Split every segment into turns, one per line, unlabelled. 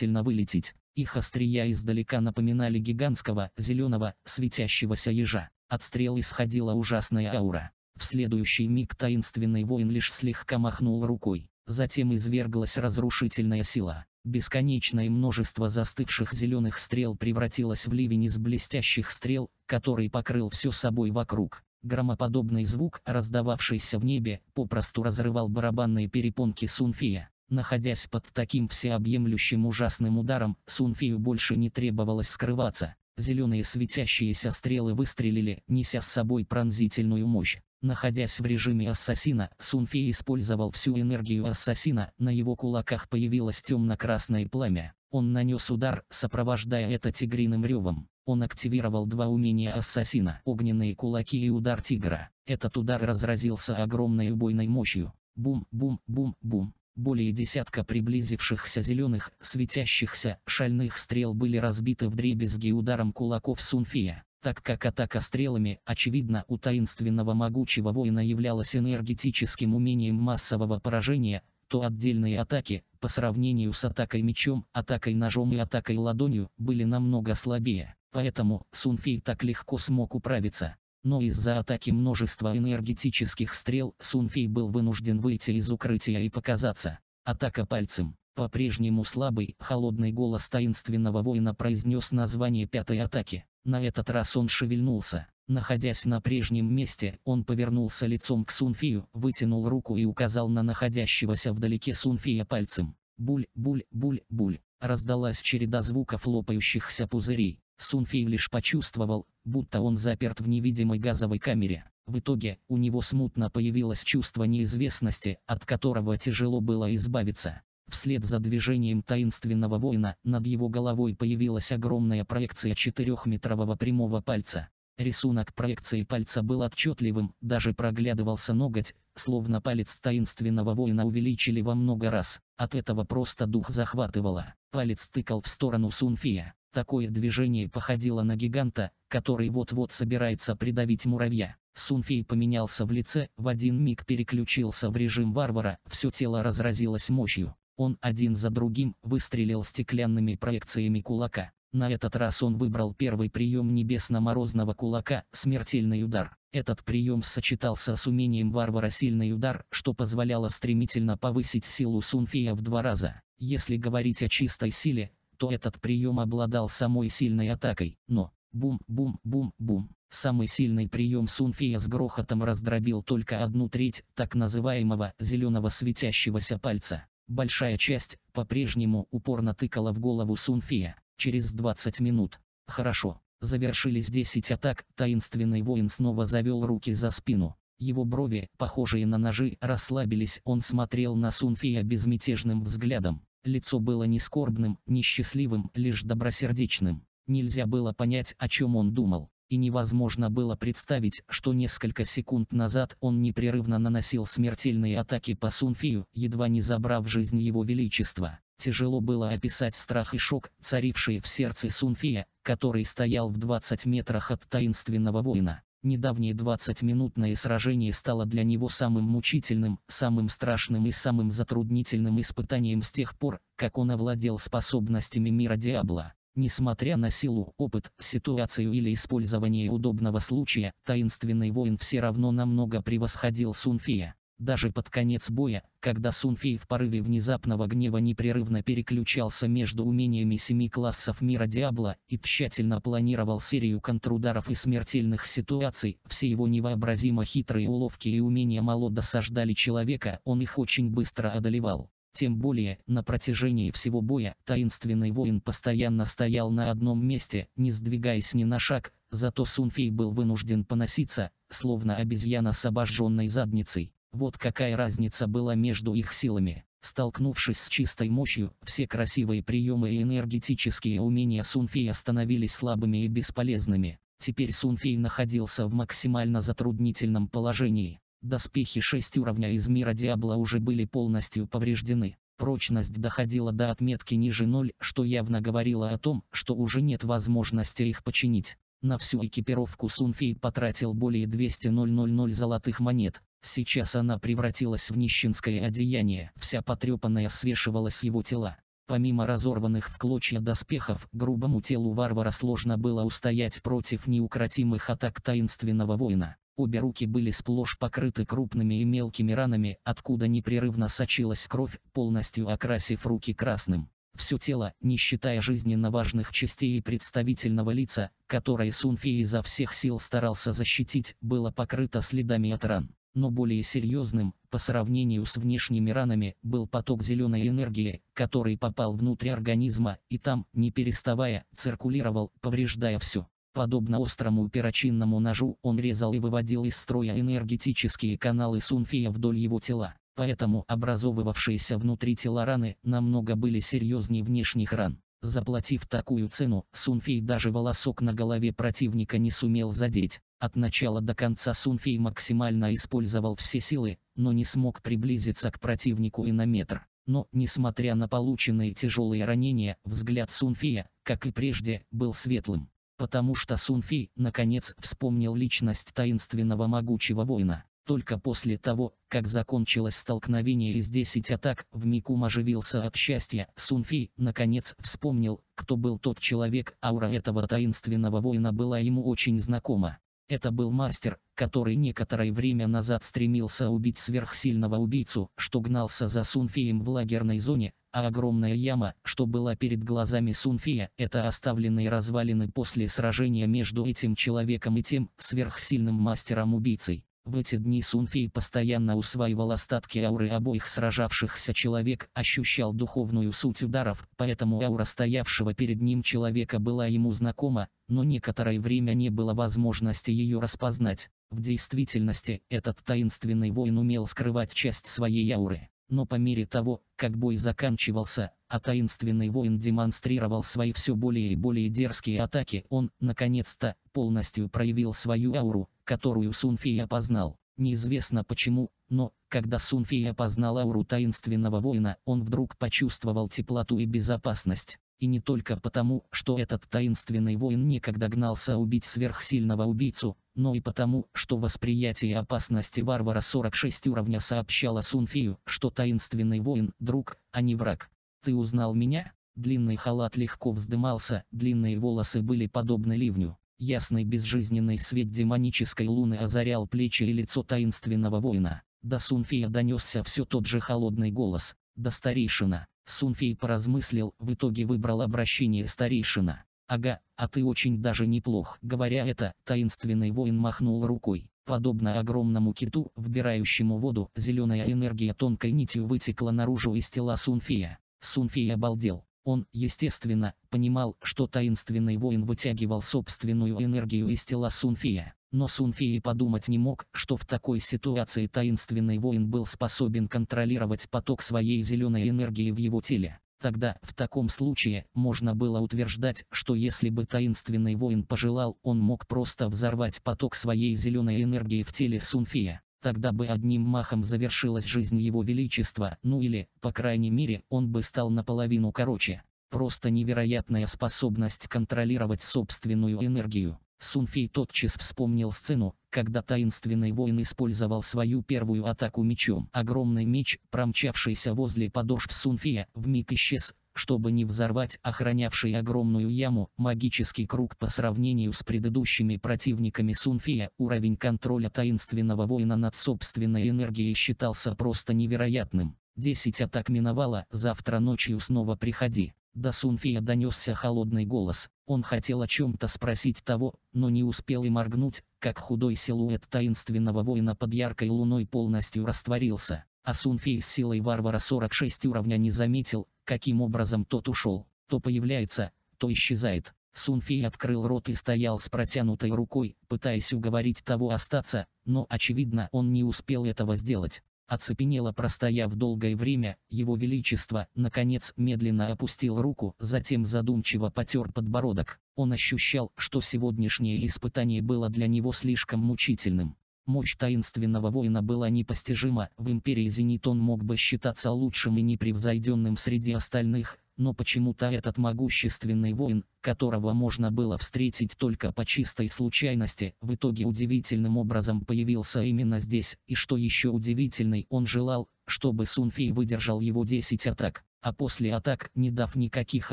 сильно вылететь. Их острия издалека напоминали гигантского, зеленого, светящегося ежа. От стрел исходила ужасная аура. В следующий миг таинственный воин лишь слегка махнул рукой. Затем изверглась разрушительная сила. Бесконечное множество застывших зеленых стрел превратилось в ливень из блестящих стрел, который покрыл все собой вокруг. Громоподобный звук, раздававшийся в небе, попросту разрывал барабанные перепонки Сунфия. Находясь под таким всеобъемлющим ужасным ударом, Сунфию больше не требовалось скрываться. Зеленые светящиеся стрелы выстрелили, неся с собой пронзительную мощь. Находясь в режиме ассасина, Сунфи использовал всю энергию ассасина, на его кулаках появилось темно-красное пламя. Он нанес удар, сопровождая это тигриным ревом. Он активировал два умения ассасина – огненные кулаки и удар тигра. Этот удар разразился огромной убойной мощью. Бум, бум, бум, бум. Более десятка приблизившихся зеленых, светящихся, шальных стрел были разбиты вдребезги ударом кулаков Сунфия, так как атака стрелами, очевидно, у таинственного могучего воина являлась энергетическим умением массового поражения, то отдельные атаки, по сравнению с атакой мечом, атакой ножом и атакой ладонью, были намного слабее. Поэтому Сунфий так легко смог управиться но из-за атаки множества энергетических стрел Сунфей был вынужден выйти из укрытия и показаться. Атака пальцем. По-прежнему слабый, холодный голос таинственного воина произнес название пятой атаки. На этот раз он шевельнулся. Находясь на прежнем месте, он повернулся лицом к Сунфию, вытянул руку и указал на находящегося вдалеке Сунфия пальцем. Буль, буль, буль, буль. Раздалась череда звуков лопающихся пузырей. Сунфей лишь почувствовал, будто он заперт в невидимой газовой камере. В итоге, у него смутно появилось чувство неизвестности, от которого тяжело было избавиться. Вслед за движением таинственного воина, над его головой появилась огромная проекция четырехметрового прямого пальца. Рисунок проекции пальца был отчетливым, даже проглядывался ноготь, словно палец таинственного воина увеличили во много раз. От этого просто дух захватывало. Палец тыкал в сторону Сунфия. Такое движение походило на гиганта, который вот-вот собирается придавить муравья. Сунфей поменялся в лице, в один миг переключился в режим варвара, все тело разразилось мощью. Он один за другим выстрелил стеклянными проекциями кулака. На этот раз он выбрал первый прием небесно-морозного кулака – смертельный удар. Этот прием сочетался с умением варвара сильный удар, что позволяло стремительно повысить силу Сунфея в два раза. Если говорить о чистой силе, то этот прием обладал самой сильной атакой,
но бум-бум-бум-бум.
Самый сильный прием Сунфея с грохотом раздробил только одну треть так называемого «зеленого светящегося пальца». Большая часть по-прежнему упорно тыкала в голову Сунфея. Через 20 минут. Хорошо. Завершились 10 атак, таинственный воин снова завел руки за спину. Его брови, похожие на ножи, расслабились, он смотрел на Сунфея безмятежным взглядом. Лицо было не скорбным, не счастливым, лишь добросердечным. Нельзя было понять, о чем он думал, и невозможно было представить, что несколько секунд назад он непрерывно наносил смертельные атаки по Сунфию, едва не забрав жизнь его величества. Тяжело было описать страх и шок, царившие в сердце Сунфия, который стоял в 20 метрах от таинственного воина. Недавнее 20-минутное сражение стало для него самым мучительным, самым страшным и самым затруднительным испытанием с тех пор, как он овладел способностями мира Диабла. Несмотря на силу, опыт, ситуацию или использование удобного случая, таинственный воин все равно намного превосходил Сунфия. Даже под конец боя, когда Сунфей в порыве внезапного гнева непрерывно переключался между умениями семи классов мира Диабло и тщательно планировал серию контрударов и смертельных ситуаций, все его невообразимо хитрые уловки и умения мало досаждали человека, он их очень быстро одолевал. Тем более, на протяжении всего боя, таинственный воин постоянно стоял на одном месте, не сдвигаясь ни на шаг, зато Сунфей был вынужден поноситься, словно обезьяна с обожженной задницей. Вот какая разница была между их силами. Столкнувшись с чистой мощью, все красивые приемы и энергетические умения Сунфея становились слабыми и бесполезными. Теперь Сунфей находился в максимально затруднительном положении. Доспехи 6 уровня из мира Диабла уже были полностью повреждены. Прочность доходила до отметки ниже 0, что явно говорило о том, что уже нет возможности их починить. На всю экипировку Сунфей потратил более 200 000 золотых монет. Сейчас она превратилась в нищенское одеяние, вся потрепанная свешивалась его тела. Помимо разорванных в клочья доспехов, грубому телу варвара сложно было устоять против неукротимых атак таинственного воина. Обе руки были сплошь покрыты крупными и мелкими ранами, откуда непрерывно сочилась кровь, полностью окрасив руки красным. Все тело, не считая жизненно важных частей и представительного лица, которое Сунфи изо всех сил старался защитить, было покрыто следами от ран. Но более серьезным, по сравнению с внешними ранами, был поток зеленой энергии, который попал внутрь организма, и там, не переставая, циркулировал, повреждая все. Подобно острому перочинному ножу, он резал и выводил из строя энергетические каналы сунфия вдоль его тела. Поэтому образовывавшиеся внутри тела раны намного были серьезнее внешних ран. Заплатив такую цену, Сунфей даже волосок на голове противника не сумел задеть. От начала до конца Сунфей максимально использовал все силы, но не смог приблизиться к противнику и на метр. Но, несмотря на полученные тяжелые ранения, взгляд Сунфея, как и прежде, был светлым. Потому что Сунфей, наконец, вспомнил личность таинственного могучего воина. Только после того, как закончилось столкновение из 10 атак, в Микум оживился от счастья. Сунфи, наконец, вспомнил, кто был тот человек, аура этого таинственного воина была ему очень знакома. Это был мастер, который некоторое время назад стремился убить сверхсильного убийцу, что гнался за Сунфием в лагерной зоне, а огромная яма, что была перед глазами Сунфия, это оставленные развалины после сражения между этим человеком и тем сверхсильным мастером-убийцей. В эти дни Сунфей постоянно усваивал остатки ауры обоих сражавшихся человек, ощущал духовную суть ударов, поэтому аура стоявшего перед ним человека была ему знакома, но некоторое время не было возможности ее распознать. В действительности, этот таинственный воин умел скрывать часть своей ауры. Но по мере того, как бой заканчивался, а таинственный воин демонстрировал свои все более и более дерзкие атаки, он, наконец-то, полностью проявил свою ауру, которую Сунфей опознал. Неизвестно почему, но, когда Сунфей опознал ауру таинственного воина, он вдруг почувствовал теплоту и безопасность. И не только потому, что этот таинственный воин некогда гнался убить сверхсильного убийцу, но и потому, что восприятие опасности варвара 46 уровня сообщало Сунфею, что таинственный воин – друг, а не враг. «Ты узнал меня?» Длинный халат легко вздымался, длинные волосы были подобны ливню. Ясный безжизненный свет демонической луны озарял плечи и лицо таинственного воина. До Сунфия донесся все тот же холодный голос. «Да старейшина!» Сунфий поразмыслил, в итоге выбрал обращение старейшина. «Ага, а ты очень даже неплох», — говоря это, таинственный воин махнул рукой. Подобно огромному киту, вбирающему воду, зеленая энергия тонкой нитью вытекла наружу из тела Сунфия. Сунфий обалдел. Он, естественно, понимал, что таинственный воин вытягивал собственную энергию из тела Сунфия. Но Сунфи подумать не мог, что в такой ситуации таинственный воин был способен контролировать поток своей зеленой энергии в его теле. Тогда, в таком случае, можно было утверждать, что если бы таинственный воин пожелал, он мог просто взорвать поток своей зеленой энергии в теле Сунфия. Тогда бы одним махом завершилась жизнь его величества, ну или, по крайней мере, он бы стал наполовину короче. Просто невероятная способность контролировать собственную энергию. Сунфей тотчас вспомнил сцену, когда таинственный воин использовал свою первую атаку мечом. Огромный меч, промчавшийся возле подошв Сунфея, вмиг исчез, чтобы не взорвать охранявший огромную яму. Магический круг по сравнению с предыдущими противниками Сунфия, уровень контроля таинственного воина над собственной энергией считался просто невероятным. Десять атак миновало, завтра ночью снова приходи. До Сунфия донесся холодный голос. Он хотел о чем-то спросить того, но не успел и моргнуть, как худой силуэт таинственного воина под яркой луной полностью растворился. А Сунфей с силой варвара 46 уровня не заметил, каким образом тот ушел, то появляется, то исчезает. Сунфей открыл рот и стоял с протянутой рукой, пытаясь уговорить того остаться, но очевидно он не успел этого сделать. Оцепенело простояв долгое время, его величество, наконец, медленно опустил руку, затем задумчиво потер подбородок. Он ощущал, что сегодняшнее испытание было для него слишком мучительным. Мощь таинственного воина была непостижима, в империи Зенит он мог бы считаться лучшим и непревзойденным среди остальных, но почему-то этот могущественный воин, которого можно было встретить только по чистой случайности, в итоге удивительным образом появился именно здесь, и что еще удивительный, он желал, чтобы Сунфей выдержал его 10 атак, а после атак, не дав никаких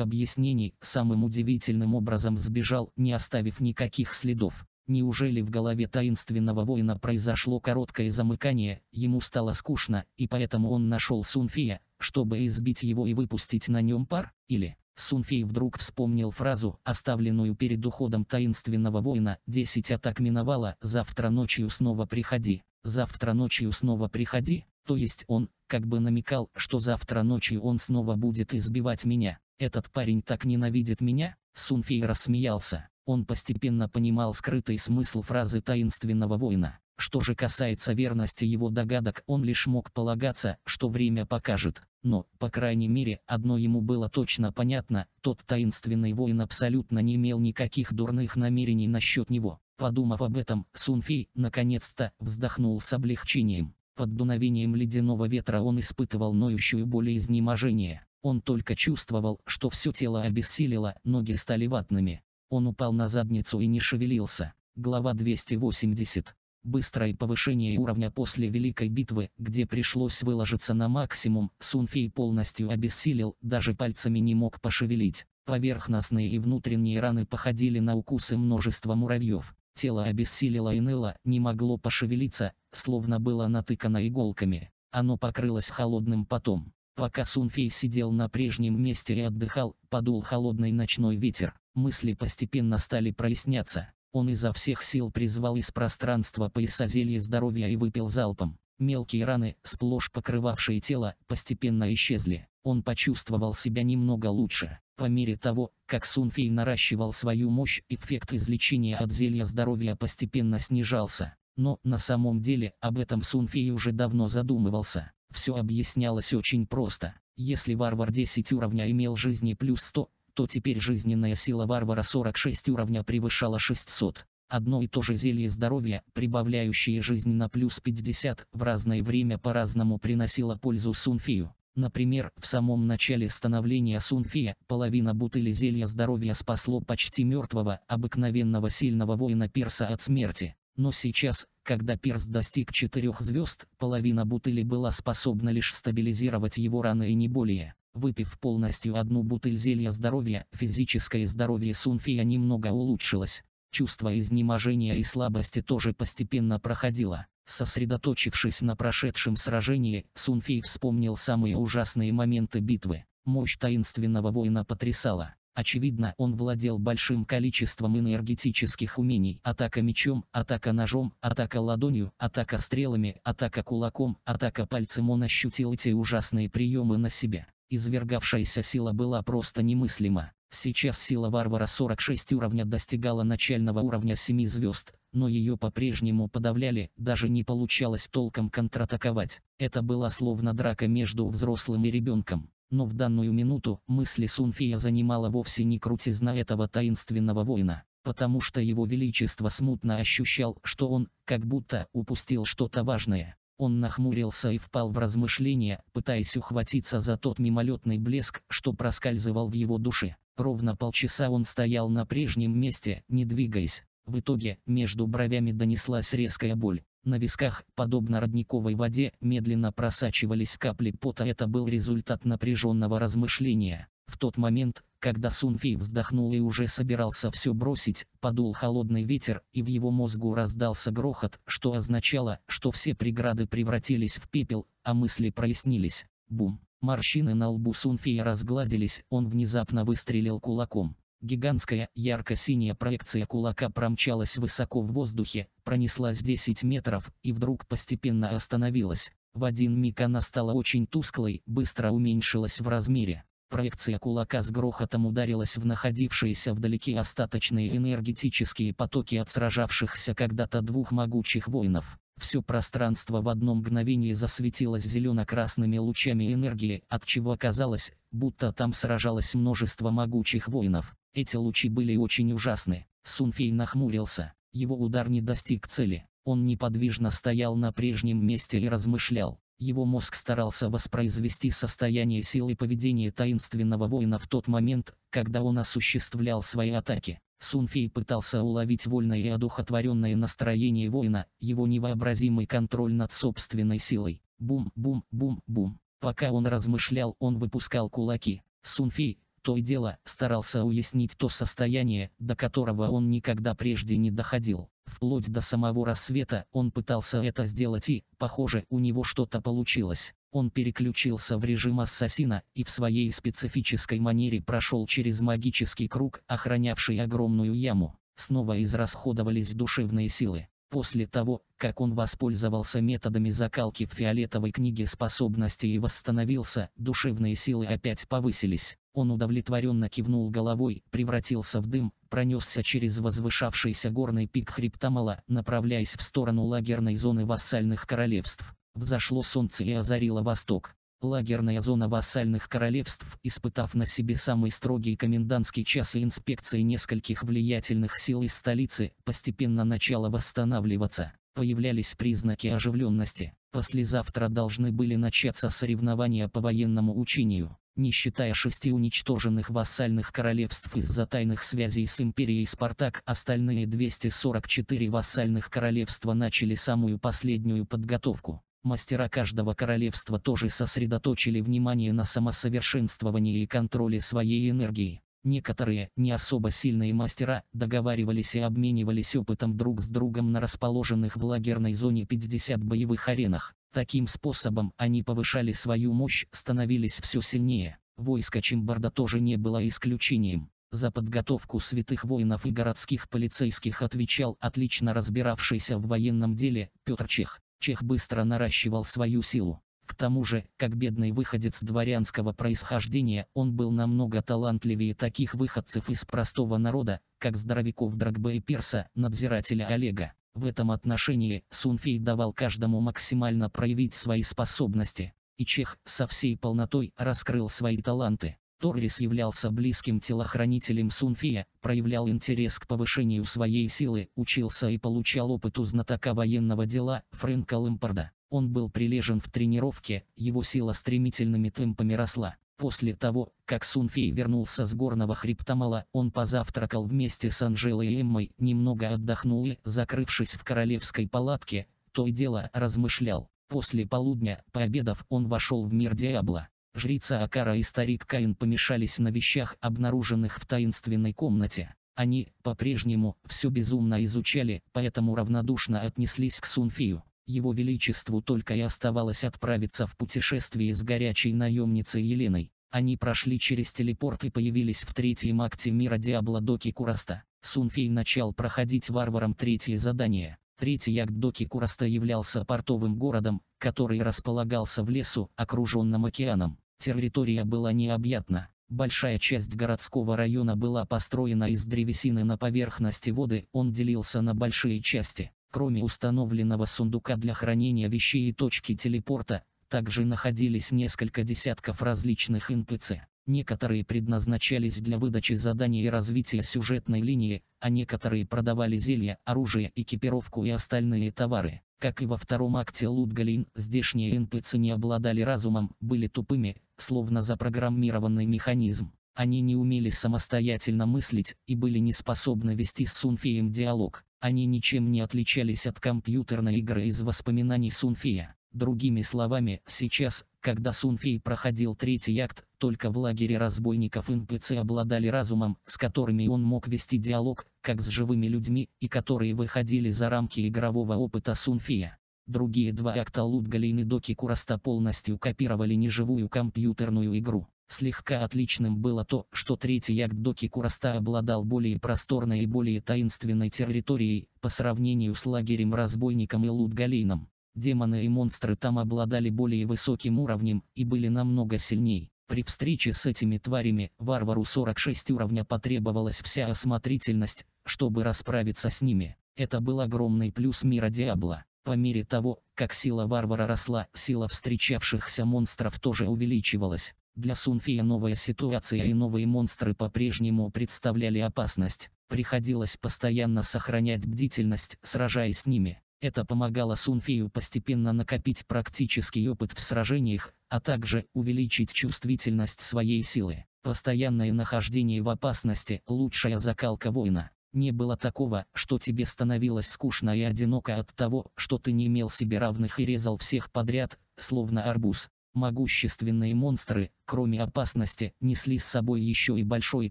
объяснений, самым удивительным образом сбежал, не оставив никаких следов. Неужели в голове таинственного воина произошло короткое замыкание, ему стало скучно, и поэтому он нашел Сунфия, чтобы избить его и выпустить на нем пар? Или... Сунфей вдруг вспомнил фразу, оставленную перед уходом таинственного воина, «Десять атак миновало, завтра ночью снова приходи, завтра ночью снова приходи», то есть он, как бы намекал, что завтра ночью он снова будет избивать меня. Этот парень так ненавидит меня? Сунфей рассмеялся. Он постепенно понимал скрытый смысл фразы таинственного воина. Что же касается верности его догадок, он лишь мог полагаться, что время покажет. Но, по крайней мере, одно ему было точно понятно, тот таинственный воин абсолютно не имел никаких дурных намерений насчет него. Подумав об этом, Сунфей, наконец-то, вздохнул с облегчением. Под дуновением ледяного ветра он испытывал ноющую боль и изнеможение. Он только чувствовал, что все тело обессилило, ноги стали ватными. Он упал на задницу и не шевелился. Глава 280. Быстрое повышение уровня после Великой битвы, где пришлось выложиться на максимум, Сунфей полностью обессилил, даже пальцами не мог пошевелить. Поверхностные и внутренние раны походили на укусы множества муравьев. Тело обессилило и ныло, не могло пошевелиться, словно было натыкано иголками. Оно покрылось холодным потом. Пока Сунфей сидел на прежнем месте и отдыхал, подул холодный ночной ветер. Мысли постепенно стали проясняться. Он изо всех сил призвал из пространства пояса зелье здоровья и выпил залпом. Мелкие раны, сплошь покрывавшие тело, постепенно исчезли. Он почувствовал себя немного лучше. По мере того, как Сунфей наращивал свою мощь, эффект излечения от зелья здоровья постепенно снижался. Но, на самом деле, об этом Сунфей уже давно задумывался. Все объяснялось очень просто. Если варвар 10 уровня имел жизни плюс 100, то теперь жизненная сила варвара 46 уровня превышала 600. Одно и то же зелье здоровья, прибавляющее жизнь на плюс 50, в разное время по-разному приносило пользу Сунфию. Например, в самом начале становления Сунфия, половина бутыли зелья здоровья спасло почти мертвого, обыкновенного сильного воина Перса от смерти. Но сейчас, когда Перс достиг четырех звезд, половина бутыли была способна лишь стабилизировать его раны и не более. Выпив полностью одну бутыль зелья здоровья, физическое здоровье Сунфия немного улучшилось. Чувство изнеможения и слабости тоже постепенно проходило. Сосредоточившись на прошедшем сражении, Сунфей вспомнил самые ужасные моменты битвы. Мощь таинственного воина потрясала. Очевидно, он владел большим количеством энергетических умений. Атака мечом, атака ножом, атака ладонью, атака стрелами, атака кулаком, атака пальцем. Он ощутил эти ужасные приемы на себе. Извергавшаяся сила была просто немыслима. Сейчас сила варвара 46 уровня достигала начального уровня 7 звезд, но ее по-прежнему подавляли, даже не получалось толком контратаковать. Это была словно драка между взрослым и ребенком. Но в данную минуту мысли Сунфия занимала вовсе не крутизна этого таинственного воина, потому что его величество смутно ощущал, что он, как будто, упустил что-то важное. Он нахмурился и впал в размышления, пытаясь ухватиться за тот мимолетный блеск, что проскальзывал в его душе. Ровно полчаса он стоял на прежнем месте, не двигаясь. В итоге, между бровями донеслась резкая боль. На висках, подобно родниковой воде, медленно просачивались капли пота. Это был результат напряженного размышления. В тот момент, когда Сунфей вздохнул и уже собирался все бросить, подул холодный ветер, и в его мозгу раздался грохот, что означало, что все преграды превратились в пепел, а мысли прояснились. Бум! Морщины на лбу Сунфия разгладились, он внезапно выстрелил кулаком. Гигантская, ярко-синяя проекция кулака промчалась высоко в воздухе, пронеслась 10 метров и вдруг постепенно остановилась. В один миг она стала очень тусклой, быстро уменьшилась в размере. Проекция кулака с грохотом ударилась в находившиеся вдалеке остаточные энергетические потоки от сражавшихся когда-то двух могучих воинов. Все пространство в одно мгновение засветилось зелено-красными лучами энергии, от чего оказалось, будто там сражалось множество могучих воинов. Эти лучи были очень ужасны. Сунфей нахмурился. Его удар не достиг цели. Он неподвижно стоял на прежнем месте и размышлял. Его мозг старался воспроизвести состояние сил и поведения таинственного воина в тот момент, когда он осуществлял свои атаки. Сунфей пытался уловить вольное и одухотворенное настроение воина, его невообразимый контроль над собственной силой. Бум-бум-бум-бум. Пока он размышлял, он выпускал кулаки. Сунфей, то и дело, старался уяснить то состояние, до которого он никогда прежде не доходил. Вплоть до самого рассвета он пытался это сделать и, похоже, у него что-то получилось. Он переключился в режим ассасина и в своей специфической манере прошел через магический круг, охранявший огромную яму. Снова израсходовались душевные силы. После того, как он воспользовался методами закалки в фиолетовой книге способностей и восстановился, душевные силы опять повысились. Он удовлетворенно кивнул головой, превратился в дым, пронесся через возвышавшийся горный пик Хребтамала, направляясь в сторону лагерной зоны вассальных королевств. Взошло солнце и озарило восток. Лагерная зона вассальных королевств, испытав на себе самый строгий комендантский час и инспекции нескольких влиятельных сил из столицы, постепенно начала восстанавливаться. Появлялись признаки оживленности. Послезавтра должны были начаться соревнования по военному учению, не считая шести уничтоженных вассальных королевств из-за тайных связей с империей Спартак, остальные 244 вассальных королевства начали самую последнюю подготовку. Мастера каждого королевства тоже сосредоточили внимание на самосовершенствовании и контроле своей энергии. Некоторые, не особо сильные мастера, договаривались и обменивались опытом друг с другом на расположенных в лагерной зоне 50 боевых аренах. Таким способом они повышали свою мощь, становились все сильнее. Войско Чимбарда тоже не было исключением. За подготовку святых воинов и городских полицейских отвечал отлично разбиравшийся в военном деле Петр Чех. Чех быстро наращивал свою силу. К тому же, как бедный выходец дворянского происхождения, он был намного талантливее таких выходцев из простого народа, как здоровяков Драгбе и Перса, надзирателя Олега. В этом отношении Сунфей давал каждому максимально проявить свои способности, и Чех со всей полнотой раскрыл свои таланты. Торрис являлся близким телохранителем Сунфия, проявлял интерес к повышению своей силы, учился и получал опыт у знатока военного дела Фрэнка Лэмпорда. Он был прилежен в тренировке, его сила стремительными темпами росла. После того, как Сун Фей вернулся с горного хребтомала, он позавтракал вместе с Анжелой и Эммой, немного отдохнул и, закрывшись в королевской палатке, то и дело размышлял. После полудня, пообедав, он вошел в мир Диабло. Жрица Акара и старик Каин помешались на вещах, обнаруженных в таинственной комнате. Они, по-прежнему, все безумно изучали, поэтому равнодушно отнеслись к Сунфию. Его Величеству только и оставалось отправиться в путешествие с горячей наемницей Еленой. Они прошли через телепорт и появились в третьем акте мира Диабло Доки Кураста. Сунфей начал проходить варварам третье задание. Третий акт Доки Кураста являлся портовым городом, который располагался в лесу, окруженном океаном. Территория была необъятна. Большая часть городского района была построена из древесины на поверхности воды, он делился на большие части. Кроме установленного сундука для хранения вещей и точки телепорта, также находились несколько десятков различных НПЦ. Некоторые предназначались для выдачи заданий и развития сюжетной линии, а некоторые продавали зелья, оружие, экипировку и остальные товары. Как и во втором акте Лутгалин, здешние НПЦ не обладали разумом, были тупыми, словно запрограммированный механизм. Они не умели самостоятельно мыслить и были не способны вести с Сунфеем диалог. Они ничем не отличались от компьютерной игры из воспоминаний Сунфия. Другими словами, сейчас, когда Сунфей проходил третий акт, только в лагере разбойников НПЦ обладали разумом, с которыми он мог вести диалог, как с живыми людьми, и которые выходили за рамки игрового опыта Сунфия. Другие два акта Лутгалин и Доки Кураста полностью копировали неживую компьютерную игру. Слегка отличным было то, что третий акт Доки Кураста обладал более просторной и более таинственной территорией по сравнению с лагерем разбойником и Лутгалейном. Демоны и монстры там обладали более высоким уровнем и были намного сильнее. При встрече с этими тварями варвару 46 уровня потребовалась вся осмотрительность, чтобы расправиться с ними. Это был огромный плюс мира Диабло. По мере того, как сила варвара росла, сила встречавшихся монстров тоже увеличивалась. Для Сунфия новая ситуация и новые монстры по-прежнему представляли опасность. Приходилось постоянно сохранять бдительность, сражаясь с ними. Это помогало Сунфию постепенно накопить практический опыт в сражениях, а также увеличить чувствительность своей силы. Постоянное нахождение в опасности – лучшая закалка воина. Не было такого, что тебе становилось скучно и одиноко от того, что ты не имел себе равных и резал всех подряд, словно арбуз. Могущественные монстры, кроме опасности, несли с собой еще и большое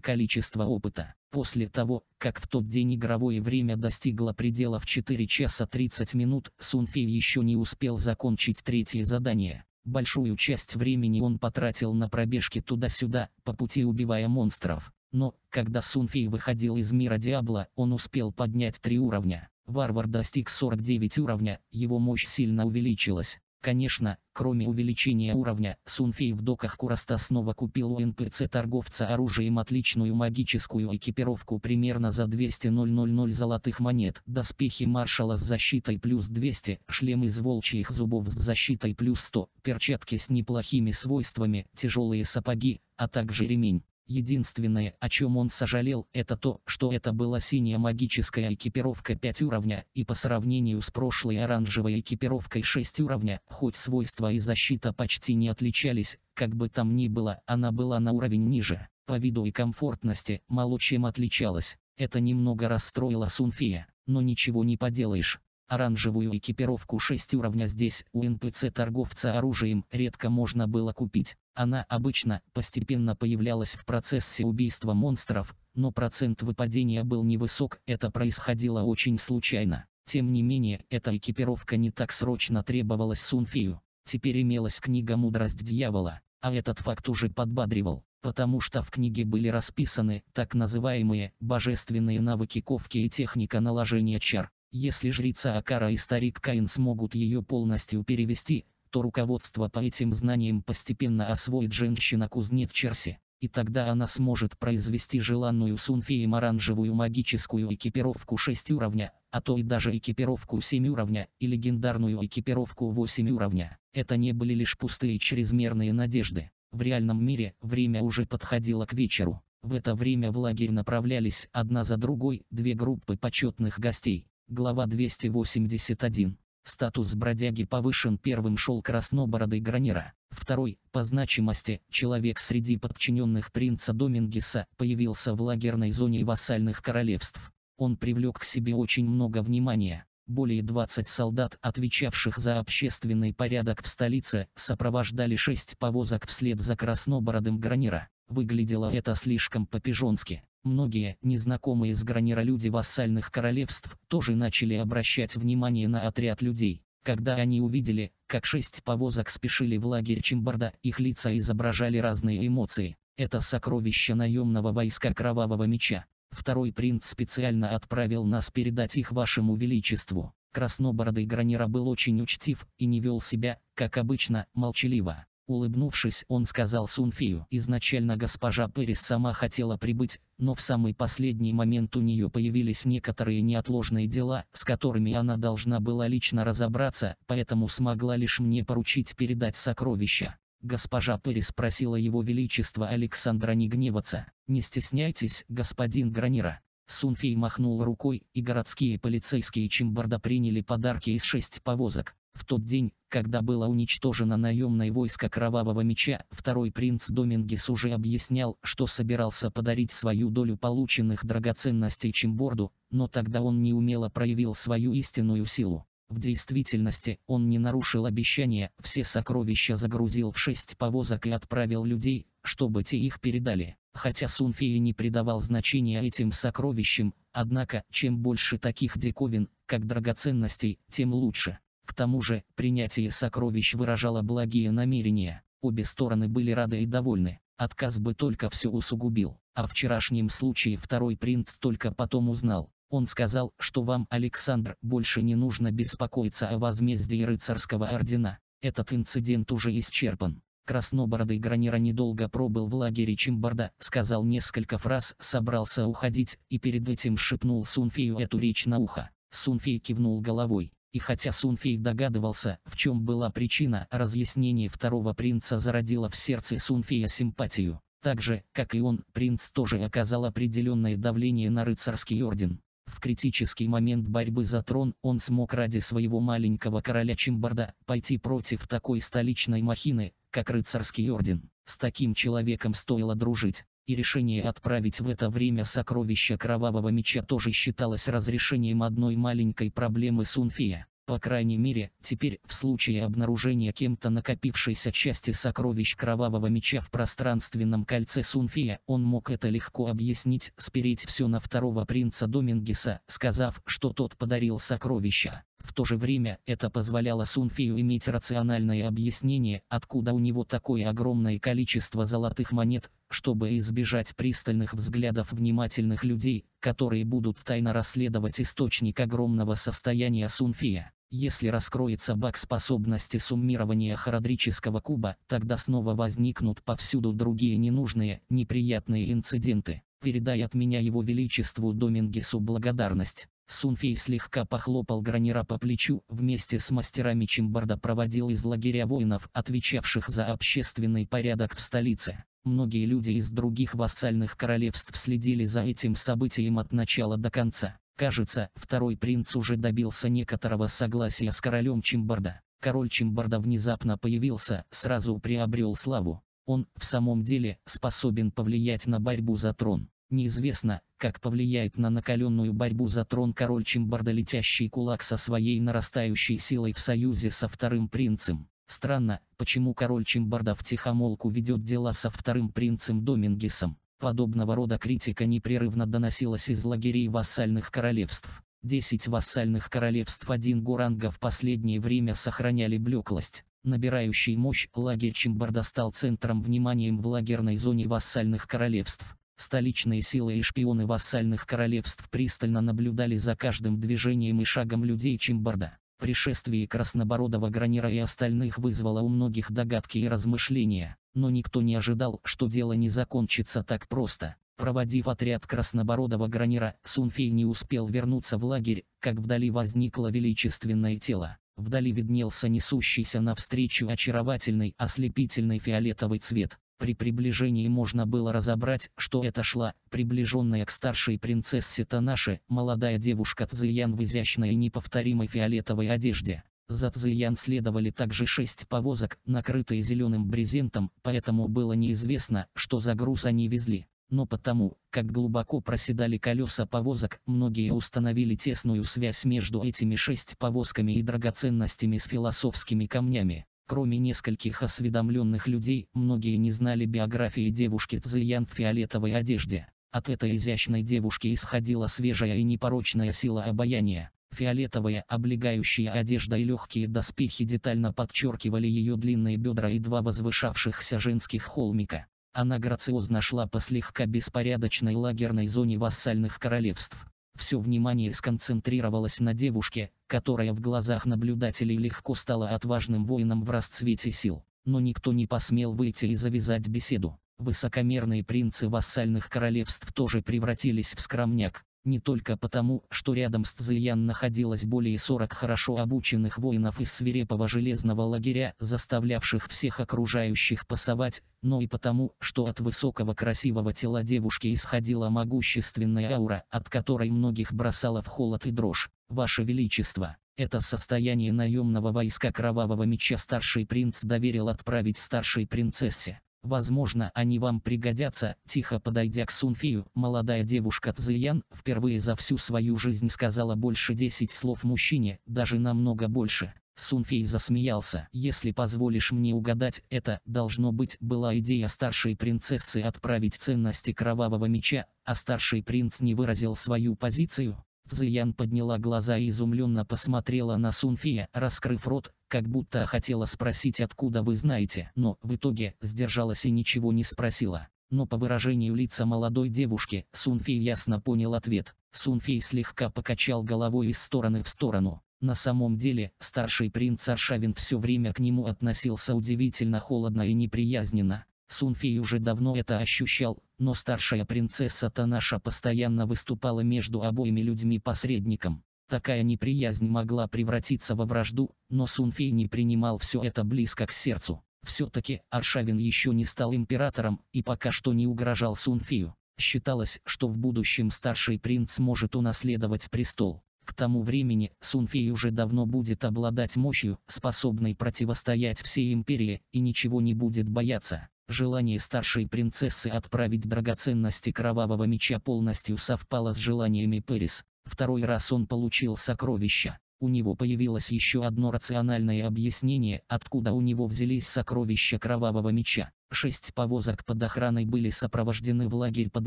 количество опыта. После того, как в тот день игровое время достигло предела в 4 часа 30 минут, Сунфей еще не успел закончить третье задание. Большую часть времени он потратил на пробежки туда-сюда, по пути убивая монстров. Но, когда Сунфей выходил из мира Диабла, он успел поднять три уровня. Варвар достиг 49 уровня, его мощь сильно увеличилась. Конечно, кроме увеличения уровня, Сунфей в доках Кураста снова купил у НПЦ торговца оружием отличную магическую экипировку примерно за 200 000 золотых монет, доспехи маршала с защитой плюс 200, шлем из волчьих зубов с защитой плюс 100, перчатки с неплохими свойствами, тяжелые сапоги, а также ремень. Единственное, о чем он сожалел, это то, что это была синяя магическая экипировка 5 уровня, и по сравнению с прошлой оранжевой экипировкой 6 уровня, хоть свойства и защита почти не отличались, как бы там ни было, она была на уровень ниже. По виду и комфортности мало чем отличалась. Это немного расстроило Сунфия, но ничего не поделаешь. Оранжевую экипировку 6 уровня здесь у НПЦ-торговца оружием редко можно было купить. Она обычно постепенно появлялась в процессе убийства монстров, но процент выпадения был невысок, это происходило очень случайно. Тем не менее, эта экипировка не так срочно требовалась Сунфею. Теперь имелась книга «Мудрость дьявола», а этот факт уже подбадривал, потому что в книге были расписаны так называемые «божественные навыки ковки» и техника наложения чар. Если жрица Акара и старик Каин смогут ее полностью перевести, то руководство по этим знаниям постепенно освоит женщина-кузнец Черси, и тогда она сможет произвести желанную сунфеем оранжевую магическую экипировку 6 уровня, а то и даже экипировку 7 уровня и легендарную экипировку 8 уровня. Это не были лишь пустые чрезмерные надежды. В реальном мире время уже подходило к вечеру. В это время в лагерь направлялись одна за другой две группы почетных гостей. Глава 281. Статус бродяги повышен первым шел краснобородый гранера. Второй, по значимости, человек среди подчиненных принца Домингеса появился в лагерной зоне вассальных королевств. Он привлек к себе очень много внимания. Более 20 солдат, отвечавших за общественный порядок в столице, сопровождали 6 повозок вслед за краснобородым гранера. Выглядело это слишком по-пижонски. Многие, незнакомые с гранира люди вассальных королевств, тоже начали обращать внимание на отряд людей. Когда они увидели, как шесть повозок спешили в лагерь Чимбарда, их лица изображали разные эмоции. Это сокровище наемного войска Кровавого Меча. Второй принц специально отправил нас передать их вашему величеству. Краснобородый Гранира был очень учтив и не вел себя, как обычно, молчаливо. Улыбнувшись, он сказал Сунфию, изначально госпожа Перес сама хотела прибыть, но в самый последний момент у нее появились некоторые неотложные дела, с которыми она должна была лично разобраться, поэтому смогла лишь мне поручить передать сокровища. Госпожа Перес просила его величество Александра не гневаться. «Не стесняйтесь, господин Гранира». Сунфей махнул рукой, и городские полицейские Чимбарда приняли подарки из шесть повозок. В тот день, когда было уничтожено наемное войско Кровавого Меча, второй принц Домингис уже объяснял, что собирался подарить свою долю полученных драгоценностей Чимборду, но тогда он неумело проявил свою истинную силу. В действительности, он не нарушил обещания, все сокровища загрузил в шесть повозок и отправил людей, чтобы те их передали. Хотя Сунфея не придавал значения этим сокровищам, однако, чем больше таких диковин, как драгоценностей, тем лучше. К тому же, принятие сокровищ выражало благие намерения. Обе стороны были рады и довольны. Отказ бы только все усугубил. О а вчерашнем случае второй принц только потом узнал. Он сказал, что вам, Александр, больше не нужно беспокоиться о возмездии рыцарского ордена. Этот инцидент уже исчерпан. Краснобородый Гранера недолго пробыл в лагере Чимбарда, сказал несколько фраз, собрался уходить, и перед этим шепнул Сунфею эту речь на ухо. Сунфей кивнул головой. И хотя Сунфей догадывался, в чем была причина, разъяснение второго принца зародило в сердце Сунфея симпатию. Так же, как и он, принц тоже оказал определенное давление на рыцарский орден. В критический момент борьбы за трон он смог ради своего маленького короля Чимбарда пойти против такой столичной махины, как рыцарский орден. С таким человеком стоило дружить. И решение отправить в это время сокровища Кровавого Меча тоже считалось разрешением одной маленькой проблемы Сунфия. По крайней мере, теперь, в случае обнаружения кем-то накопившейся части сокровищ Кровавого Меча в пространственном кольце Сунфия, он мог это легко объяснить, спереть все на второго принца Домингиса, сказав, что тот подарил сокровища. В то же время, это позволяло Сунфею иметь рациональное объяснение, откуда у него такое огромное количество золотых монет, чтобы избежать пристальных взглядов внимательных людей, которые будут тайно расследовать источник огромного состояния Сунфея. Если раскроется баг способности суммирования хородрического куба, тогда снова возникнут повсюду другие ненужные, неприятные инциденты. Передай от меня его величеству Домингесу благодарность. Сунфей слегка похлопал Гранера по плечу, вместе с мастерами Чимбарда проводил из лагеря воинов, отвечавших за общественный порядок в столице. Многие люди из других вассальных королевств следили за этим событием от начала до конца. Кажется, второй принц уже добился некоторого согласия с королем Чимбарда. Король Чимбарда внезапно появился, сразу приобрел славу. Он, в самом деле, способен повлиять на борьбу за трон. Неизвестно, как повлияет на накаленную борьбу за трон король Чимбарда летящий кулак со своей нарастающей силой в союзе со вторым принцем. Странно, почему король Чимбарда втихомолку ведет дела со вторым принцем Домингисом. Подобного рода критика непрерывно доносилась из лагерей вассальных королевств. Десять вассальных королевств один гуранга в последнее время сохраняли блеклость. Набирающий мощь лагерь Чимбарда стал центром внимания в лагерной зоне вассальных королевств. Столичные силы и шпионы вассальных королевств пристально наблюдали за каждым движением и шагом людей Чимбарда. Пришествие краснобородого Гранера и остальных вызвало у многих догадки и размышления, но никто не ожидал, что дело не закончится так просто. Проводив отряд Краснобородова Гранера, Сунфей не успел вернуться в лагерь, как вдали возникло величественное тело. Вдали виднелся несущийся навстречу очаровательный ослепительный фиолетовый цвет. При приближении можно было разобрать, что это шла, приближенная к старшей принцессе Танаши, молодая девушка цзыян в изящной и неповторимой фиолетовой одежде. За цзыян следовали также шесть повозок, накрытые зеленым брезентом, поэтому было неизвестно, что за груз они везли но потому, как глубоко проседали колеса повозок, многие установили тесную связь между этими шесть повозками и драгоценностями с философскими камнями. Кроме нескольких осведомленных людей, многие не знали биографии девушки Цзиян в фиолетовой одежде. От этой изящной девушки исходила свежая и непорочная сила обаяния. Фиолетовая облегающая одежда и легкие доспехи детально подчеркивали ее длинные бедра и два возвышавшихся женских холмика. Она грациозно шла по слегка беспорядочной лагерной зоне вассальных королевств. Все внимание сконцентрировалось на девушке, которая в глазах наблюдателей легко стала отважным воином в расцвете сил. Но никто не посмел выйти и завязать беседу. Высокомерные принцы вассальных королевств тоже превратились в скромняк, не только потому, что рядом с Цзыльян находилось более 40 хорошо обученных воинов из свирепого железного лагеря, заставлявших всех окружающих пасовать, но и потому, что от высокого красивого тела девушки исходила могущественная аура, от которой многих бросала в холод и дрожь. Ваше Величество, это состояние наемного войска Кровавого Меча старший принц доверил отправить старшей принцессе. Возможно, они вам пригодятся. Тихо подойдя к Сунфию, молодая девушка Цзыян впервые за всю свою жизнь сказала больше 10 слов мужчине, даже намного больше. Сунфей засмеялся. «Если позволишь мне угадать, это, должно быть, была идея старшей принцессы отправить ценности кровавого меча, а старший принц не выразил свою позицию?» Цзыян подняла глаза и изумленно посмотрела на Сунфия, раскрыв рот, как будто хотела спросить откуда вы знаете, но в итоге сдержалась и ничего не спросила. Но по выражению лица молодой девушки, Сунфей ясно понял ответ. Сунфей слегка покачал головой из стороны в сторону. На самом деле, старший принц Аршавин все время к нему относился удивительно холодно и неприязненно. Сунфей уже давно это ощущал, но старшая принцесса Танаша постоянно выступала между обоими людьми посредником. Такая неприязнь могла превратиться во вражду, но Сунфей не принимал все это близко к сердцу. Все-таки Аршавин еще не стал императором и пока что не угрожал Сунфею. Считалось, что в будущем старший принц может унаследовать престол. К тому времени Сунфей уже давно будет обладать мощью, способной противостоять всей империи, и ничего не будет бояться. Желание старшей принцессы отправить драгоценности Кровавого Меча полностью совпало с желаниями Пэрис. Второй раз он получил сокровища. У него появилось еще одно рациональное объяснение, откуда у него взялись сокровища кровавого меча. Шесть повозок под охраной были сопровождены в лагерь под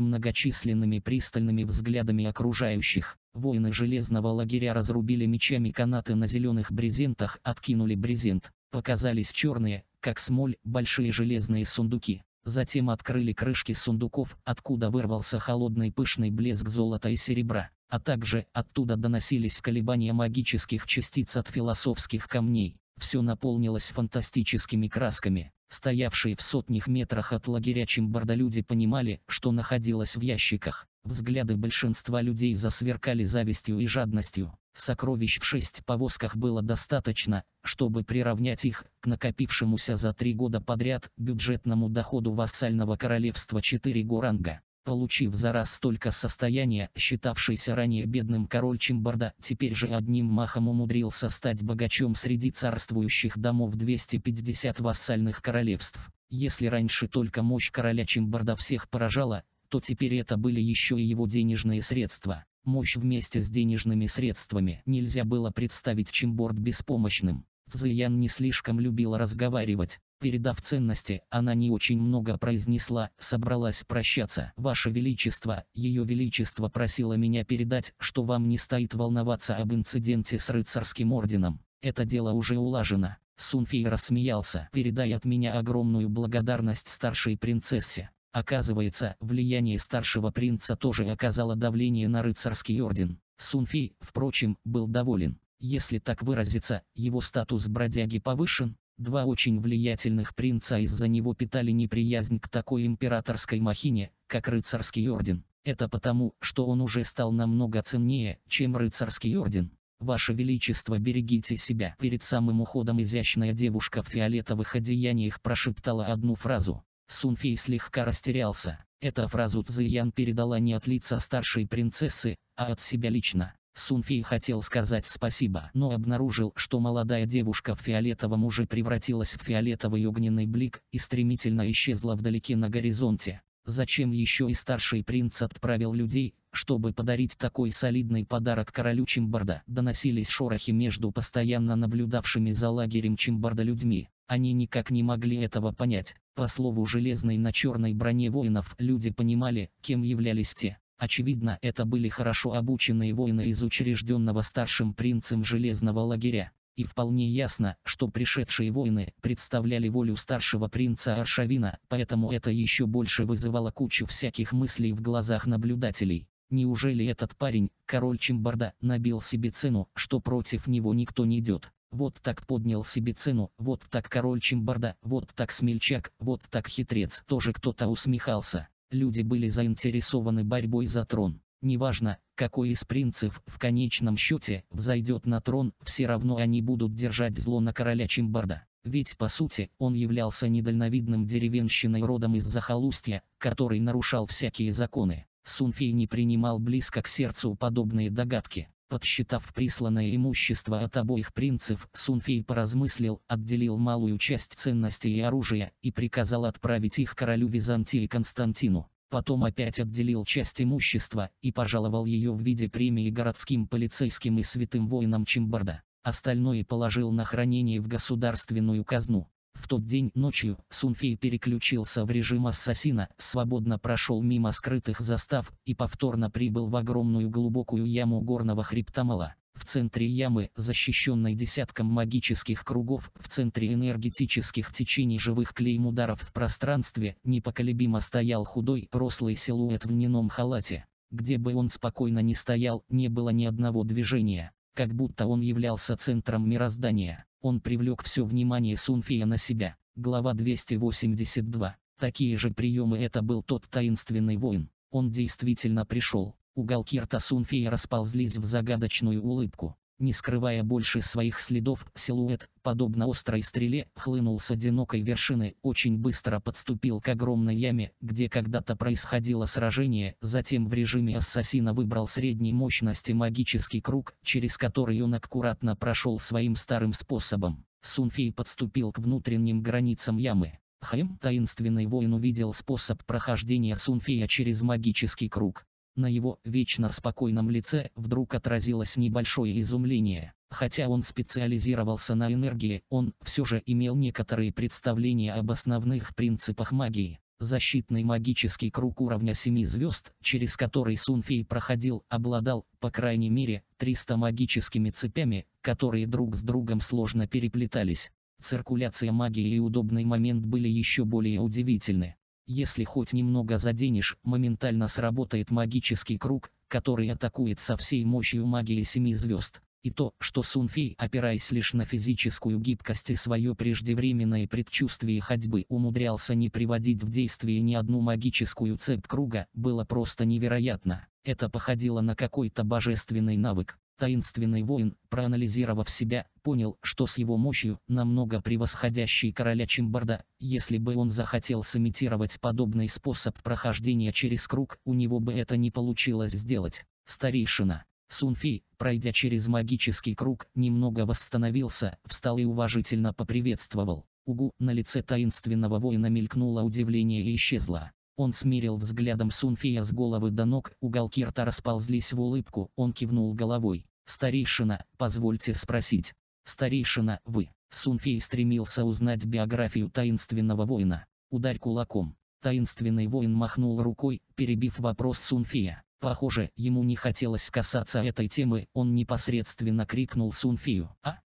многочисленными пристальными взглядами окружающих. Воины железного лагеря разрубили мечами канаты на зеленых брезентах, откинули брезент. Показались черные, как смоль, большие железные сундуки. Затем открыли крышки сундуков, откуда вырвался холодный пышный блеск золота и серебра а также оттуда доносились колебания магических частиц от философских камней. Все наполнилось фантастическими красками. Стоявшие в сотнях метрах от лагеря Чимбарда люди понимали, что находилось в ящиках. Взгляды большинства людей засверкали завистью и жадностью. Сокровищ в шесть повозках было достаточно, чтобы приравнять их к накопившемуся за три года подряд бюджетному доходу вассального королевства 4 Гуранга. Получив за раз столько состояния, считавшийся ранее бедным король Чимбарда, теперь же одним махом умудрился стать богачом среди царствующих домов 250 вассальных королевств. Если раньше только мощь короля Чимбарда всех поражала, то теперь это были еще и его денежные средства. Мощь вместе с денежными средствами нельзя было представить Чимборд беспомощным. Цзиян не слишком любил разговаривать, Передав ценности, она не очень много произнесла, собралась прощаться. «Ваше Величество, Ее Величество просило меня передать, что вам не стоит волноваться об инциденте с рыцарским орденом. Это дело уже улажено». Сунфей рассмеялся. «Передай от меня огромную благодарность старшей принцессе». Оказывается, влияние старшего принца тоже оказало давление на рыцарский орден. Сунфей, впрочем, был доволен. Если так выразиться, его статус бродяги повышен, Два очень влиятельных принца из-за него питали неприязнь к такой императорской махине, как рыцарский орден. Это потому, что он уже стал намного ценнее, чем рыцарский орден. Ваше Величество, берегите себя. Перед самым уходом изящная девушка в фиолетовых одеяниях прошептала одну фразу. Сунфей слегка растерялся. Эту фразу Цзыян передала не от лица старшей принцессы, а от себя лично. Сунфей хотел сказать спасибо, но обнаружил, что молодая девушка в фиолетовом уже превратилась в фиолетовый огненный блик и стремительно исчезла вдалеке на горизонте. Зачем еще и старший принц отправил людей, чтобы подарить такой солидный подарок королю Чимбарда? Доносились шорохи между постоянно наблюдавшими за лагерем Чимбарда людьми. Они никак не могли этого понять. По слову железной на черной броне воинов, люди понимали, кем являлись те, Очевидно, это были хорошо обученные воины из учрежденного старшим принцем железного лагеря. И вполне ясно, что пришедшие воины представляли волю старшего принца Аршавина, поэтому это еще больше вызывало кучу всяких мыслей в глазах наблюдателей. Неужели этот парень, король Чимбарда, набил себе цену, что против него никто не идет? Вот так поднял себе цену, вот так король Чимбарда, вот так смельчак, вот так хитрец. Тоже кто-то усмехался. Люди были заинтересованы борьбой за трон. Неважно, какой из принцев в конечном счете взойдет на трон, все равно они будут держать зло на короля Чимбарда. Ведь по сути, он являлся недальновидным деревенщиной родом из захолустья, который нарушал всякие законы. Сунфей не принимал близко к сердцу подобные догадки. Подсчитав присланное имущество от обоих принцев, Сунфей поразмыслил, отделил малую часть ценностей и оружия и приказал отправить их королю Византии Константину. Потом опять отделил часть имущества и пожаловал ее в виде премии городским полицейским и святым воинам Чимбарда. Остальное положил на хранение в государственную казну. В тот день ночью Сунфей переключился в режим ассасина, свободно прошел мимо скрытых застав и повторно прибыл в огромную глубокую яму горного хребта Мала. В центре ямы, защищенной десятком магических кругов, в центре энергетических течений живых клейм ударов в пространстве, непоколебимо стоял худой, рослый силуэт в льняном халате. Где бы он спокойно ни стоял, не было ни одного движения, как будто он являлся центром мироздания. Он привлек все внимание Сунфия на себя. Глава 282. Такие же приемы это был тот таинственный воин. Он действительно пришел. Уголки рта Сунфия расползлись в загадочную улыбку. Не скрывая больше своих следов, силуэт, подобно острой стреле, хлынул с одинокой вершины, очень быстро подступил к огромной яме, где когда-то происходило сражение, затем в режиме ассасина выбрал средней мощности магический круг, через который он аккуратно прошел своим старым способом. Сунфей подступил к внутренним границам ямы. Хэм, таинственный воин, увидел способ прохождения Сунфея через магический круг. На его вечно спокойном лице вдруг отразилось небольшое изумление. Хотя он специализировался на энергии, он все же имел некоторые представления об основных принципах магии. Защитный магический круг уровня 7 звезд, через который Сунфей проходил, обладал, по крайней мере, 300 магическими цепями, которые друг с другом сложно переплетались. Циркуляция магии и удобный момент были еще более удивительны. Если хоть немного заденешь, моментально сработает магический круг, который атакует со всей мощью магии семи звезд. И то, что Сунфей, опираясь лишь на физическую гибкость и свое преждевременное предчувствие ходьбы, умудрялся не приводить в действие ни одну магическую цепь круга, было просто невероятно. Это походило на какой-то божественный навык. Таинственный воин, проанализировав себя, понял, что с его мощью, намного превосходящей короля Чимбарда, если бы он захотел сымитировать подобный способ прохождения через круг, у него бы это не получилось сделать. Старейшина. Сунфи, пройдя через магический круг, немного восстановился, встал и уважительно поприветствовал. Угу, на лице таинственного воина мелькнуло удивление и исчезло. Он смирил взглядом Сунфея с головы до ног, уголки рта расползлись в улыбку, он кивнул головой. «Старейшина, позвольте спросить. Старейшина, вы?» Сунфей стремился узнать биографию таинственного воина. «Ударь кулаком». Таинственный воин махнул рукой, перебив вопрос Сунфея. Похоже, ему не хотелось касаться этой темы, он непосредственно крикнул Сунфию. «А?»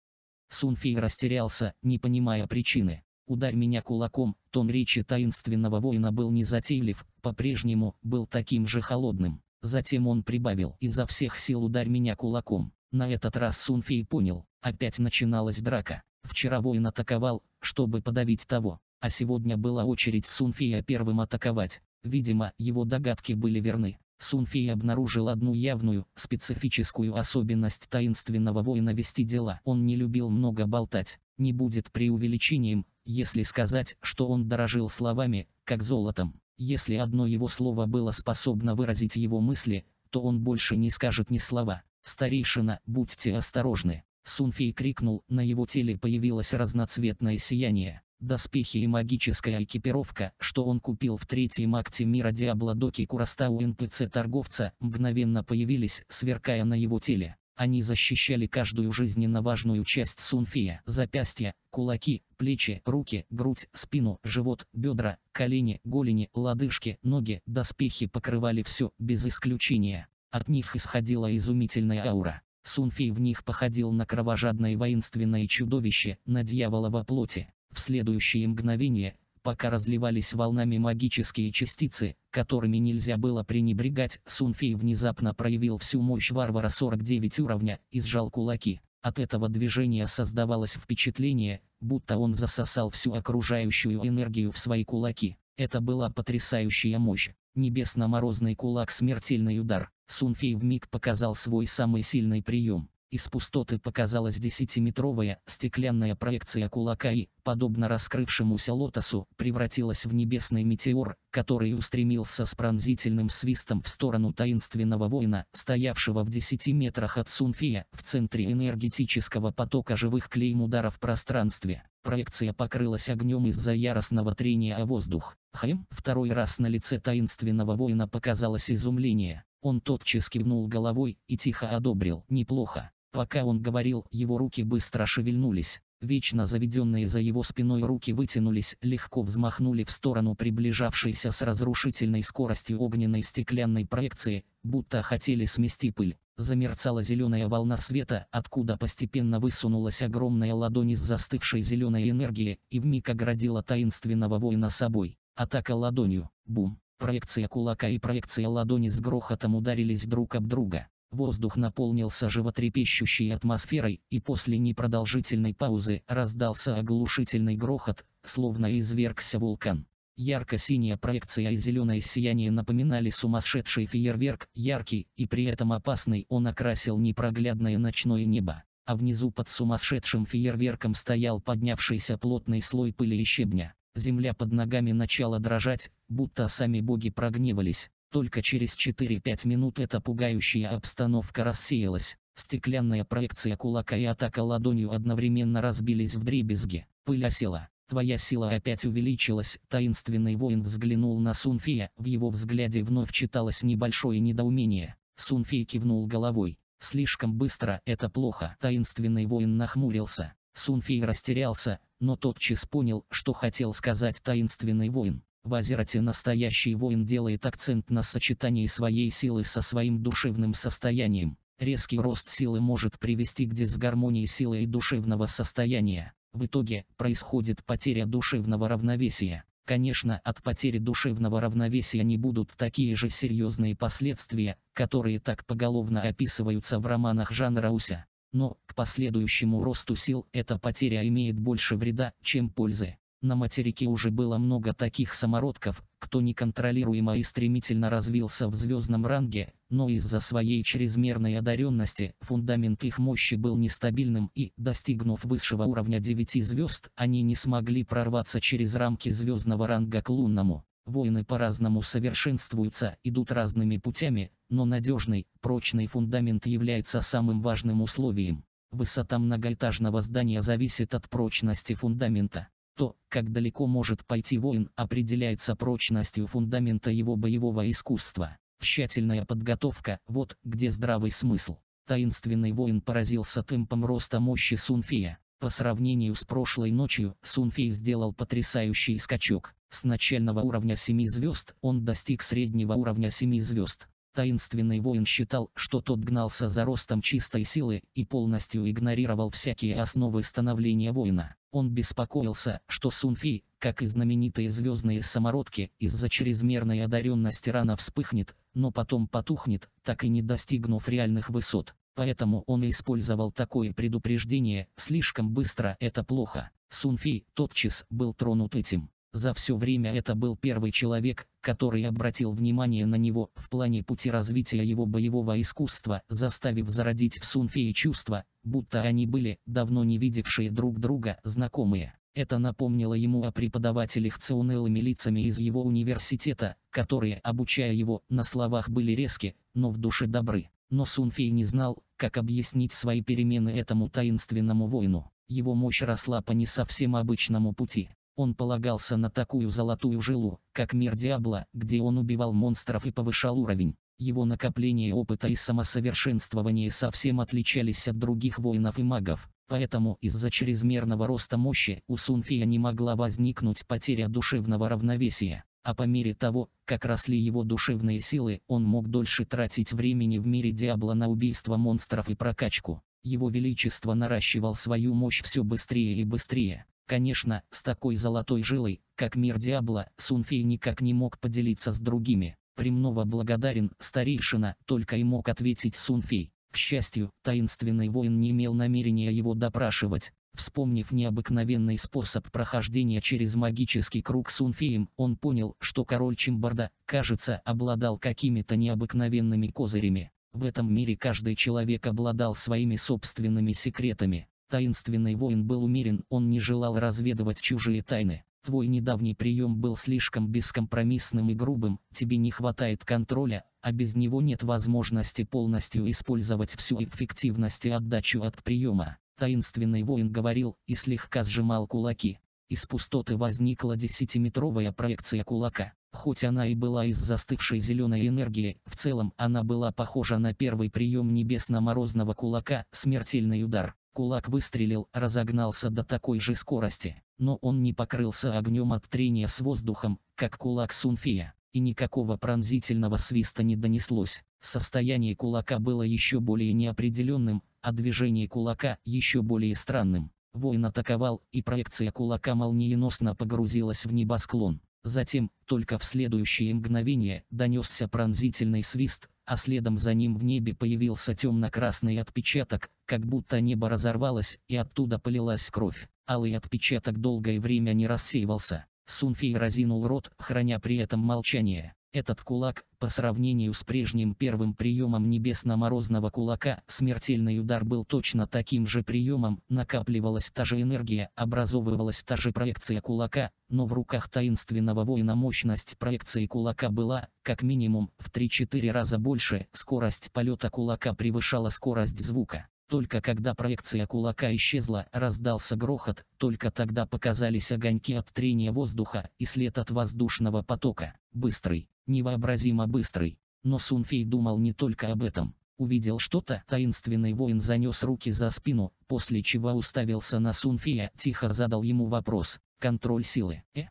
Сунфий растерялся, не понимая причины ударь меня кулаком, тон речи таинственного воина был незатейлив, по-прежнему был таким же холодным. Затем он прибавил «изо всех сил ударь меня кулаком». На этот раз Сунфей понял, опять начиналась драка. Вчера воин атаковал, чтобы подавить того, а сегодня была очередь Сунфея первым атаковать. Видимо, его догадки были верны. Сунфей обнаружил одну явную, специфическую особенность таинственного воина вести дела. Он не любил много болтать. Не будет преувеличением, если сказать, что он дорожил словами, как золотом. Если одно его слово было способно выразить его мысли, то он больше не скажет ни слова. «Старейшина, будьте осторожны!» Сунфей крикнул, на его теле появилось разноцветное сияние. Доспехи и магическая экипировка, что он купил в третьем акте мира Диабло Доки Курастау НПЦ торговца, мгновенно появились, сверкая на его теле. Они защищали каждую жизненно важную часть сунфия – запястья, кулаки, плечи, руки, грудь, спину, живот, бедра, колени, голени, лодыжки, ноги, доспехи покрывали все, без исключения. От них исходила изумительная аура. Сунфий в них походил на кровожадное воинственное чудовище, на дьявола во плоти. В следующее мгновение, пока разливались волнами магические частицы, которыми нельзя было пренебрегать, Сунфей внезапно проявил всю мощь варвара 49 уровня и сжал кулаки. От этого движения создавалось впечатление, будто он засосал всю окружающую энергию в свои кулаки. Это была потрясающая мощь. Небесно-морозный кулак смертельный удар. Сунфей миг показал свой самый сильный прием. Из пустоты показалась десятиметровая стеклянная проекция кулака и, подобно раскрывшемуся лотосу, превратилась в небесный метеор, который устремился с пронзительным свистом в сторону таинственного воина, стоявшего в десяти метрах от Сунфия, в центре энергетического потока живых клейм ударов в пространстве. Проекция покрылась огнем из-за яростного трения о воздух. Хэм, второй раз на лице таинственного воина показалось изумление. Он тотчас кивнул головой и тихо одобрил. Неплохо. Пока он говорил, его руки быстро шевельнулись. Вечно заведенные за его спиной руки вытянулись, легко взмахнули в сторону приближавшейся с разрушительной скоростью огненной стеклянной проекции, будто хотели смести пыль. Замерцала зеленая волна света, откуда постепенно высунулась огромная ладонь из застывшей зеленой энергии и вмиг оградила таинственного воина собой. Атака ладонью. Бум. Проекция кулака и проекция ладони с грохотом ударились друг об друга. Воздух наполнился животрепещущей атмосферой, и после непродолжительной паузы раздался оглушительный грохот, словно извергся вулкан. Ярко-синяя проекция и зеленое сияние напоминали сумасшедший фейерверк, яркий и при этом опасный он окрасил непроглядное ночное небо. А внизу под сумасшедшим фейерверком стоял поднявшийся плотный слой пыли и щебня. Земля под ногами начала дрожать, будто сами боги прогневались. Только через 4-5 минут эта пугающая обстановка рассеялась. Стеклянная проекция кулака и атака ладонью одновременно разбились в дребезги. Пыль осела. Твоя сила опять увеличилась. Таинственный воин взглянул на Сунфея. В его взгляде вновь читалось небольшое недоумение. Сунфей кивнул головой. Слишком быстро, это плохо. Таинственный воин нахмурился. Сунфей растерялся, но тотчас понял, что хотел сказать таинственный воин. В Азерате настоящий воин делает акцент на сочетании своей силы со своим душевным состоянием. Резкий рост силы может привести к дисгармонии силы и душевного состояния. В итоге, происходит потеря душевного равновесия. Конечно, от потери душевного равновесия не будут такие же серьезные последствия, которые так поголовно описываются в романах жанра Уся. Но, к последующему росту сил эта потеря имеет больше вреда, чем пользы. На материке уже было много таких самородков, кто неконтролируемо и стремительно развился в звездном ранге, но из-за своей чрезмерной одаренности фундамент их мощи был нестабильным и, достигнув высшего уровня 9 звезд, они не смогли прорваться через рамки звездного ранга к лунному. Воины по-разному совершенствуются, идут разными путями, но надежный, прочный фундамент является самым важным условием. Высота многоэтажного здания зависит от прочности фундамента. То, как далеко может пойти воин, определяется прочностью фундамента его боевого искусства. Тщательная подготовка – вот где здравый смысл. Таинственный воин поразился темпом роста мощи Сунфия. По сравнению с прошлой ночью, Сунфей сделал потрясающий скачок. С начального уровня 7 звезд он достиг среднего уровня 7 звезд. Таинственный воин считал, что тот гнался за ростом чистой силы и полностью игнорировал всякие основы становления воина. Он беспокоился, что Сунфи, как и знаменитые звездные самородки, из-за чрезмерной одаренности рано вспыхнет, но потом потухнет, так и не достигнув реальных высот. Поэтому он использовал такое предупреждение, слишком быстро это плохо. Сунфи тотчас был тронут этим. За все время это был первый человек, который обратил внимание на него в плане пути развития его боевого искусства, заставив зародить в Сунфее чувство, будто они были, давно не видевшие друг друга, знакомые. Это напомнило ему о преподавателях циунелыми лицами из его университета, которые, обучая его, на словах были резки, но в душе добры. Но Сунфей не знал, как объяснить свои перемены этому таинственному воину. Его мощь росла по не совсем обычному пути. Он полагался на такую золотую жилу, как мир Диабло, где он убивал монстров и повышал уровень. Его накопление опыта и самосовершенствование совсем отличались от других воинов и магов. Поэтому из-за чрезмерного роста мощи у Сунфия не могла возникнуть потеря душевного равновесия. А по мере того, как росли его душевные силы, он мог дольше тратить времени в мире Диабло на убийство монстров и прокачку. Его Величество наращивал свою мощь все быстрее и быстрее. Конечно, с такой золотой жилой, как мир Диабло, Сунфей никак не мог поделиться с другими. Примного благодарен, старейшина, только и мог ответить Сунфей. К счастью, таинственный воин не имел намерения его допрашивать. Вспомнив необыкновенный способ прохождения через магический круг с Унфеем, он понял, что король Чимбарда, кажется, обладал какими-то необыкновенными козырями. В этом мире каждый человек обладал своими собственными секретами. Таинственный воин был умерен, он не желал разведывать чужие тайны. Твой недавний прием был слишком бескомпромиссным и грубым, тебе не хватает контроля, а без него нет возможности полностью использовать всю эффективность и отдачу от приема. Таинственный воин говорил и слегка сжимал кулаки. Из пустоты возникла десятиметровая проекция кулака. Хоть она и была из застывшей зеленой энергии, в целом она была похожа на первый прием небесно-морозного кулака, смертельный удар кулак выстрелил, разогнался до такой же скорости, но он не покрылся огнем от трения с воздухом, как кулак Сунфия, и никакого пронзительного свиста не донеслось. Состояние кулака было еще более неопределенным, а движение кулака еще более странным. Воин атаковал, и проекция кулака молниеносно погрузилась в небосклон. Затем, только в следующее мгновение, донесся пронзительный свист, а следом за ним в небе появился темно-красный отпечаток, как будто небо разорвалось и оттуда полилась кровь. Алый отпечаток долгое время не рассеивался. Сунфей разинул рот, храня при этом молчание. Этот кулак, по сравнению с прежним первым приемом небесно-морозного кулака, смертельный удар был точно таким же приемом, накапливалась та же энергия, образовывалась та же проекция кулака, но в руках таинственного воина мощность проекции кулака была, как минимум, в 3-4 раза больше, скорость полета кулака превышала скорость звука. Только когда проекция кулака исчезла, раздался грохот, только тогда показались огоньки от трения воздуха и след от воздушного потока. Быстрый, невообразимо быстрый. Но Сунфей думал не только об этом. Увидел что-то, таинственный воин занес руки за спину, после чего уставился на Сунфея, тихо задал ему вопрос. Контроль силы. Э?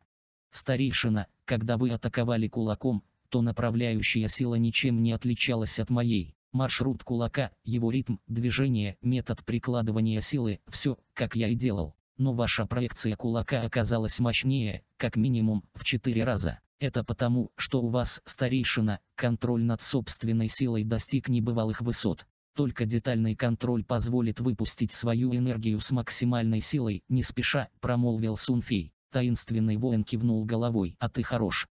Старейшина, когда вы атаковали кулаком, то направляющая сила ничем не отличалась от моей. Маршрут кулака, его ритм, движение, метод прикладывания силы, все, как я и делал. Но ваша проекция кулака оказалась мощнее, как минимум, в 4 раза. Это потому, что у вас, старейшина, контроль над собственной силой достиг небывалых высот. Только детальный контроль позволит выпустить свою энергию с максимальной силой, не спеша, промолвил Сунфей. Таинственный воин кивнул головой, а ты хорош.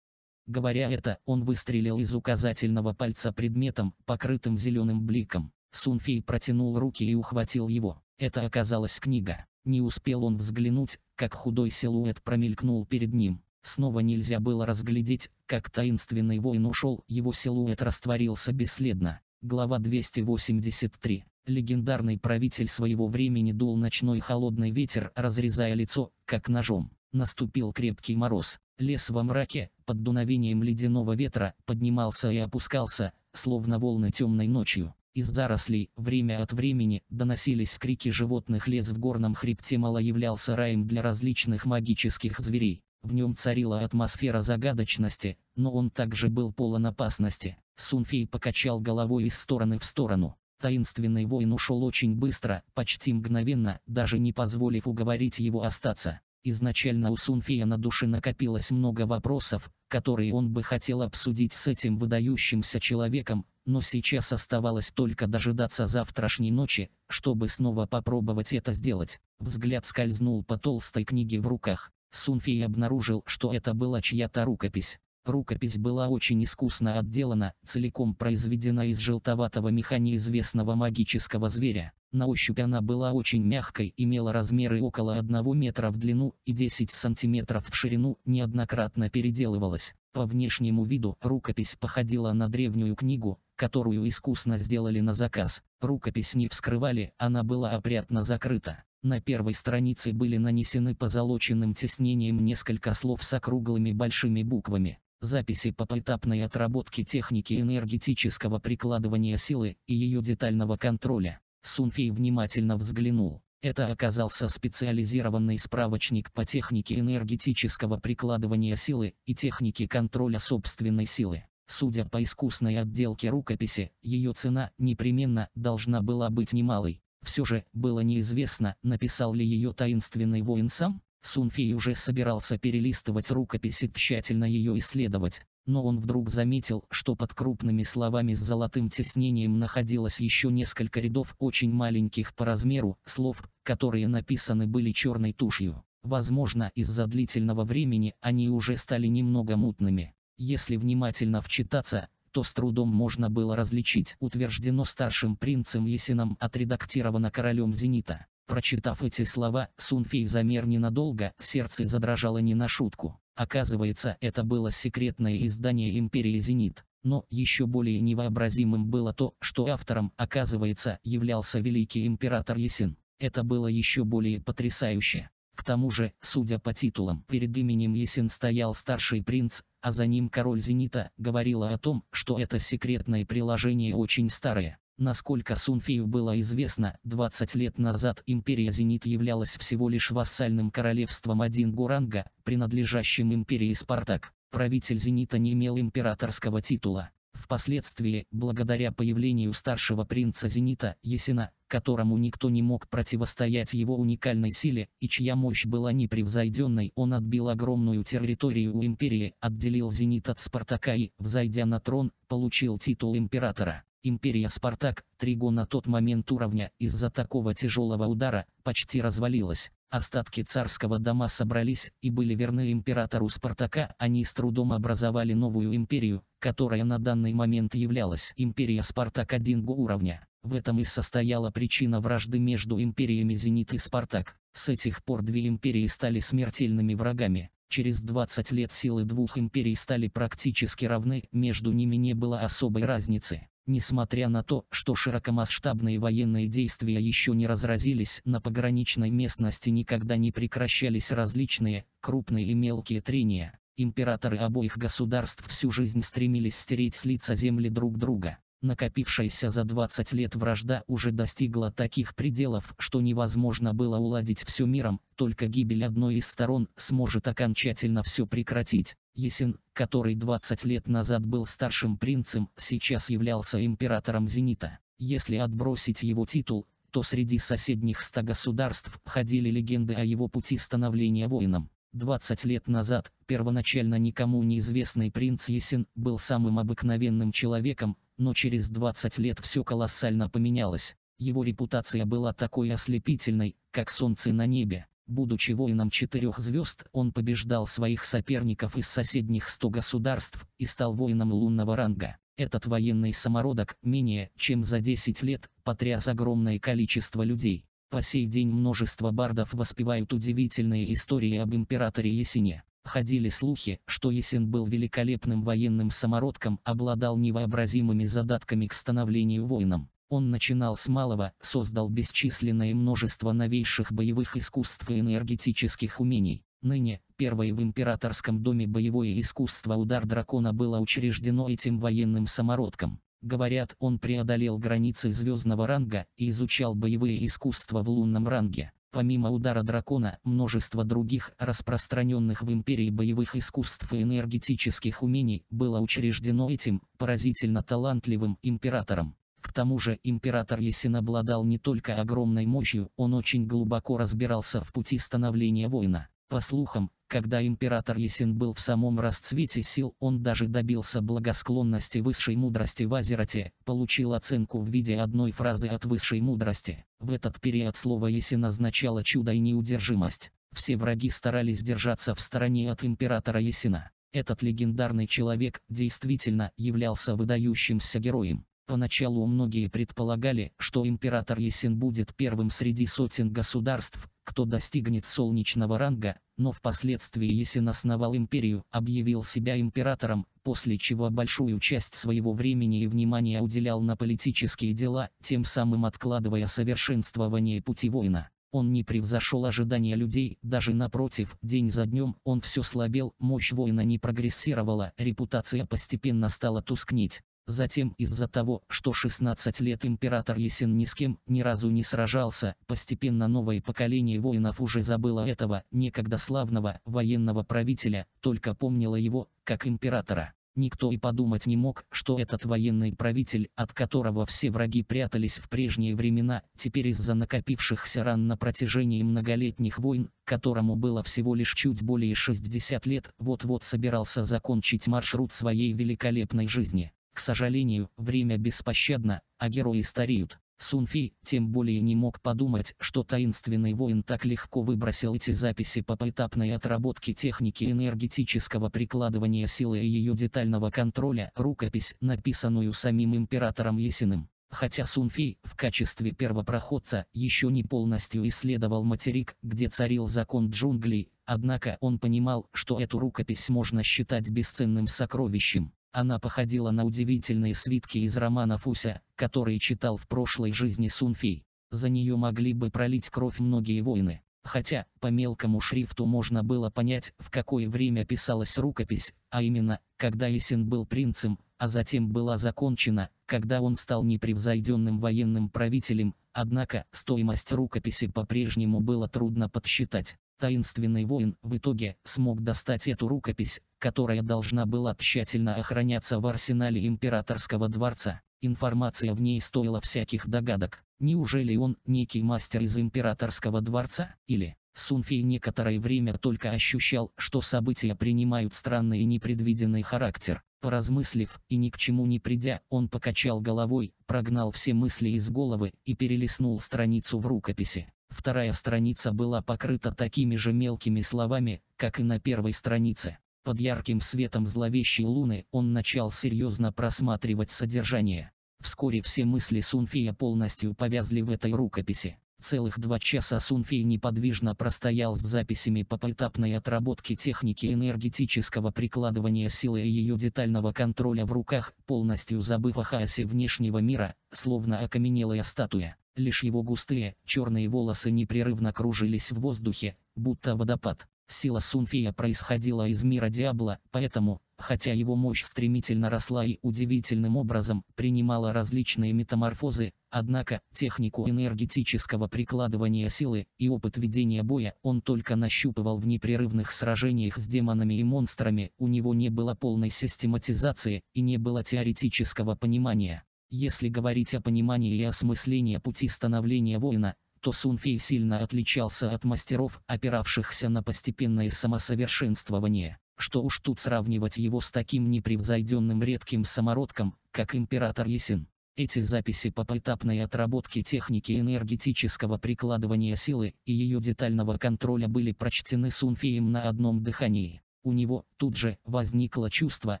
Говоря это, он выстрелил из указательного пальца предметом, покрытым зеленым бликом. Сунфей протянул руки и ухватил его. Это оказалась книга. Не успел он взглянуть, как худой силуэт промелькнул перед ним. Снова нельзя было разглядеть, как таинственный воин ушел, его силуэт растворился бесследно. Глава 283. Легендарный правитель своего времени дул ночной холодный ветер, разрезая лицо, как ножом. Наступил крепкий мороз. Лес во мраке, под дуновением ледяного ветра, поднимался и опускался, словно волны темной ночью. Из зарослей, время от времени, доносились крики животных лес в горном хребте мало являлся раем для различных магических зверей. В нем царила атмосфера загадочности, но он также был полон опасности. Сунфей покачал головой из стороны в сторону. Таинственный воин ушел очень быстро, почти мгновенно, даже не позволив уговорить его остаться. Изначально у Сунфея на душе накопилось много вопросов, которые он бы хотел обсудить с этим выдающимся человеком, но сейчас оставалось только дожидаться завтрашней ночи, чтобы снова попробовать это сделать. Взгляд скользнул по толстой книге в руках. Сунфий обнаружил, что это была чья-то рукопись. Рукопись была очень искусно отделана, целиком произведена из желтоватого меха неизвестного магического зверя. На ощупь она была очень мягкой, имела размеры около 1 метра в длину и 10 сантиметров в ширину, неоднократно переделывалась. По внешнему виду рукопись походила на древнюю книгу, которую искусно сделали на заказ. Рукопись не вскрывали, она была опрятно закрыта. На первой странице были нанесены позолоченным тиснением несколько слов с округлыми большими буквами. Записи по поэтапной отработке техники энергетического прикладывания силы и ее детального контроля. Сунфей внимательно взглянул. Это оказался специализированный справочник по технике энергетического прикладывания силы и технике контроля собственной силы. Судя по искусной отделке рукописи, ее цена непременно должна была быть немалой. Все же, было неизвестно, написал ли ее таинственный воин сам. Сунфи уже собирался перелистывать рукопись и тщательно ее исследовать, но он вдруг заметил, что под крупными словами с золотым тиснением находилось еще несколько рядов очень маленьких по размеру слов, которые написаны были черной тушью. Возможно, из-за длительного времени они уже стали немного мутными. Если внимательно вчитаться, то с трудом можно было различить, утверждено старшим принцем Есином, отредактировано королем Зенита. Прочитав эти слова, Сунфей замер ненадолго, сердце задрожало не на шутку. Оказывается, это было секретное издание империи «Зенит». Но еще более невообразимым было то, что автором, оказывается, являлся великий император Есин. Это было еще более потрясающе. К тому же, судя по титулам, перед именем Есин стоял старший принц, а за ним король Зенита, говорила о том, что это секретное приложение очень старое. Насколько Сунфею было известно, 20 лет назад империя Зенит являлась всего лишь вассальным королевством один Гуранга, принадлежащим империи Спартак. Правитель Зенита не имел императорского титула. Впоследствии, благодаря появлению старшего принца Зенита, Есина, которому никто не мог противостоять его уникальной силе, и чья мощь была непревзойденной, он отбил огромную территорию у империи, отделил Зенит от Спартака и, взойдя на трон, получил титул императора. Империя Спартак, Триго на тот момент уровня, из-за такого тяжелого удара, почти развалилась. Остатки царского дома собрались и были верны императору Спартака, они с трудом образовали новую империю, которая на данный момент являлась империя Спартака Динго уровня. В этом и состояла причина вражды между империями Зенит и Спартак. С этих пор две империи стали смертельными врагами. Через 20 лет силы двух империй стали практически равны, между ними не было особой разницы. Несмотря на то, что широкомасштабные военные действия еще не разразились, на пограничной местности никогда не прекращались различные, крупные и мелкие трения. Императоры обоих государств всю жизнь стремились стереть с лица земли друг друга. Накопившаяся за 20 лет вражда уже достигла таких пределов, что невозможно было уладить все миром, только гибель одной из сторон сможет окончательно все прекратить. Есин, который 20 лет назад был старшим принцем, сейчас являлся императором Зенита. Если отбросить его титул, то среди соседних 100 государств ходили легенды о его пути становления воином. 20 лет назад, первоначально никому неизвестный принц Есин был самым обыкновенным человеком, но через 20 лет все колоссально поменялось. Его репутация была такой ослепительной, как солнце на небе. Будучи воином четырех звезд, он побеждал своих соперников из соседних 100 государств и стал воином лунного ранга. Этот военный самородок менее чем за 10 лет потряс огромное количество людей. По сей день множество бардов воспевают удивительные истории об императоре Есине. Ходили слухи, что Есин был великолепным военным самородком, обладал невообразимыми задатками к становлению воином. Он начинал с малого, создал бесчисленное множество новейших боевых искусств и энергетических умений. Ныне, первое в императорском доме боевое искусство «Удар дракона» было учреждено этим военным самородком. Говорят, он преодолел границы звездного ранга и изучал боевые искусства в лунном ранге. Помимо удара дракона, множество других распространенных в империи боевых искусств и энергетических умений было учреждено этим поразительно талантливым императором. К тому же император Есин обладал не только огромной мощью, он очень глубоко разбирался в пути становления воина. По слухам, когда император Есин был в самом расцвете сил, он даже добился благосклонности высшей мудрости в Азерате, получил оценку в виде одной фразы от высшей мудрости. В этот период слово Есин означало чудо и неудержимость. Все враги старались держаться в стороне от императора Есина. Этот легендарный человек действительно являлся выдающимся героем. Поначалу многие предполагали, что император Есин будет первым среди сотен государств, кто достигнет солнечного ранга, но впоследствии Есин основал империю, объявил себя императором, после чего большую часть своего времени и внимания уделял на политические дела, тем самым откладывая совершенствование пути воина. Он не превзошел ожидания людей, даже напротив, день за днем он все слабел, мощь воина не прогрессировала, репутация постепенно стала тускнеть. Затем из-за того, что 16 лет император Есен ни с кем ни разу не сражался, постепенно новое поколение воинов уже забыло этого некогда славного военного правителя, только помнило его, как императора. Никто и подумать не мог, что этот военный правитель, от которого все враги прятались в прежние времена, теперь из-за накопившихся ран на протяжении многолетних войн, которому было всего лишь чуть более 60 лет, вот-вот собирался закончить маршрут своей великолепной жизни. К сожалению, время беспощадно, а герои стареют. Сунфи, тем более не мог подумать, что таинственный воин так легко выбросил эти записи по поэтапной отработке техники энергетического прикладывания силы и ее детального контроля, рукопись, написанную самим императором Есиным. Хотя Сунфи, в качестве первопроходца, еще не полностью исследовал материк, где царил закон джунглей, однако он понимал, что эту рукопись можно считать бесценным сокровищем. Она походила на удивительные свитки из романа Фуся, которые читал в прошлой жизни Сунфи. За нее могли бы пролить кровь многие воины. Хотя, по мелкому шрифту можно было понять, в какое время писалась рукопись, а именно, когда Исин был принцем, а затем была закончена, когда он стал непревзойденным военным правителем, однако стоимость рукописи по-прежнему было трудно подсчитать. Таинственный воин в итоге смог достать эту рукопись, которая должна была тщательно охраняться в арсенале императорского дворца. Информация в ней стоила всяких догадок. Неужели он некий мастер из императорского дворца? Или Сунфей некоторое время только ощущал, что события принимают странный и непредвиденный характер. Поразмыслив и ни к чему не придя, он покачал головой, прогнал все мысли из головы и перелистнул страницу в рукописи. Вторая страница была покрыта такими же мелкими словами, как и на первой странице. Под ярким светом зловещей луны он начал серьезно просматривать содержание. Вскоре все мысли Сунфия полностью повязли в этой рукописи. Целых два часа Сунфей неподвижно простоял с записями по поэтапной отработке техники энергетического прикладывания силы и ее детального контроля в руках, полностью забыв о хаосе внешнего мира, словно окаменелая статуя. Лишь его густые, черные волосы непрерывно кружились в воздухе, будто водопад. Сила Сунфия происходила из мира Диабла, поэтому, хотя его мощь стремительно росла и удивительным образом принимала различные метаморфозы, однако, технику энергетического прикладывания силы и опыт ведения боя он только нащупывал в непрерывных сражениях с демонами и монстрами, у него не было полной систематизации и не было теоретического понимания. Если говорить о понимании и осмыслении пути становления воина, то Сун Фей сильно отличался от мастеров, опиравшихся на постепенное самосовершенствование, что уж тут сравнивать его с таким непревзойденным редким самородком, как император Есин. Эти записи по поэтапной отработке техники энергетического прикладывания силы и ее детального контроля были прочтены Сунфеем на одном дыхании. У него тут же возникло чувство,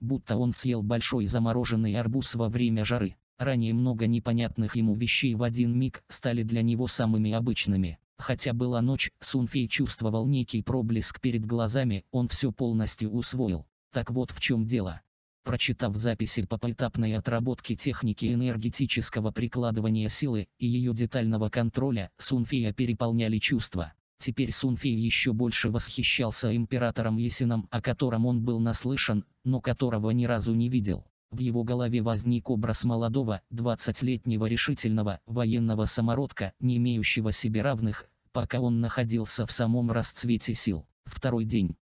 будто он съел большой замороженный арбуз во время жары. Ранее много непонятных ему вещей в один миг стали для него самыми обычными. Хотя была ночь, Сунфей чувствовал некий проблеск перед глазами, он все полностью усвоил. Так вот в чем дело. Прочитав записи по поэтапной отработке техники энергетического прикладывания силы и ее детального контроля, Сунфея переполняли чувства. Теперь Сунфей еще больше восхищался императором Есином, о котором он был наслышан, но которого ни разу не видел в его голове возник образ молодого, 20-летнего решительного, военного самородка, не имеющего себе равных, пока он находился в самом расцвете сил. Второй день.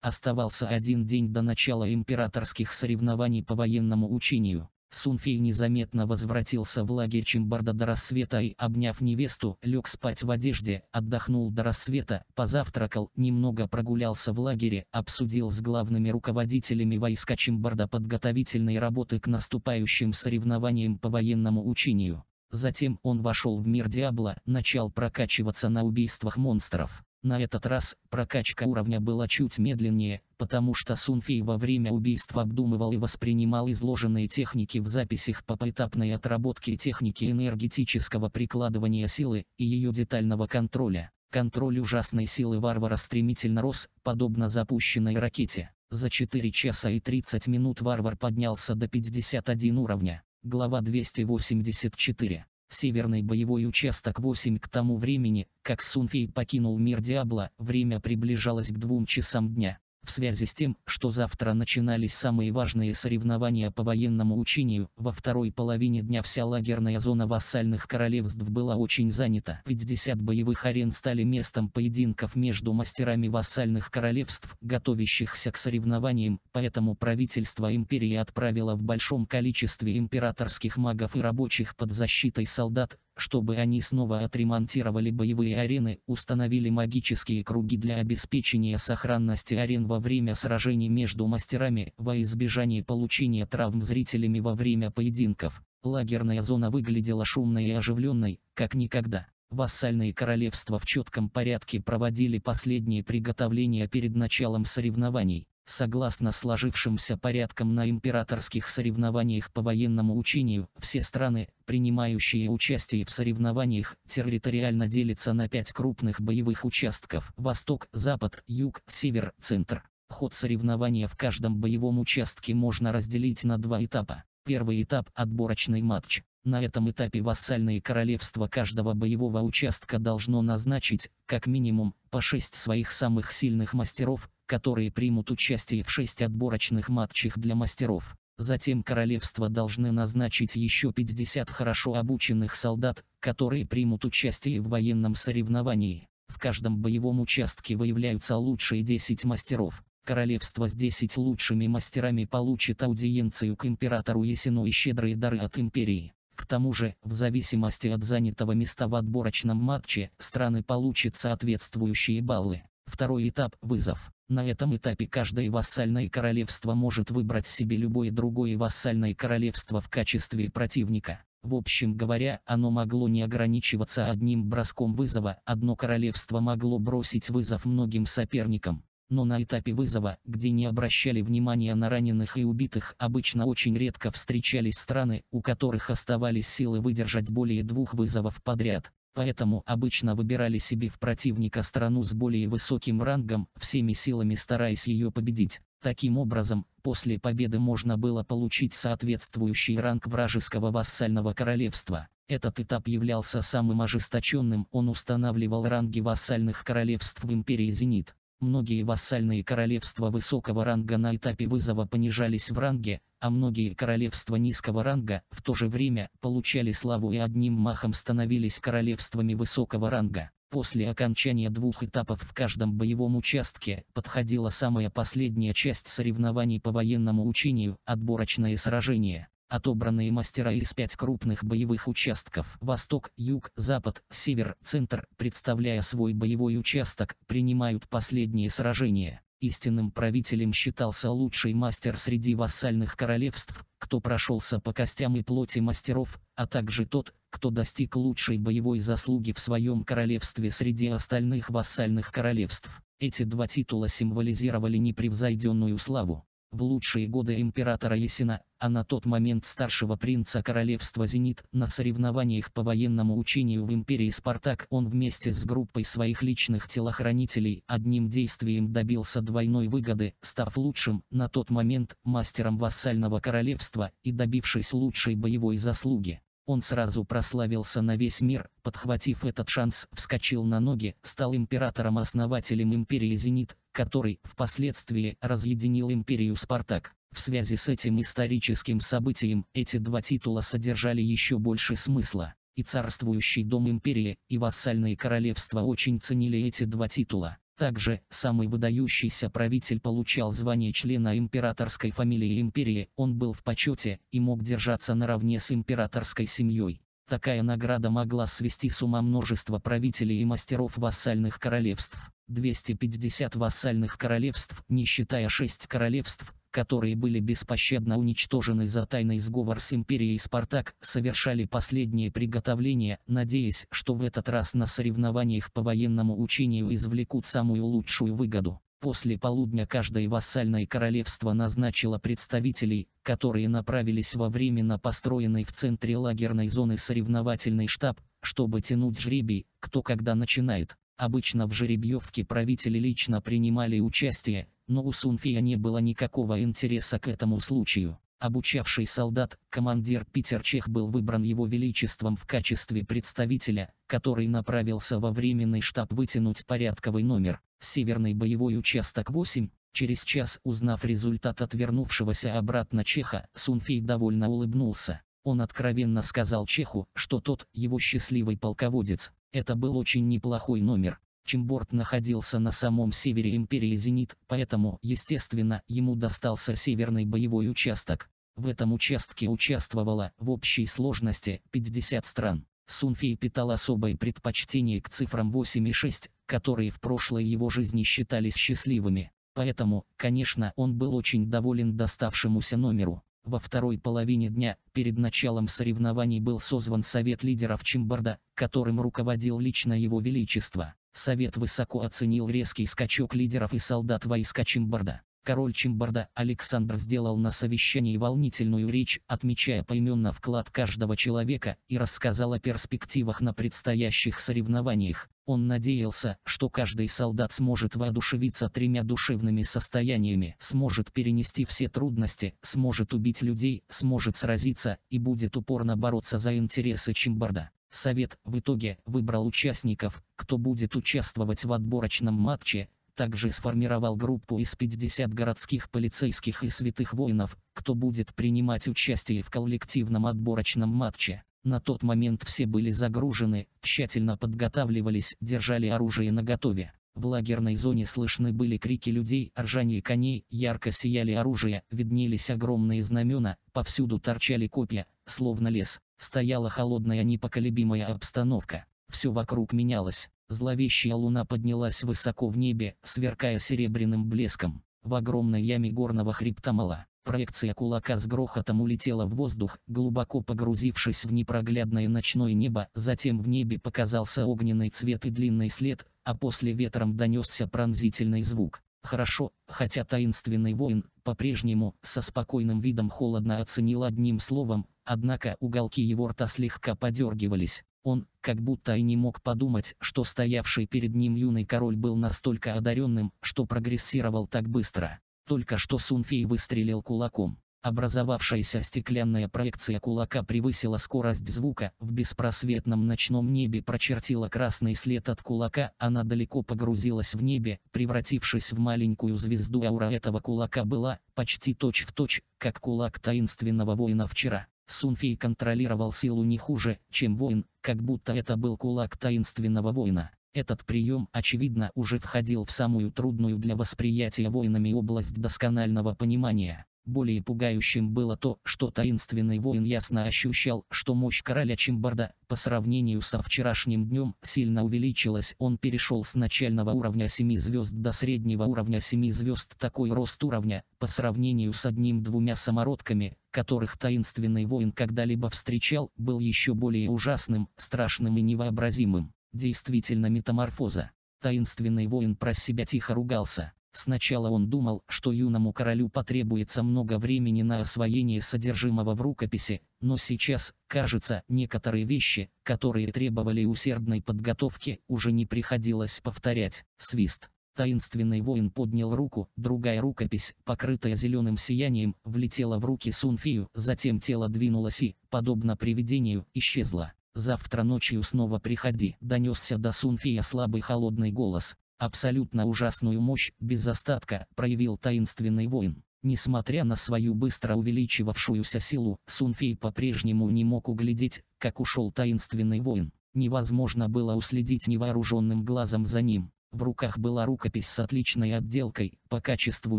Оставался один день до начала императорских соревнований по военному учению. Сунфей незаметно возвратился в лагерь Чимбарда до рассвета и, обняв невесту, лег спать в одежде, отдохнул до рассвета, позавтракал, немного прогулялся в лагере, обсудил с главными руководителями войска Чимбарда подготовительные работы к наступающим соревнованиям по военному учению. Затем он вошел в мир Диабло, начал прокачиваться на убийствах монстров. На этот раз прокачка уровня была чуть медленнее, потому что Сунфей во время убийства обдумывал и воспринимал изложенные техники в записях по поэтапной отработке техники энергетического прикладывания силы и ее детального контроля. Контроль ужасной силы варвара стремительно рос, подобно запущенной ракете. За 4 часа и 30 минут варвар поднялся до 51 уровня. Глава 284. Северный боевой участок 8 к тому времени, как Сунфей покинул мир Диабла, время приближалось к двум часам дня. В связи с тем, что завтра начинались самые важные соревнования по военному учению, во второй половине дня вся лагерная зона вассальных королевств была очень занята. 50 боевых арен стали местом поединков между мастерами вассальных королевств, готовящихся к соревнованиям, поэтому правительство империи отправило в большом количестве императорских магов и рабочих под защитой солдат, чтобы они снова отремонтировали боевые арены, установили магические круги для обеспечения сохранности арен во время сражений между мастерами, во избежание получения травм зрителями во время поединков. Лагерная зона выглядела шумной и оживленной, как никогда. Вассальные королевства в четком порядке проводили последние приготовления перед началом соревнований. Согласно сложившимся порядкам на императорских соревнованиях по военному учению, все страны, принимающие участие в соревнованиях, территориально делятся на пять крупных боевых участков – восток, запад, юг, север, центр. Ход соревнования в каждом боевом участке можно разделить на два этапа. Первый этап – отборочный матч. На этом этапе вассальные королевства каждого боевого участка должно назначить, как минимум, по 6 своих самых сильных мастеров, которые примут участие в 6 отборочных матчах для мастеров. Затем королевства должны назначить еще 50 хорошо обученных солдат, которые примут участие в военном соревновании. В каждом боевом участке выявляются лучшие 10 мастеров. Королевство с 10 лучшими мастерами получит аудиенцию к императору Есину и щедрые дары от империи. К тому же, в зависимости от занятого места в отборочном матче, страны получат соответствующие баллы. Второй этап – вызов. На этом этапе каждое вассальное королевство может выбрать себе любое другое вассальное королевство в качестве противника. В общем говоря, оно могло не ограничиваться одним броском вызова, одно королевство могло бросить вызов многим соперникам. Но на этапе вызова, где не обращали внимания на раненых и убитых, обычно очень редко встречались страны, у которых оставались силы выдержать более двух вызовов подряд. Поэтому обычно выбирали себе в противника страну с более высоким рангом, всеми силами стараясь ее победить. Таким образом, после победы можно было получить соответствующий ранг вражеского вассального королевства. Этот этап являлся самым ожесточенным, он устанавливал ранги вассальных королевств в империи «Зенит». Многие вассальные королевства высокого ранга на этапе вызова понижались в ранге, а многие королевства низкого ранга в то же время получали славу и одним махом становились королевствами высокого ранга. После окончания двух этапов в каждом боевом участке подходила самая последняя часть соревнований по военному учению – отборочное сражение. Отобранные мастера из пять крупных боевых участков – Восток, Юг, Запад, Север, Центр, представляя свой боевой участок, принимают последние сражения. Истинным правителем считался лучший мастер среди вассальных королевств, кто прошелся по костям и плоти мастеров, а также тот, кто достиг лучшей боевой заслуги в своем королевстве среди остальных вассальных королевств. Эти два титула символизировали непревзойденную славу. В лучшие годы императора Есина, а на тот момент старшего принца королевства Зенит, на соревнованиях по военному учению в империи Спартак он вместе с группой своих личных телохранителей одним действием добился двойной выгоды, став лучшим, на тот момент, мастером вассального королевства и добившись лучшей боевой заслуги. Он сразу прославился на весь мир, подхватив этот шанс, вскочил на ноги, стал императором-основателем империи «Зенит», который впоследствии разъединил империю Спартак. В связи с этим историческим событием эти два титула содержали еще больше смысла, и царствующий дом империи, и вассальные королевства очень ценили эти два титула. Также, самый выдающийся правитель получал звание члена императорской фамилии империи, он был в почете и мог держаться наравне с императорской семьей. Такая награда могла свести с ума множество правителей и мастеров вассальных королевств. 250 вассальных королевств, не считая 6 королевств, которые были беспощадно уничтожены за тайный сговор с империей Спартак, совершали последние приготовления, надеясь, что в этот раз на соревнованиях по военному учению извлекут самую лучшую выгоду. После полудня каждое вассальное королевство назначило представителей, которые направились во временно построенный в центре лагерной зоны соревновательный штаб, чтобы тянуть жребий, кто когда начинает. Обычно в жеребьевке правители лично принимали участие, но у Сунфия не было никакого интереса к этому случаю. Обучавший солдат, командир Питер Чех был выбран его величеством в качестве представителя, который направился во временный штаб вытянуть порядковый номер, северный боевой участок 8. Через час, узнав результат отвернувшегося обратно Чеха, Сунфий довольно улыбнулся. Он откровенно сказал Чеху, что тот, его счастливый полководец, это был очень неплохой номер, чем находился на самом севере империи «Зенит», поэтому, естественно, ему достался северный боевой участок. В этом участке участвовало в общей сложности 50 стран. Сунфей питал особое предпочтение к цифрам 8 и 6, которые в прошлой его жизни считались счастливыми. Поэтому, конечно, он был очень доволен доставшемуся номеру. Во второй половине дня, перед началом соревнований был созван Совет лидеров Чимборда, которым руководил лично его величество. Совет высоко оценил резкий скачок лидеров и солдат войска Чимборда. Король Чимбарда Александр сделал на совещании волнительную речь, отмечая поименно вклад каждого человека и рассказал о перспективах на предстоящих соревнованиях. Он надеялся, что каждый солдат сможет воодушевиться тремя душевными состояниями, сможет перенести все трудности, сможет убить людей, сможет сразиться и будет упорно бороться за интересы Чимбарда. Совет в итоге выбрал участников, кто будет участвовать в отборочном матче, также сформировал группу из 50 городских полицейских и святых воинов, кто будет принимать участие в коллективном отборочном матче. На тот момент все были загружены, тщательно подготавливались, держали оружие наготове. В лагерной зоне слышны были крики людей, ржание коней, ярко сияли оружие, виднелись огромные знамена, повсюду торчали копья, словно лес. Стояла холодная непоколебимая обстановка. Все вокруг менялось. Зловещая луна поднялась высоко в небе, сверкая серебряным блеском. В огромной яме горного хребта мала. Проекция кулака с грохотом улетела в воздух, глубоко погрузившись в непроглядное ночное небо, затем в небе показался огненный цвет и длинный след, а после ветром донесся пронзительный звук. Хорошо, хотя таинственный воин, по-прежнему, со спокойным видом холодно оценил одним словом, однако уголки его рта слегка подергивались. Он, как будто и не мог подумать, что стоявший перед ним юный король был настолько одаренным, что прогрессировал так быстро. Только что Сунфей выстрелил кулаком. Образовавшаяся стеклянная проекция кулака превысила скорость звука, в беспросветном ночном небе прочертила красный след от кулака, она далеко погрузилась в небе, превратившись в маленькую звезду аура этого кулака была, почти точь-в-точь, точь, как кулак таинственного воина вчера. Сунфей контролировал силу не хуже, чем воин, как будто это был кулак таинственного воина. Этот прием, очевидно, уже входил в самую трудную для восприятия воинами область досконального понимания. Более пугающим было то, что таинственный воин ясно ощущал, что мощь короля Чимбарда, по сравнению со вчерашним днем, сильно увеличилась. Он перешел с начального уровня 7 звезд до среднего уровня 7 звезд. Такой рост уровня, по сравнению с одним-двумя самородками, которых таинственный воин когда-либо встречал, был еще более ужасным, страшным и невообразимым. Действительно метаморфоза. Таинственный воин про себя тихо ругался. Сначала он думал, что юному королю потребуется много времени на освоение содержимого в рукописи, но сейчас, кажется, некоторые вещи, которые требовали усердной подготовки, уже не приходилось повторять. Свист. Таинственный воин поднял руку, другая рукопись, покрытая зеленым сиянием, влетела в руки Сунфию, затем тело двинулось и, подобно привидению, исчезло. «Завтра ночью снова приходи», — донесся до Сунфия слабый холодный голос. Абсолютно ужасную мощь, без остатка, проявил таинственный воин. Несмотря на свою быстро увеличивавшуюся силу, Сунфей по-прежнему не мог углядеть, как ушел таинственный воин. Невозможно было уследить невооруженным глазом за ним. В руках была рукопись с отличной отделкой, по качеству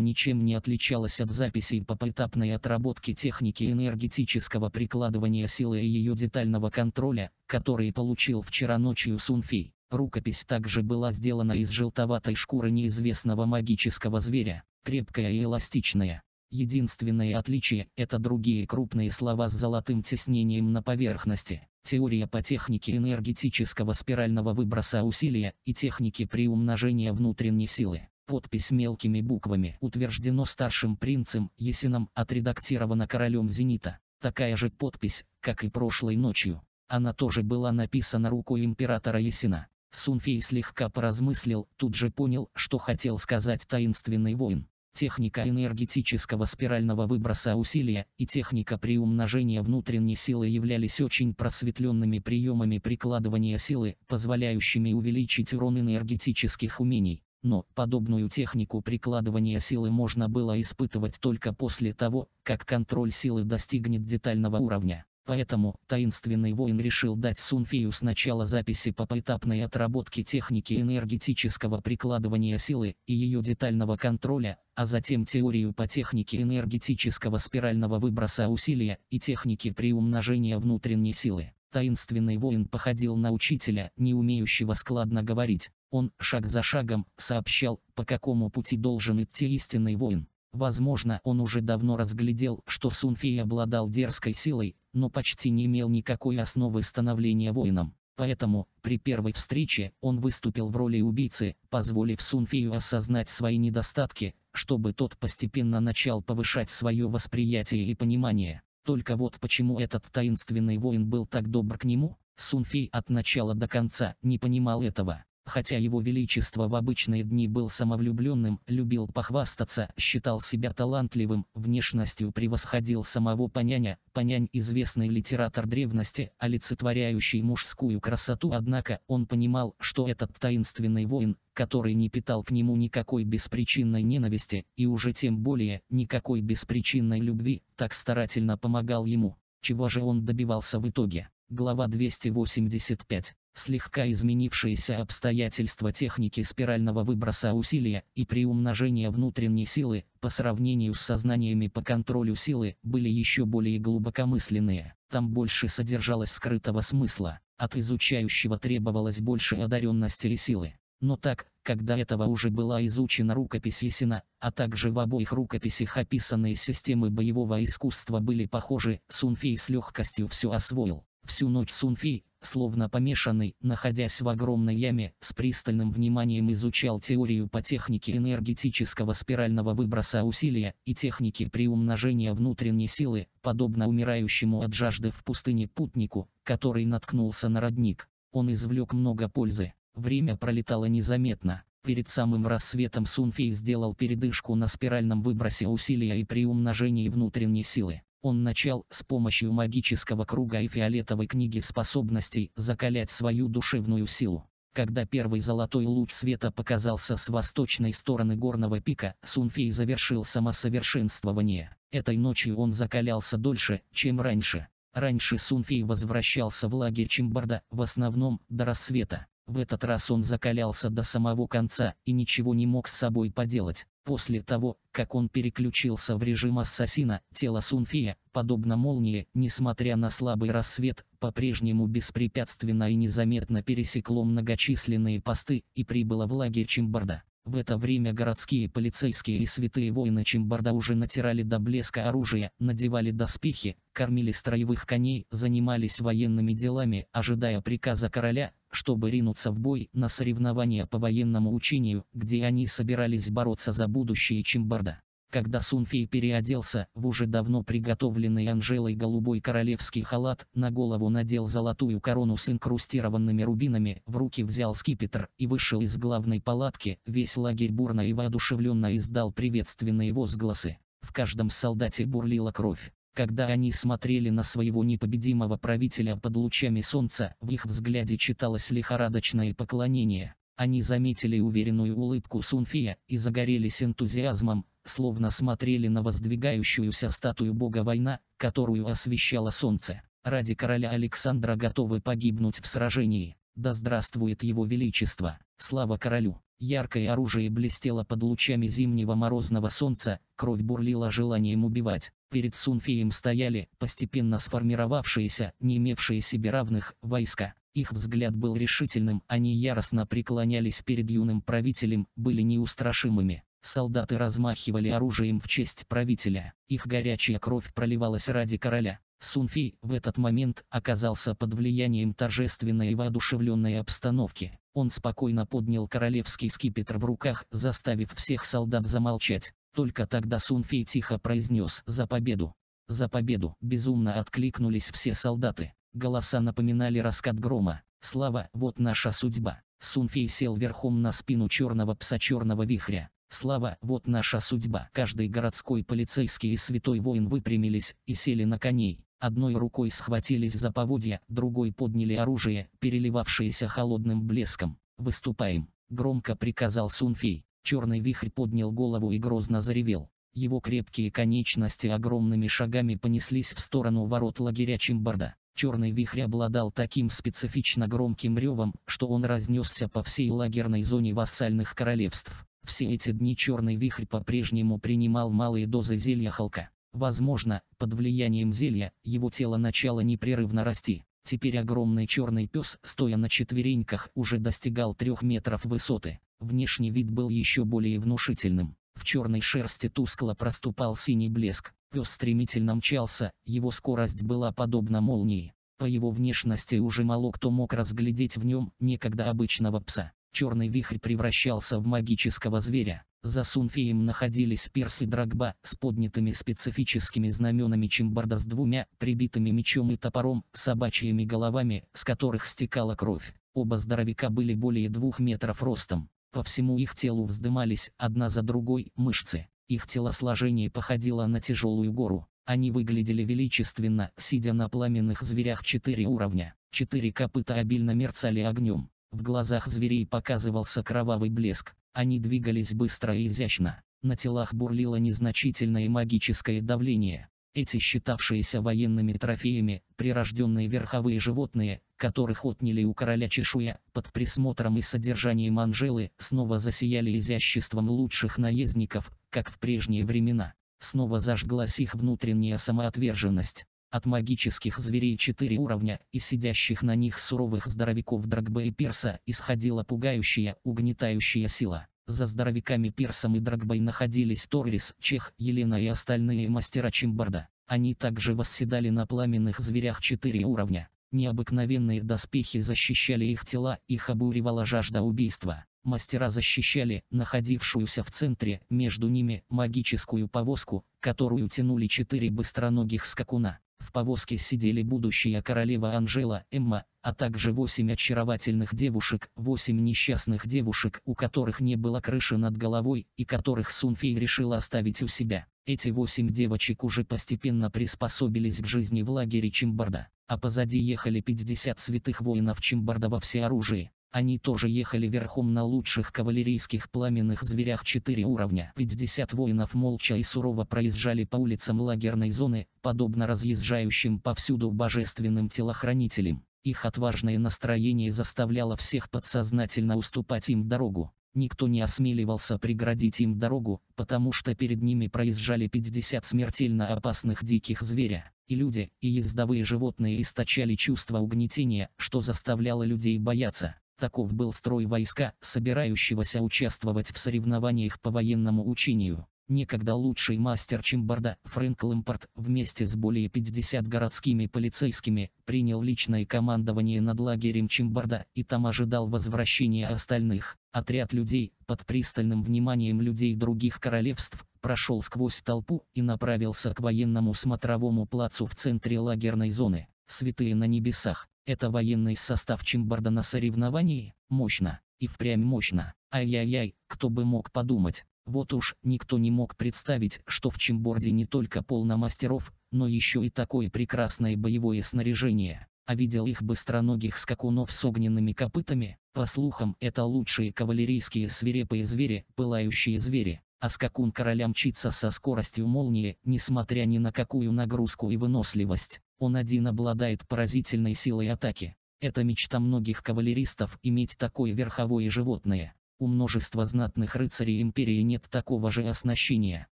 ничем не отличалась от записей по поэтапной отработке техники энергетического прикладывания силы и ее детального контроля, которые получил вчера ночью Сунфи. Рукопись также была сделана из желтоватой шкуры неизвестного магического зверя, крепкая и эластичная. Единственное отличие – это другие крупные слова с золотым теснением на поверхности. Теория по технике энергетического спирального выброса усилия и технике приумножения внутренней силы. Подпись мелкими буквами утверждено старшим принцем Есином, отредактирована королем Зенита. Такая же подпись, как и прошлой ночью. Она тоже была написана рукой императора Есина. Сунфей слегка поразмыслил, тут же понял, что хотел сказать таинственный воин техника энергетического спирального выброса усилия и техника приумножения внутренней силы являлись очень просветленными приемами прикладывания силы, позволяющими увеличить урон энергетических умений. Но подобную технику прикладывания силы можно было испытывать только после того, как контроль силы достигнет детального уровня. Поэтому, таинственный воин решил дать Сунфею сначала записи по поэтапной отработке техники энергетического прикладывания силы и ее детального контроля, а затем теорию по технике энергетического спирального выброса усилия и технике приумножения внутренней силы. Таинственный воин походил на учителя, не умеющего складно говорить. Он, шаг за шагом, сообщал, по какому пути должен идти истинный воин. Возможно, он уже давно разглядел, что Сунфей обладал дерзкой силой, но почти не имел никакой основы становления воином. Поэтому, при первой встрече, он выступил в роли убийцы, позволив Сунфею осознать свои недостатки, чтобы тот постепенно начал повышать свое восприятие и понимание. Только вот почему этот таинственный воин был так добр к нему, Сунфей от начала до конца не понимал этого. Хотя его величество в обычные дни был самовлюбленным, любил похвастаться, считал себя талантливым, внешностью превосходил самого Паняня. Панянь – известный литератор древности, олицетворяющий мужскую красоту, однако он понимал, что этот таинственный воин, который не питал к нему никакой беспричинной ненависти, и уже тем более, никакой беспричинной любви, так старательно помогал ему. Чего же он добивался в итоге? Глава 285 слегка изменившиеся обстоятельства техники спирального выброса усилия и приумножения внутренней силы по сравнению с сознаниями по контролю силы были еще более глубокомысленные. Там больше содержалось скрытого смысла, от изучающего требовалось больше одаренности и силы. Но так, когда этого уже была изучена рукопись Есина, а также в обоих рукописях описанные системы боевого искусства были похожи, Сунфей с легкостью все освоил. Всю ночь Сунфи, словно помешанный, находясь в огромной яме, с пристальным вниманием изучал теорию по технике энергетического спирального выброса усилия и техники приумножения внутренней силы, подобно умирающему от жажды в пустыне путнику, который наткнулся на родник. Он извлек много пользы. Время пролетало незаметно. Перед самым рассветом Сунфей сделал передышку на спиральном выбросе усилия и приумножении внутренней силы. Он начал, с помощью магического круга и фиолетовой книги способностей, закалять свою душевную силу. Когда первый золотой луч света показался с восточной стороны горного пика, Сунфей завершил самосовершенствование. Этой ночью он закалялся дольше, чем раньше. Раньше Сунфей возвращался в лагерь Чимбарда, в основном, до рассвета. В этот раз он закалялся до самого конца и ничего не мог с собой поделать. После того, как он переключился в режим ассасина, тело Сунфия, подобно молнии, несмотря на слабый рассвет, по-прежнему беспрепятственно и незаметно пересекло многочисленные посты и прибыло в лагерь Чимбарда. В это время городские полицейские и святые воины Чимбарда уже натирали до блеска оружие, надевали доспехи, кормили строевых коней, занимались военными делами, ожидая приказа короля, чтобы ринуться в бой на соревнования по военному учению, где они собирались бороться за будущее Чимбарда. Когда Сунфей переоделся в уже давно приготовленный Анжелой голубой королевский халат, на голову надел золотую корону с инкрустированными рубинами, в руки взял скипетр и вышел из главной палатки, весь лагерь бурно и воодушевленно издал приветственные возгласы. В каждом солдате бурлила кровь. Когда они смотрели на своего непобедимого правителя под лучами солнца, в их взгляде читалось лихорадочное поклонение. Они заметили уверенную улыбку Сунфия и загорелись энтузиазмом, словно смотрели на воздвигающуюся статую бога война, которую освещало солнце. Ради короля Александра готовы погибнуть в сражении. Да здравствует его величество! Слава королю! Яркое оружие блестело под лучами зимнего морозного солнца, кровь бурлила желанием убивать. Перед Сунфием стояли постепенно сформировавшиеся, не имевшие себе равных, войска. Их взгляд был решительным, они яростно преклонялись перед юным правителем, были неустрашимыми. Солдаты размахивали оружием в честь правителя. Их горячая кровь проливалась ради короля. Сунфи в этот момент оказался под влиянием торжественной и воодушевленной обстановки. Он спокойно поднял королевский скипетр в руках, заставив всех солдат замолчать. Только тогда Сунфей тихо произнес «За победу! За победу!» Безумно откликнулись все солдаты. Голоса напоминали раскат грома. «Слава, вот наша судьба!» Сунфей сел верхом на спину черного пса черного вихря. Слава, вот наша судьба. Каждый городской полицейский и святой воин выпрямились и сели на коней. Одной рукой схватились за поводья, другой подняли оружие, переливавшееся холодным блеском. «Выступаем!» – громко приказал Сунфей. Черный вихрь поднял голову и грозно заревел. Его крепкие конечности огромными шагами понеслись в сторону ворот лагеря Чимбарда. Черный вихрь обладал таким специфично громким ревом, что он разнесся по всей лагерной зоне вассальных королевств. Все эти дни черный вихрь по-прежнему принимал малые дозы зелья Халка. Возможно, под влиянием зелья, его тело начало непрерывно расти. Теперь огромный черный пес, стоя на четвереньках, уже достигал трех метров высоты. Внешний вид был еще более внушительным. В черной шерсти тускло проступал синий блеск. Пес стремительно мчался, его скорость была подобна молнии. По его внешности уже мало кто мог разглядеть в нем некогда обычного пса. Черный вихрь превращался в магического зверя. За Сунфеем находились Персы Драгба с поднятыми специфическими знаменами Чимбарда с двумя прибитыми мечом и топором, собачьими головами, с которых стекала кровь. Оба здоровяка были более двух метров ростом. По всему их телу вздымались одна за другой мышцы. Их телосложение походило на тяжелую гору. Они выглядели величественно, сидя на пламенных зверях четыре уровня. Четыре копыта обильно мерцали огнем. В глазах зверей показывался кровавый блеск. Они двигались быстро и изящно. На телах бурлило незначительное магическое давление. Эти считавшиеся военными трофеями, прирожденные верховые животные, которых отняли у короля чешуя, под присмотром и содержанием Анжелы, снова засияли изяществом лучших наездников, как в прежние времена. Снова зажглась их внутренняя самоотверженность. От магических зверей четыре уровня и сидящих на них суровых здоровяков Драгбе и Перса исходила пугающая, угнетающая сила. За здоровяками Пирсом и Драгбой находились Торрис, Чех, Елена и остальные мастера Чимбарда. Они также восседали на пламенных зверях четыре уровня. Необыкновенные доспехи защищали их тела, их обуревала жажда убийства. Мастера защищали находившуюся в центре, между ними, магическую повозку, которую тянули четыре быстроногих скакуна. В повозке сидели будущая королева Анжела, Эмма, а также восемь очаровательных девушек, восемь несчастных девушек, у которых не было крыши над головой, и которых Сунфей решила оставить у себя. Эти восемь девочек уже постепенно приспособились к жизни в лагере Чимбарда, а позади ехали 50 святых воинов Чимбарда во всеоружии. Они тоже ехали верхом на лучших кавалерийских пламенных зверях 4 уровня. 50 воинов молча и сурово проезжали по улицам лагерной зоны, подобно разъезжающим повсюду божественным телохранителям. Их отважное настроение заставляло всех подсознательно уступать им дорогу. Никто не осмеливался преградить им дорогу, потому что перед ними проезжали 50 смертельно опасных диких зверя. И люди, и ездовые животные источали чувство угнетения, что заставляло людей бояться. Таков был строй войска, собирающегося участвовать в соревнованиях по военному учению. Некогда лучший мастер Чимбарда Фрэнк Лэмпорт вместе с более 50 городскими полицейскими принял личное командование над лагерем Чимбарда и там ожидал возвращения остальных. Отряд людей, под пристальным вниманием людей других королевств, прошел сквозь толпу и направился к военному смотровому плацу в центре лагерной зоны. Святые на небесах, это военный состав Чимбарда на соревновании? Мощно. И впрямь мощно. Ай-яй-яй, кто бы мог подумать. Вот уж никто не мог представить, что в Чимборде не только полно мастеров, но еще и такое прекрасное боевое снаряжение. А видел их быстроногих скакунов с огненными копытами. По слухам, это лучшие кавалерийские свирепые звери, пылающие звери. А скакун короля мчится со скоростью молнии, несмотря ни на какую нагрузку и выносливость. Он один обладает поразительной силой атаки. Это мечта многих кавалеристов иметь такое верховое животное. У множества знатных рыцарей империи нет такого же оснащения.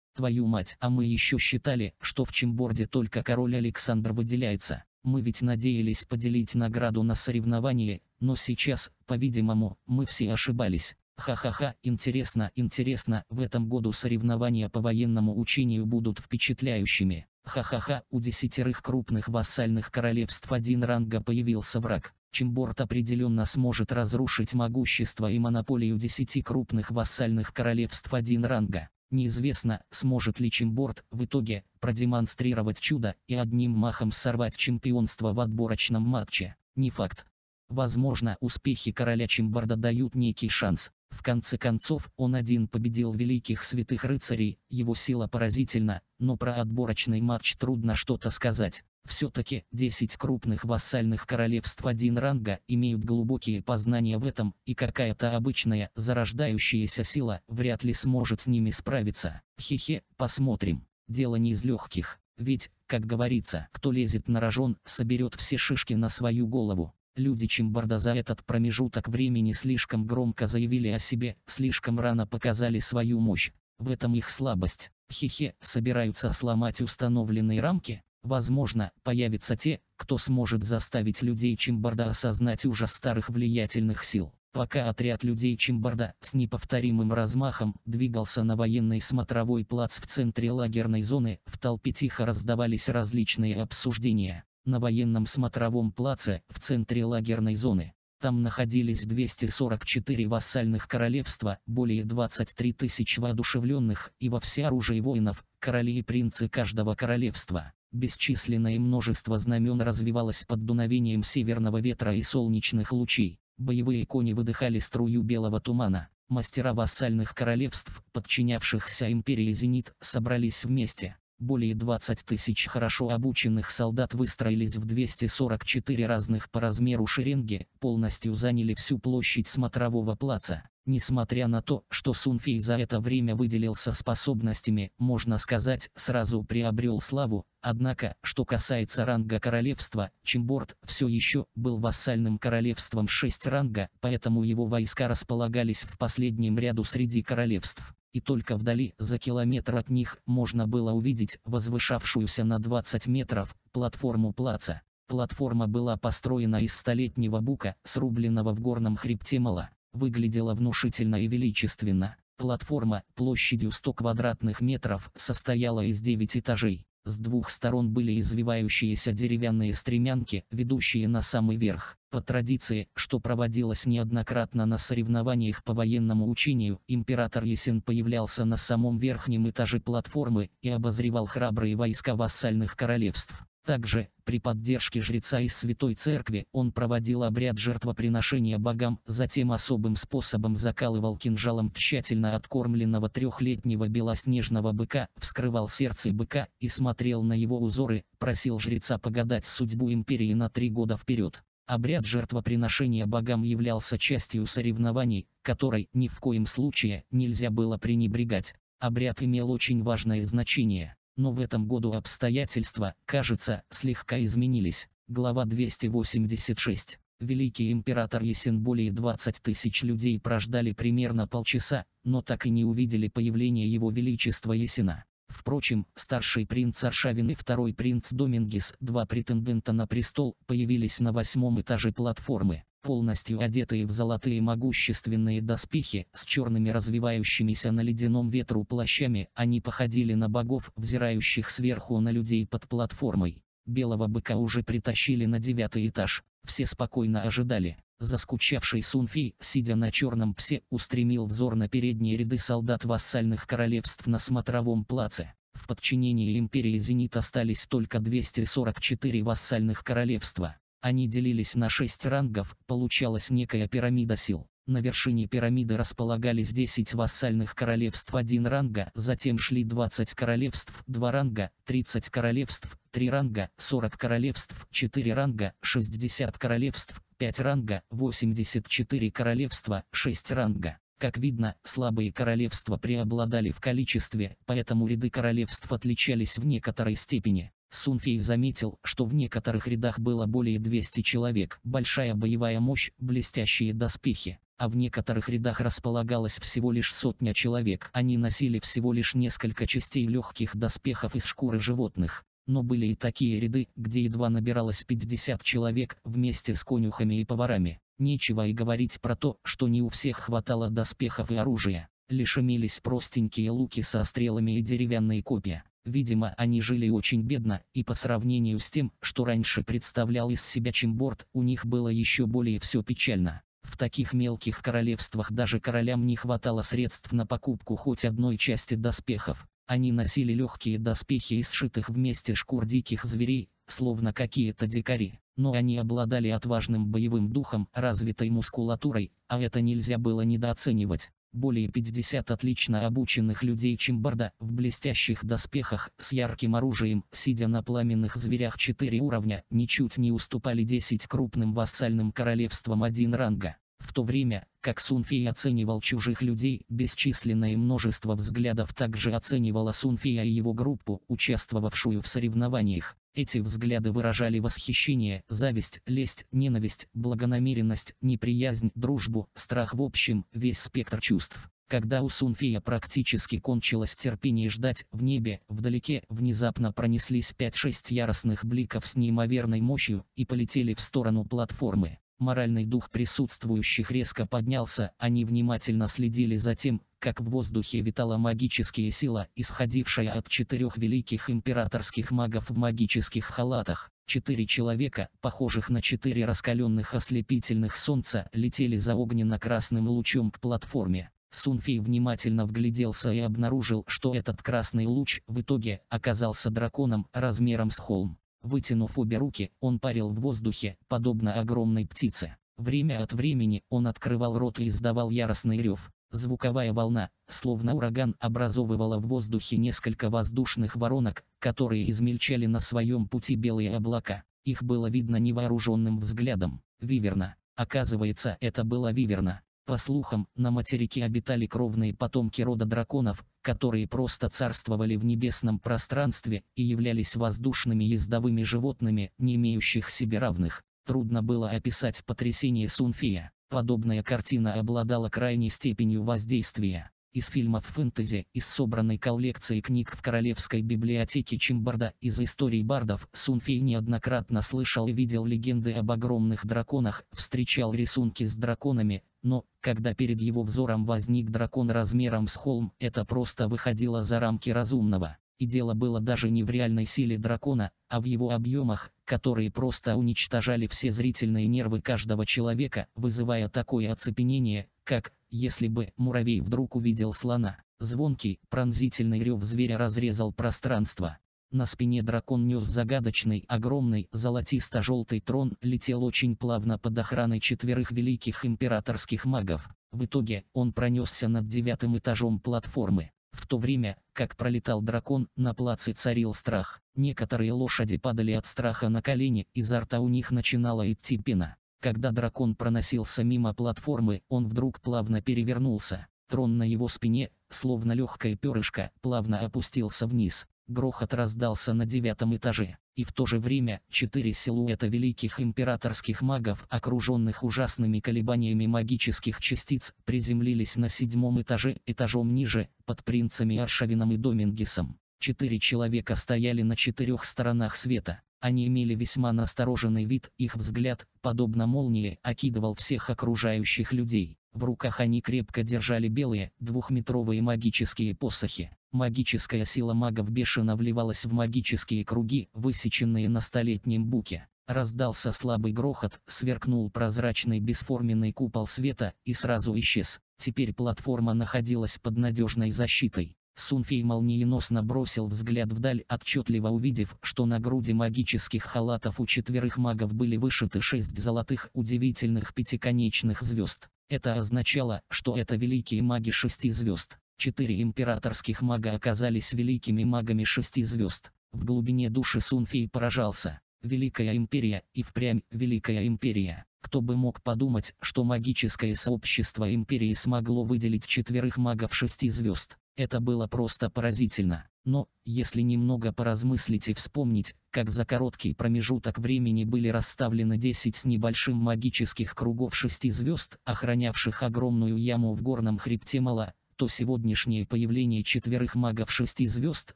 Твою мать, а мы еще считали, что в Чемборде только король Александр выделяется. Мы ведь надеялись поделить награду на соревновании, но сейчас, по-видимому, мы все ошибались. Ха-ха-ха, интересно, интересно, в этом году соревнования по военному учению будут впечатляющими. Ха-ха-ха, у десятерых крупных вассальных королевств один ранга появился враг. Чемборд определенно сможет разрушить могущество и монополию десяти крупных вассальных королевств один ранга. Неизвестно, сможет ли Чемборд в итоге продемонстрировать чудо и одним махом сорвать чемпионство в отборочном матче. Не факт. Возможно, успехи короля Чемборда дают некий шанс. В конце концов, он один победил великих святых рыцарей, его сила поразительна, но про отборочный матч трудно что-то сказать. Все-таки 10 крупных вассальных королевств один ранга имеют глубокие познания в этом, и какая-то обычная зарождающаяся сила вряд ли сможет с ними справиться. Хе-хе, посмотрим. Дело не из легких, ведь, как говорится, кто лезет на рожон, соберет все шишки на свою голову. Люди Чимбарда за этот промежуток времени слишком громко заявили о себе, слишком рано показали свою мощь. В этом их слабость. Хихе, собираются сломать установленные рамки. Возможно, появятся те, кто сможет заставить людей Чимбарда осознать ужас старых влиятельных сил. Пока отряд людей Чимбарда с неповторимым размахом двигался на военный смотровой плац в центре лагерной зоны, в толпе тихо раздавались различные обсуждения на военном смотровом плаце в центре лагерной зоны. Там находились 244 вассальных королевства, более 23 тысяч воодушевленных и во всеоружии воинов, короли и принцы каждого королевства. Бесчисленное множество знамен развивалось под дуновением северного ветра и солнечных лучей. Боевые кони выдыхали струю белого тумана. Мастера вассальных королевств, подчинявшихся империи Зенит, собрались вместе. Более 20 тысяч хорошо обученных солдат выстроились в 244 разных по размеру шеренги, полностью заняли всю площадь смотрового плаца. Несмотря на то, что Сунфей за это время выделился способностями, можно сказать, сразу приобрел славу, однако, что касается ранга королевства, Чимборд все еще был вассальным королевством 6 ранга, поэтому его войска располагались в последнем ряду среди королевств и только вдали, за километр от них, можно было увидеть возвышавшуюся на 20 метров платформу плаца. Платформа была построена из столетнего бука, срубленного в горном хребте мала, выглядела внушительно и величественно. Платформа, площадью 100 квадратных метров, состояла из 9 этажей. С двух сторон были извивающиеся деревянные стремянки, ведущие на самый верх. По традиции, что проводилось неоднократно на соревнованиях по военному учению, император Есен появлялся на самом верхнем этаже платформы и обозревал храбрые войска вассальных королевств. Также, при поддержке жреца из Святой Церкви, он проводил обряд жертвоприношения богам, затем особым способом закалывал кинжалом тщательно откормленного трехлетнего белоснежного быка, вскрывал сердце быка и смотрел на его узоры, просил жреца погадать судьбу империи на три года вперед. Обряд жертвоприношения богам являлся частью соревнований, которой ни в коем случае нельзя было пренебрегать. Обряд имел очень важное значение, но в этом году обстоятельства, кажется, слегка изменились. Глава 286. Великий император Есен более 20 тысяч людей прождали примерно полчаса, но так и не увидели появления его величества Есена. Впрочем, старший принц Аршавин и второй принц Домингис, два претендента на престол, появились на восьмом этаже платформы, полностью одетые в золотые могущественные доспехи, с черными развивающимися на ледяном ветру плащами, они походили на богов, взирающих сверху на людей под платформой. Белого быка уже притащили на девятый этаж, все спокойно ожидали, Заскучавший Сунфи, сидя на черном псе, устремил взор на передние ряды солдат вассальных королевств на смотровом плаце. В подчинении империи «Зенит» остались только 244 вассальных королевства. Они делились на 6 рангов, получалась некая пирамида сил. На вершине пирамиды располагались 10 вассальных королевств один ранга, затем шли 20 королевств два ранга, 30 королевств три ранга, 40 королевств четыре ранга, 60 королевств 5 ранга, 84 королевства 6 ранга. Как видно, слабые королевства преобладали в количестве, поэтому ряды королевств отличались в некоторой степени. Сунфей заметил, что в некоторых рядах было более 200 человек, большая боевая мощь, блестящие доспехи а в некоторых рядах располагалось всего лишь сотня человек. Они носили всего лишь несколько частей легких доспехов из шкуры животных. Но были и такие ряды, где едва набиралось 50 человек вместе с конюхами и поварами. Нечего и говорить про то, что не у всех хватало доспехов и оружия. Лишь имелись простенькие луки со стрелами и деревянные копья. Видимо, они жили очень бедно, и по сравнению с тем, что раньше представлял из себя Чимборд, у них было еще более все печально. В таких мелких королевствах даже королям не хватало средств на покупку хоть одной части доспехов. Они носили легкие доспехи из сшитых вместе шкур диких зверей, словно какие-то дикари. Но они обладали отважным боевым духом, развитой мускулатурой, а это нельзя было недооценивать более 50 отлично обученных людей Чимбарда в блестящих доспехах с ярким оружием, сидя на пламенных зверях 4 уровня, ничуть не уступали 10 крупным вассальным королевствам один ранга. В то время, как Сунфей оценивал чужих людей, бесчисленное множество взглядов также оценивало Сунфея и его группу, участвовавшую в соревнованиях. Эти взгляды выражали восхищение, зависть, лесть, ненависть, благонамеренность, неприязнь, дружбу, страх в общем, весь спектр чувств. Когда у Сунфея практически кончилось терпение ждать, в небе, вдалеке, внезапно пронеслись 5-6 яростных бликов с неимоверной мощью и полетели в сторону платформы. Моральный дух присутствующих резко поднялся, они внимательно следили за тем, как в воздухе витала магическая сила, исходившая от четырех великих императорских магов в магических халатах. Четыре человека, похожих на четыре раскаленных ослепительных солнца, летели за огненно-красным лучом к платформе. Сунфей внимательно вгляделся и обнаружил, что этот красный луч в итоге оказался драконом размером с холм. Вытянув обе руки, он парил в воздухе, подобно огромной птице. Время от времени он открывал рот и издавал яростный рев. Звуковая волна, словно ураган, образовывала в воздухе несколько воздушных воронок, которые измельчали на своем пути белые облака. Их было видно невооруженным взглядом. Виверна. Оказывается, это была виверна. По слухам, на материке обитали кровные потомки рода драконов, которые просто царствовали в небесном пространстве и являлись воздушными ездовыми животными, не имеющих себе равных. Трудно было описать потрясение Сунфия. Подобная картина обладала крайней степенью воздействия из фильмов фэнтези, из собранной коллекции книг в Королевской библиотеке Чимбарда, из истории бардов, Сунфей неоднократно слышал и видел легенды об огромных драконах, встречал рисунки с драконами, но, когда перед его взором возник дракон размером с холм, это просто выходило за рамки разумного. И дело было даже не в реальной силе дракона, а в его объемах, которые просто уничтожали все зрительные нервы каждого человека, вызывая такое оцепенение, как если бы муравей вдруг увидел слона, звонкий, пронзительный рев зверя разрезал пространство. На спине дракон нес загадочный, огромный, золотисто-желтый трон, летел очень плавно под охраной четверых великих императорских магов. В итоге, он пронесся над девятым этажом платформы. В то время, как пролетал дракон, на плаце царил страх. Некоторые лошади падали от страха на колени, изо рта у них начинала идти пена. Когда дракон проносился мимо платформы, он вдруг плавно перевернулся. Трон на его спине, словно легкое перышко, плавно опустился вниз. Грохот раздался на девятом этаже. И в то же время, четыре силуэта великих императорских магов, окруженных ужасными колебаниями магических частиц, приземлились на седьмом этаже, этажом ниже, под принцами Аршавином и Домингисом. Четыре человека стояли на четырех сторонах света. Они имели весьма настороженный вид, их взгляд, подобно молнии, окидывал всех окружающих людей. В руках они крепко держали белые, двухметровые магические посохи. Магическая сила магов бешено вливалась в магические круги, высеченные на столетнем буке. Раздался слабый грохот, сверкнул прозрачный бесформенный купол света и сразу исчез. Теперь платформа находилась под надежной защитой. Сунфей молниеносно бросил взгляд вдаль, отчетливо увидев, что на груди магических халатов у четверых магов были вышиты шесть золотых удивительных пятиконечных звезд. Это означало, что это великие маги шести звезд. Четыре императорских мага оказались великими магами шести звезд. В глубине души Сунфей поражался. Великая империя и впрямь Великая империя. Кто бы мог подумать, что магическое сообщество империи смогло выделить четверых магов шести звезд. Это было просто поразительно. Но, если немного поразмыслить и вспомнить, как за короткий промежуток времени были расставлены 10 с небольшим магических кругов шести звезд, охранявших огромную яму в горном хребте Мала, то сегодняшнее появление четверых магов шести звезд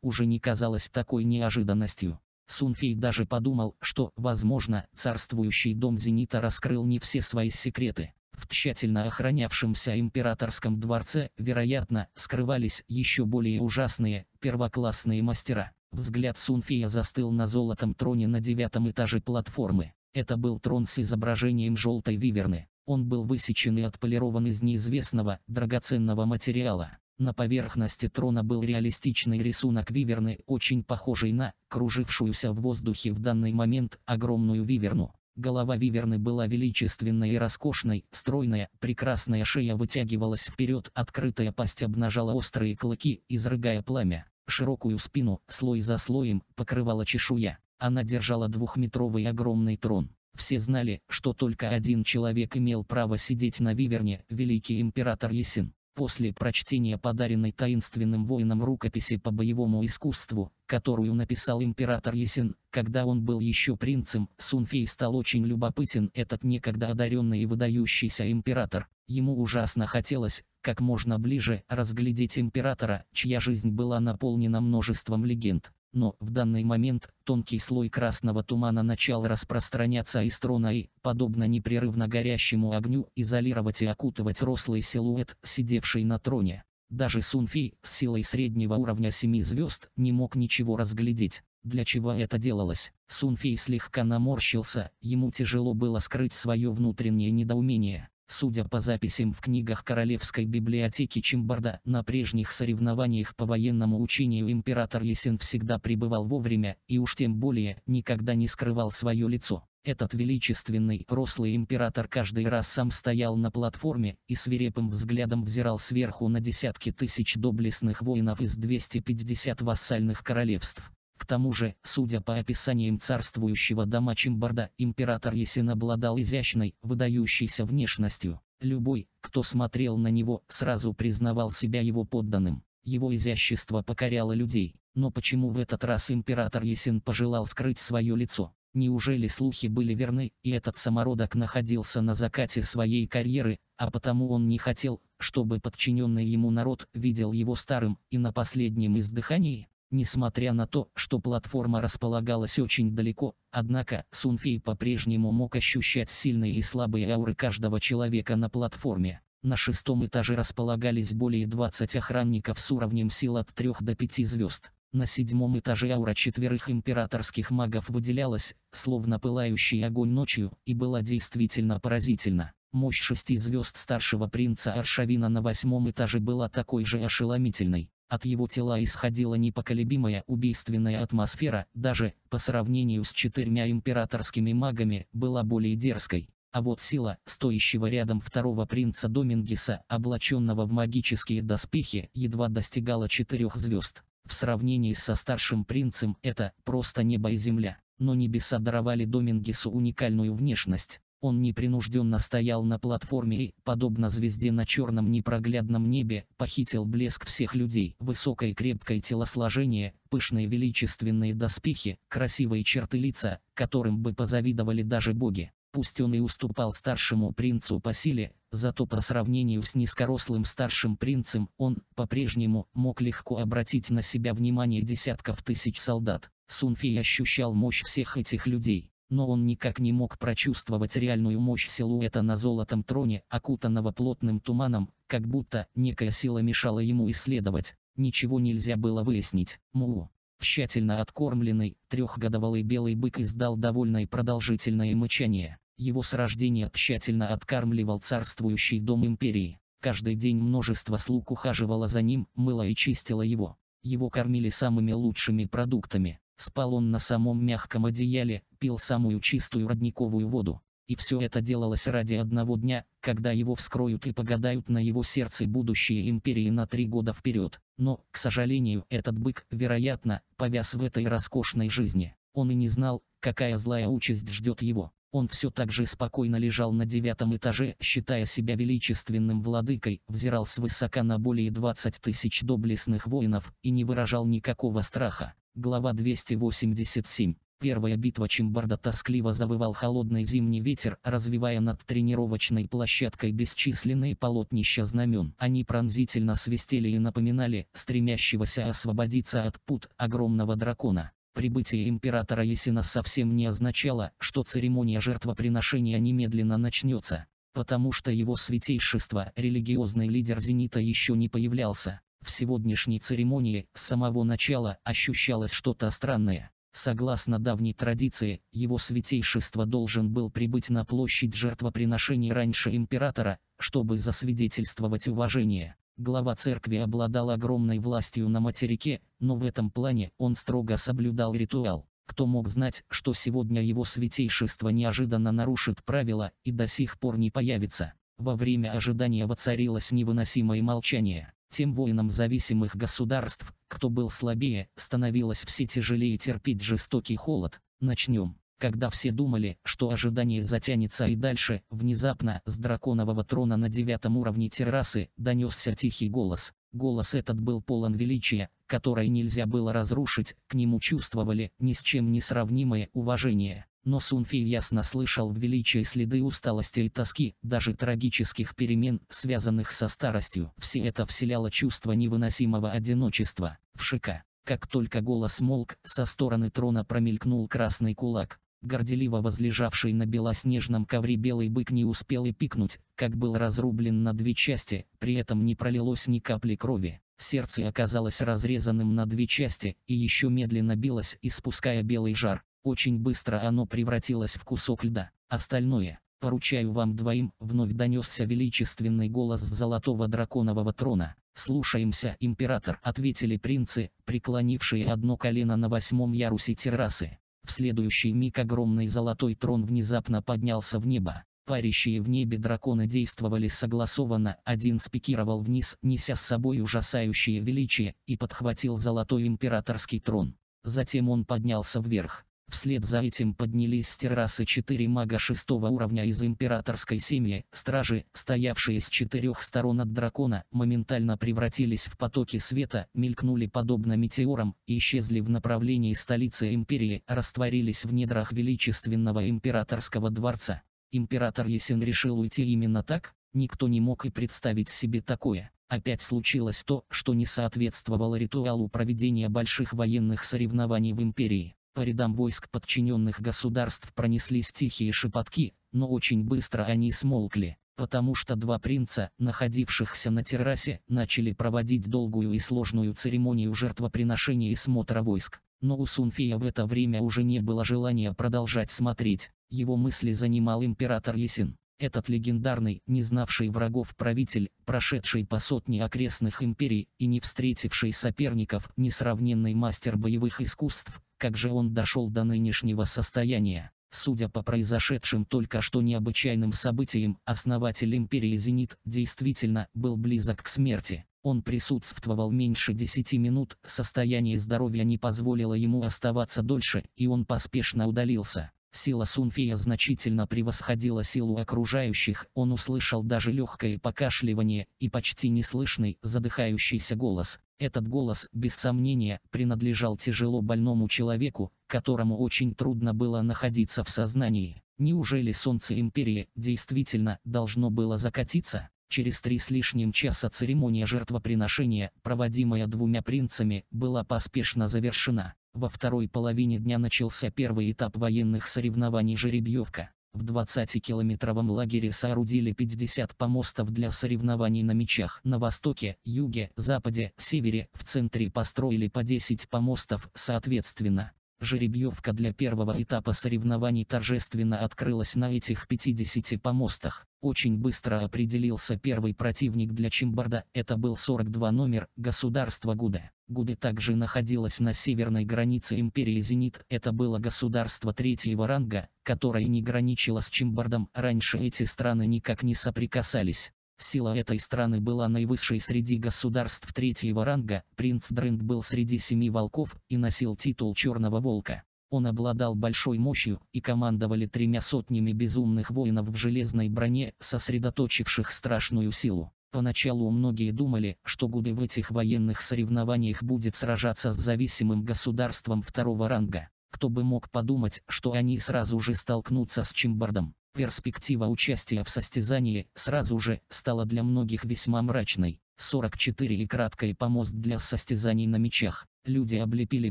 уже не казалось такой неожиданностью. Сунфей даже подумал, что, возможно, царствующий дом Зенита раскрыл не все свои секреты в тщательно охранявшемся императорском дворце, вероятно, скрывались еще более ужасные, первоклассные мастера. Взгляд Сунфия застыл на золотом троне на девятом этаже платформы. Это был трон с изображением желтой виверны. Он был высечен и отполирован из неизвестного, драгоценного материала. На поверхности трона был реалистичный рисунок виверны, очень похожий на кружившуюся в воздухе в данный момент огромную виверну. Голова виверны была величественной и роскошной, стройная, прекрасная шея вытягивалась вперед, открытая пасть обнажала острые клыки, изрыгая пламя. Широкую спину, слой за слоем, покрывала чешуя. Она держала двухметровый огромный трон. Все знали, что только один человек имел право сидеть на виверне, великий император Есин. После прочтения подаренной таинственным воинам рукописи по боевому искусству, которую написал император Есин, когда он был еще принцем, Сунфей стал очень любопытен этот некогда одаренный и выдающийся император. Ему ужасно хотелось, как можно ближе, разглядеть императора, чья жизнь была наполнена множеством легенд но в данный момент тонкий слой красного тумана начал распространяться из трона и, подобно непрерывно горящему огню, изолировать и окутывать рослый силуэт, сидевший на троне. Даже Сунфи с силой среднего уровня семи звезд не мог ничего разглядеть. Для чего это делалось? Сунфи слегка наморщился, ему тяжело было скрыть свое внутреннее недоумение. Судя по записям в книгах Королевской библиотеки Чимбарда, на прежних соревнованиях по военному учению император Есен всегда пребывал вовремя, и уж тем более, никогда не скрывал свое лицо. Этот величественный, рослый император каждый раз сам стоял на платформе и свирепым взглядом взирал сверху на десятки тысяч доблестных воинов из 250 вассальных королевств. К тому же, судя по описаниям царствующего дома Чимбарда, император Есен обладал изящной, выдающейся внешностью. Любой, кто смотрел на него, сразу признавал себя его подданным. Его изящество покоряло людей. Но почему в этот раз император Есен пожелал скрыть свое лицо? Неужели слухи были верны, и этот самородок находился на закате своей карьеры, а потому он не хотел, чтобы подчиненный ему народ видел его старым и на последнем издыхании? Несмотря на то, что платформа располагалась очень далеко, однако Сунфей по-прежнему мог ощущать сильные и слабые ауры каждого человека на платформе. На шестом этаже располагались более 20 охранников с уровнем сил от 3 до 5 звезд. На седьмом этаже аура четверых императорских магов выделялась, словно пылающий огонь ночью, и была действительно поразительна. Мощь шести звезд старшего принца Аршавина на восьмом этаже была такой же ошеломительной. От его тела исходила непоколебимая убийственная атмосфера, даже, по сравнению с четырьмя императорскими магами, была более дерзкой. А вот сила, стоящего рядом второго принца Домингиса, облаченного в магические доспехи, едва достигала четырех звезд. В сравнении со старшим принцем это просто небо и земля. Но небеса даровали Домингису уникальную внешность, он непринужденно стоял на платформе и, подобно звезде на черном непроглядном небе, похитил блеск всех людей. Высокое крепкое телосложение, пышные величественные доспехи, красивые черты лица, которым бы позавидовали даже боги. Пусть он и уступал старшему принцу по силе, зато по сравнению с низкорослым старшим принцем, он, по-прежнему, мог легко обратить на себя внимание десятков тысяч солдат. Сунфей ощущал мощь всех этих людей но он никак не мог прочувствовать реальную мощь силуэта на золотом троне, окутанного плотным туманом, как будто некая сила мешала ему исследовать. Ничего нельзя было выяснить. Му. Тщательно откормленный, трехгодовалый белый бык издал довольное продолжительное мычание. Его с рождения тщательно откармливал царствующий дом империи. Каждый день множество слуг ухаживало за ним, мыло и чистило его. Его кормили самыми лучшими продуктами. Спал он на самом мягком одеяле, пил самую чистую родниковую воду. И все это делалось ради одного дня, когда его вскроют и погадают на его сердце будущее империи на три года вперед. Но, к сожалению, этот бык, вероятно, повяз в этой роскошной жизни. Он и не знал, какая злая участь ждет его. Он все так же спокойно лежал на девятом этаже, считая себя величественным владыкой, взирал свысока на более 20 тысяч доблестных воинов и не выражал никакого страха. Глава 287. Первая битва Чимбарда тоскливо завывал холодный зимний ветер, развивая над тренировочной площадкой бесчисленные полотнища знамен. Они пронзительно свистели и напоминали стремящегося освободиться от пут огромного дракона. Прибытие императора Есина совсем не означало, что церемония жертвоприношения немедленно начнется, потому что его святейшество, религиозный лидер Зенита еще не появлялся. В сегодняшней церемонии с самого начала ощущалось что-то странное. Согласно давней традиции, его святейшество должен был прибыть на площадь жертвоприношений раньше императора, чтобы засвидетельствовать уважение. Глава церкви обладал огромной властью на материке, но в этом плане он строго соблюдал ритуал. Кто мог знать, что сегодня его святейшество неожиданно нарушит правила и до сих пор не появится. Во время ожидания воцарилось невыносимое молчание. Тем воинам зависимых государств, кто был слабее, становилось все тяжелее терпеть жестокий холод. Начнем. Когда все думали, что ожидание затянется и дальше, внезапно, с драконового трона на девятом уровне террасы, донесся тихий голос. Голос этот был полон величия, которое нельзя было разрушить, к нему чувствовали ни с чем не сравнимое уважение но Сунфи ясно слышал в величии следы усталости и тоски, даже трагических перемен, связанных со старостью. Все это вселяло чувство невыносимого одиночества. В Шика, как только голос молк, со стороны трона промелькнул красный кулак. Горделиво возлежавший на белоснежном ковре белый бык не успел и пикнуть, как был разрублен на две части, при этом не пролилось ни капли крови. Сердце оказалось разрезанным на две части и еще медленно билось, испуская белый жар. Очень быстро оно превратилось в кусок льда. Остальное, поручаю вам двоим, вновь донесся величественный голос с золотого драконового трона. «Слушаемся, император», — ответили принцы, преклонившие одно колено на восьмом ярусе террасы. В следующий миг огромный золотой трон внезапно поднялся в небо. Парящие в небе драконы действовали согласованно, один спикировал вниз, неся с собой ужасающее величие, и подхватил золотой императорский трон. Затем он поднялся вверх. Вслед за этим поднялись с террасы четыре мага шестого уровня из императорской семьи, стражи, стоявшие с четырех сторон от дракона, моментально превратились в потоки света, мелькнули подобно метеорам, исчезли в направлении столицы империи, растворились в недрах величественного императорского дворца. Император Есин решил уйти именно так? Никто не мог и представить себе такое. Опять случилось то, что не соответствовало ритуалу проведения больших военных соревнований в империи. По рядам войск подчиненных государств пронеслись тихие шепотки, но очень быстро они смолкли, потому что два принца, находившихся на террасе, начали проводить долгую и сложную церемонию жертвоприношения и смотра войск. Но у Сунфея в это время уже не было желания продолжать смотреть, его мысли занимал император Лисин. Этот легендарный, не знавший врагов правитель, прошедший по сотне окрестных империй и не встретивший соперников, несравненный мастер боевых искусств, как же он дошел до нынешнего состояния? Судя по произошедшим только что необычайным событиям, основатель империи «Зенит» действительно был близок к смерти. Он присутствовал меньше 10 минут, состояние здоровья не позволило ему оставаться дольше, и он поспешно удалился. Сила Сунфия значительно превосходила силу окружающих, он услышал даже легкое покашливание и почти неслышный задыхающийся голос. Этот голос, без сомнения, принадлежал тяжело больному человеку, которому очень трудно было находиться в сознании. Неужели Солнце Империи действительно должно было закатиться? Через три с лишним часа церемония жертвоприношения, проводимая двумя принцами, была поспешно завершена. Во второй половине дня начался первый этап военных соревнований «Жеребьевка». В 20-километровом лагере соорудили 50 помостов для соревнований на мечах. На востоке, юге, западе, севере, в центре построили по 10 помостов соответственно. Жеребьевка для первого этапа соревнований торжественно открылась на этих 50 помостах. Очень быстро определился первый противник для Чимбарда, это был 42 номер, государство Гуде. Гуде также находилось на северной границе империи Зенит, это было государство третьего ранга, которое не граничило с Чимбардом, раньше эти страны никак не соприкасались. Сила этой страны была наивысшей среди государств третьего ранга, принц Дрынд был среди семи волков и носил титул Черного Волка. Он обладал большой мощью, и командовали тремя сотнями безумных воинов в железной броне, сосредоточивших страшную силу. Поначалу многие думали, что Гуды в этих военных соревнованиях будет сражаться с зависимым государством второго ранга. Кто бы мог подумать, что они сразу же столкнутся с Чимбардом. Перспектива участия в состязании сразу же стала для многих весьма мрачной. 44 и краткий помост для состязаний на мечах. Люди облепили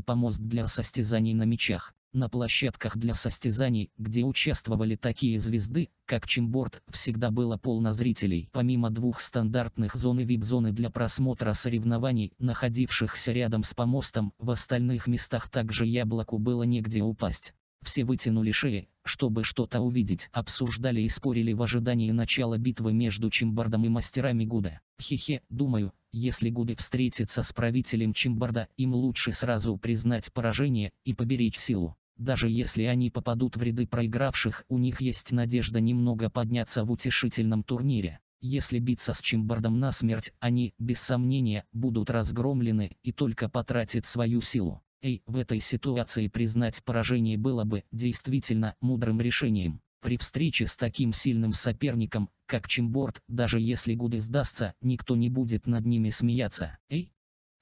помост для состязаний на мечах. На площадках для состязаний, где участвовали такие звезды, как Чимборд, всегда было полно зрителей. Помимо двух стандартных зон и вип-зоны для просмотра соревнований, находившихся рядом с помостом, в остальных местах также яблоку было негде упасть. Все вытянули шеи, чтобы что-то увидеть, обсуждали и спорили в ожидании начала битвы между Чимбардом и мастерами Гуда. Хе-хе, думаю, если Гуды встретятся с правителем Чимбарда, им лучше сразу признать поражение и поберечь силу. Даже если они попадут в ряды проигравших, у них есть надежда немного подняться в утешительном турнире. Если биться с Чимбардом насмерть, они, без сомнения, будут разгромлены и только потратят свою силу. И в этой ситуации признать поражение было бы действительно мудрым решением. При встрече с таким сильным соперником, как Чимборд, даже если Гуды сдастся, никто не будет над ними смеяться. Эй!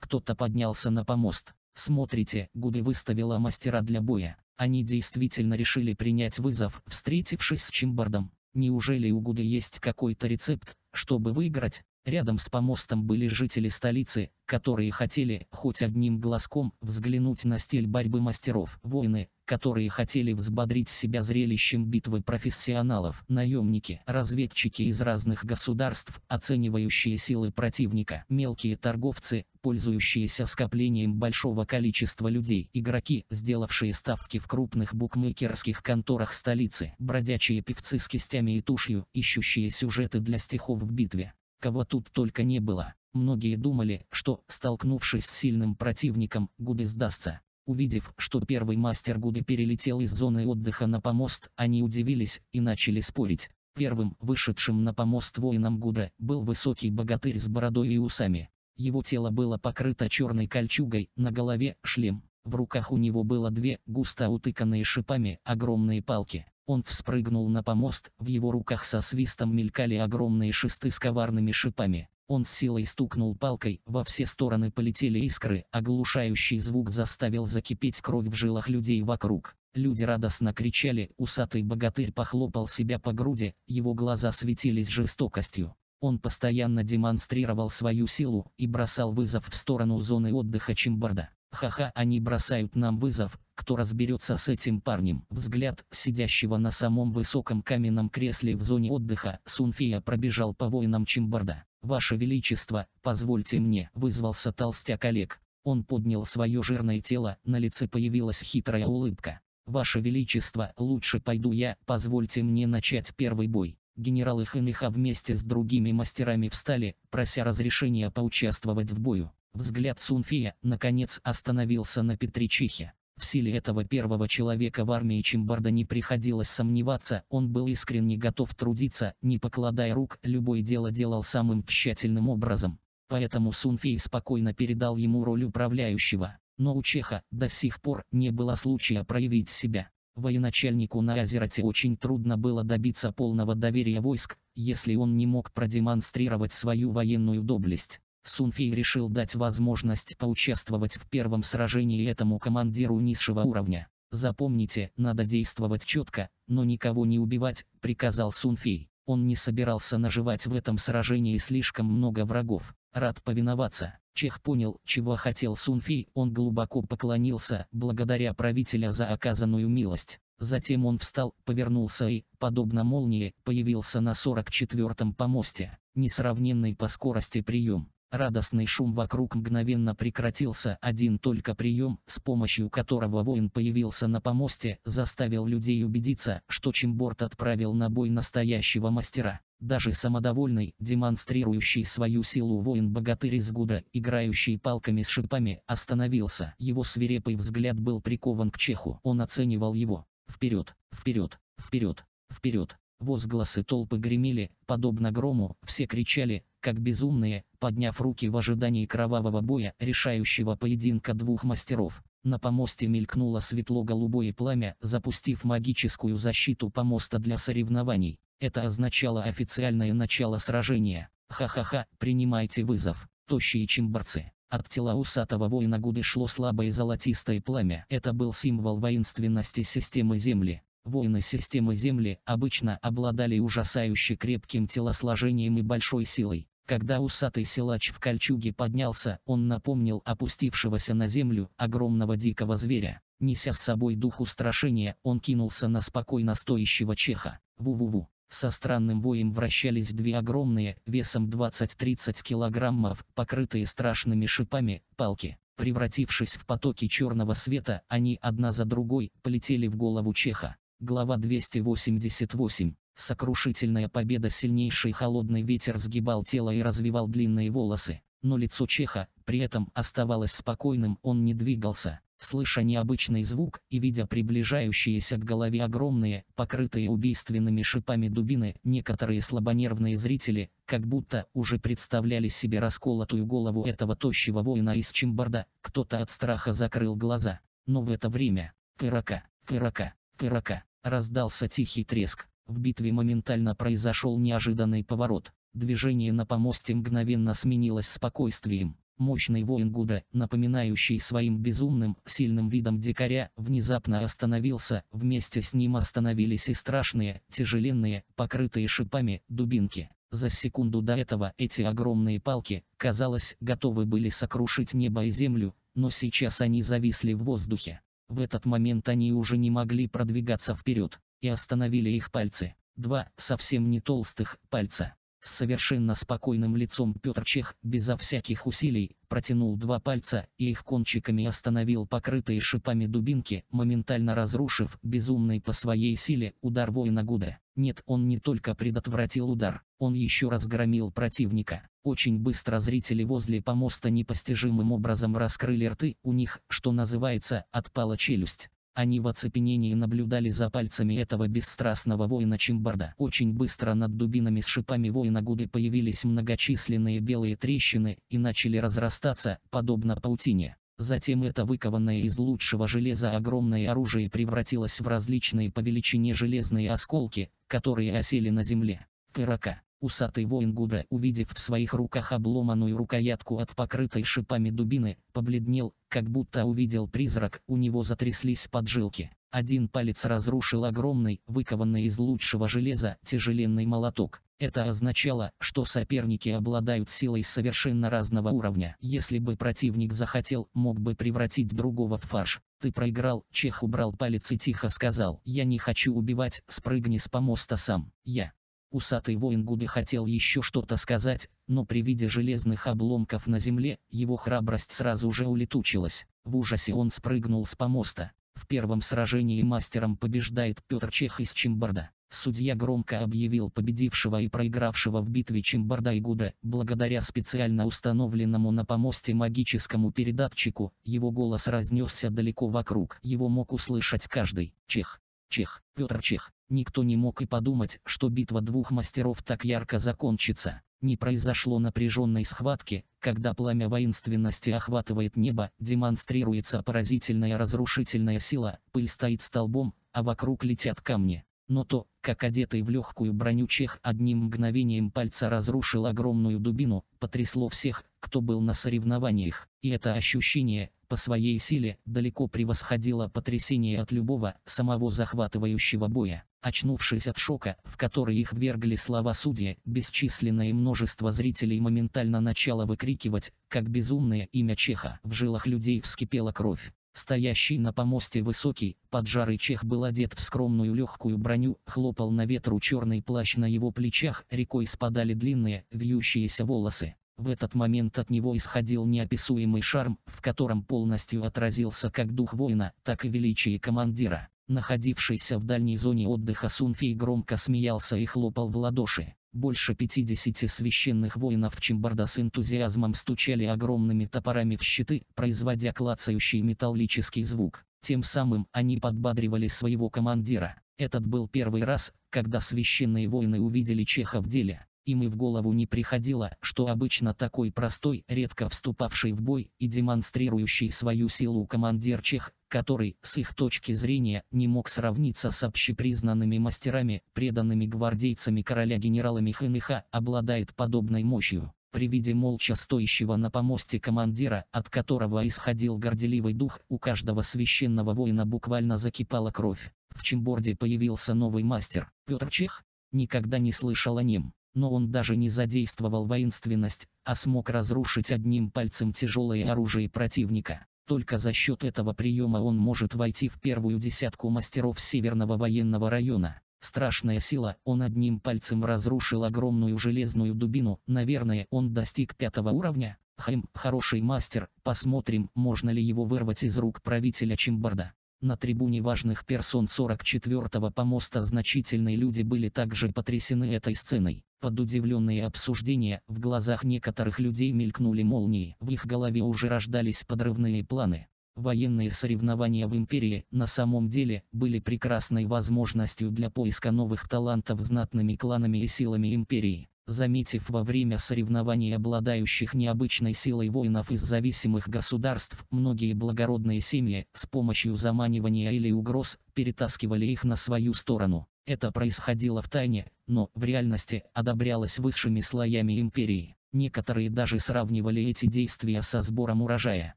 Кто-то поднялся на помост. Смотрите, Гуды выставила мастера для боя. Они действительно решили принять вызов, встретившись с Чимбордом. Неужели у Гуды есть какой-то рецепт, чтобы выиграть? Рядом с помостом были жители столицы, которые хотели, хоть одним глазком, взглянуть на стиль борьбы мастеров. Воины, которые хотели взбодрить себя зрелищем битвы профессионалов. Наемники, разведчики из разных государств, оценивающие силы противника. Мелкие торговцы, пользующиеся скоплением большого количества людей. Игроки, сделавшие ставки в крупных букмекерских конторах столицы. Бродячие певцы с кистями и тушью, ищущие сюжеты для стихов в битве кого тут только не было. Многие думали, что, столкнувшись с сильным противником, Губи сдастся. Увидев, что первый мастер Губи перелетел из зоны отдыха на помост, они удивились и начали спорить. Первым вышедшим на помост воином Гуда был высокий богатырь с бородой и усами. Его тело было покрыто черной кольчугой, на голове – шлем. В руках у него было две, густо утыканные шипами, огромные палки. Он вспрыгнул на помост, в его руках со свистом мелькали огромные шесты с коварными шипами. Он с силой стукнул палкой, во все стороны полетели искры, оглушающий звук заставил закипеть кровь в жилах людей вокруг. Люди радостно кричали, усатый богатырь похлопал себя по груди, его глаза светились жестокостью. Он постоянно демонстрировал свою силу и бросал вызов в сторону зоны отдыха Чимбарда. «Ха-ха, они бросают нам вызов, кто разберется с этим парнем. Взгляд сидящего на самом высоком каменном кресле в зоне отдыха Сунфия пробежал по воинам Чимбарда. «Ваше Величество, позвольте мне», – вызвался толстяк Олег. Он поднял свое жирное тело, на лице появилась хитрая улыбка. «Ваше Величество, лучше пойду я, позвольте мне начать первый бой». Генералы Хениха вместе с другими мастерами встали, прося разрешения поучаствовать в бою. Взгляд Сунфия, наконец, остановился на Петричихе. В силе этого первого человека в армии Чимбарда не приходилось сомневаться, он был искренне готов трудиться, не покладая рук, любое дело делал самым тщательным образом. Поэтому Сунфей спокойно передал ему роль управляющего. Но у Чеха до сих пор не было случая проявить себя. Военачальнику на Азерате очень трудно было добиться полного доверия войск, если он не мог продемонстрировать свою военную доблесть. Сунфей решил дать возможность поучаствовать в первом сражении этому командиру низшего уровня. «Запомните, надо действовать четко, но никого не убивать», — приказал Сунфей. Он не собирался наживать в этом сражении слишком много врагов. Рад повиноваться. Чех понял, чего хотел Сунфей, он глубоко поклонился, благодаря правителя за оказанную милость. Затем он встал, повернулся и, подобно молнии, появился на 44-м помосте. Несравненный по скорости прием. Радостный шум вокруг мгновенно прекратился, один только прием, с помощью которого воин появился на помосте, заставил людей убедиться, что Чимборд отправил на бой настоящего мастера. Даже самодовольный, демонстрирующий свою силу воин-богатырь из Гуда, играющий палками с шипами, остановился. Его свирепый взгляд был прикован к чеху. Он оценивал его. Вперед, вперед, вперед, вперед. Возгласы толпы гремели, подобно грому, все кричали как безумные, подняв руки в ожидании кровавого боя, решающего поединка двух мастеров. На помосте мелькнуло светло-голубое пламя, запустив магическую защиту помоста для соревнований. Это означало официальное начало сражения. Ха-ха-ха, принимайте вызов, тощие чимборцы. От тела усатого воина Гуды шло слабое золотистое пламя. Это был символ воинственности системы Земли. Воины системы Земли обычно обладали ужасающе крепким телосложением и большой силой. Когда усатый силач в кольчуге поднялся, он напомнил опустившегося на землю огромного дикого зверя. Неся с собой дух устрашения, он кинулся на спокойно стоящего чеха. Ву-ву-ву. Со странным воем вращались две огромные, весом 20-30 килограммов, покрытые страшными шипами, палки. Превратившись в потоки черного света, они одна за другой полетели в голову Чеха. Глава 288. Сокрушительная победа сильнейший холодный ветер сгибал тело и развивал длинные волосы, но лицо Чеха при этом оставалось спокойным, он не двигался. Слыша необычный звук и видя приближающиеся к голове огромные, покрытые убийственными шипами дубины, некоторые слабонервные зрители, как будто уже представляли себе расколотую голову этого тощего воина из Чимбарда, кто-то от страха закрыл глаза. Но в это время, кырака, кырака, кырака, раздался тихий треск. В битве моментально произошел неожиданный поворот. Движение на помосте мгновенно сменилось спокойствием. Мощный воин Гуда, напоминающий своим безумным, сильным видом дикаря, внезапно остановился, вместе с ним остановились и страшные, тяжеленные, покрытые шипами, дубинки. За секунду до этого эти огромные палки, казалось, готовы были сокрушить небо и землю, но сейчас они зависли в воздухе. В этот момент они уже не могли продвигаться вперед и остановили их пальцы. Два, совсем не толстых, пальца. С совершенно спокойным лицом Петр Чех, безо всяких усилий, протянул два пальца и их кончиками остановил покрытые шипами дубинки, моментально разрушив безумный по своей силе удар воина Гуда. Нет, он не только предотвратил удар, он еще разгромил противника. Очень быстро зрители возле помоста непостижимым образом раскрыли рты, у них, что называется, отпала челюсть. Они в оцепенении наблюдали за пальцами этого бесстрастного воина Чимбарда. Очень быстро над дубинами с шипами воина Гуды появились многочисленные белые трещины и начали разрастаться, подобно паутине. Затем это выкованное из лучшего железа огромное оружие превратилось в различные по величине железные осколки, которые осели на земле. Карака. Усатый воин Гуда, увидев в своих руках обломанную рукоятку от покрытой шипами дубины, побледнел, как будто увидел призрак, у него затряслись поджилки. Один палец разрушил огромный, выкованный из лучшего железа, тяжеленный молоток. Это означало, что соперники обладают силой совершенно разного уровня. Если бы противник захотел, мог бы превратить другого в фарш. Ты проиграл, Чех убрал палец и тихо сказал, я не хочу убивать, спрыгни с помоста сам. Я. Усатый воин Губи хотел еще что-то сказать, но при виде железных обломков на земле, его храбрость сразу же улетучилась. В ужасе он спрыгнул с помоста. В первом сражении мастером побеждает Петр Чех из Чимбарда. Судья громко объявил победившего и проигравшего в битве Чимбарда и Гуда. Благодаря специально установленному на помосте магическому передатчику, его голос разнесся далеко вокруг. Его мог услышать каждый. Чех, Чех, Петр Чех. Никто не мог и подумать, что битва двух мастеров так ярко закончится. Не произошло напряженной схватки, когда пламя воинственности охватывает небо, демонстрируется поразительная разрушительная сила, пыль стоит столбом, а вокруг летят камни. Но то, как одетый в легкую броню чех одним мгновением пальца разрушил огромную дубину, потрясло всех, кто был на соревнованиях, и это ощущение, по своей силе, далеко превосходило потрясение от любого, самого захватывающего боя. Очнувшись от шока, в который их ввергли слова судьи, бесчисленное множество зрителей моментально начало выкрикивать, как безумное имя Чеха. В жилах людей вскипела кровь. Стоящий на помосте высокий, поджарый чех был одет в скромную легкую броню, хлопал на ветру черный плащ на его плечах, рекой спадали длинные, вьющиеся волосы. В этот момент от него исходил неописуемый шарм, в котором полностью отразился как дух воина, так и величие командира. Находившийся в дальней зоне отдыха Сунфей громко смеялся и хлопал в ладоши. Больше 50 священных воинов Чимбарда с энтузиазмом стучали огромными топорами в щиты, производя клацающий металлический звук. Тем самым они подбадривали своего командира. Этот был первый раз, когда священные воины увидели Чеха в деле. Им и в голову не приходило, что обычно такой простой, редко вступавший в бой и демонстрирующий свою силу командир Чех который, с их точки зрения, не мог сравниться с общепризнанными мастерами, преданными гвардейцами короля генералами ХНХ, обладает подобной мощью. При виде молча стоящего на помосте командира, от которого исходил горделивый дух, у каждого священного воина буквально закипала кровь. В Чемборде появился новый мастер, Петр Чех, никогда не слышал о нем. Но он даже не задействовал воинственность, а смог разрушить одним пальцем тяжелое оружие противника. Только за счет этого приема он может войти в первую десятку мастеров Северного военного района. Страшная сила, он одним пальцем разрушил огромную железную дубину, наверное он достиг пятого уровня. Хайм, хороший мастер, посмотрим, можно ли его вырвать из рук правителя Чимбарда. На трибуне важных персон 44-го помоста значительные люди были также потрясены этой сценой. Под удивленные обсуждения, в глазах некоторых людей мелькнули молнии, в их голове уже рождались подрывные планы. Военные соревнования в империи, на самом деле, были прекрасной возможностью для поиска новых талантов знатными кланами и силами империи. Заметив во время соревнований обладающих необычной силой воинов из зависимых государств, многие благородные семьи с помощью заманивания или угроз перетаскивали их на свою сторону. Это происходило в тайне, но в реальности одобрялось высшими слоями империи. Некоторые даже сравнивали эти действия со сбором урожая.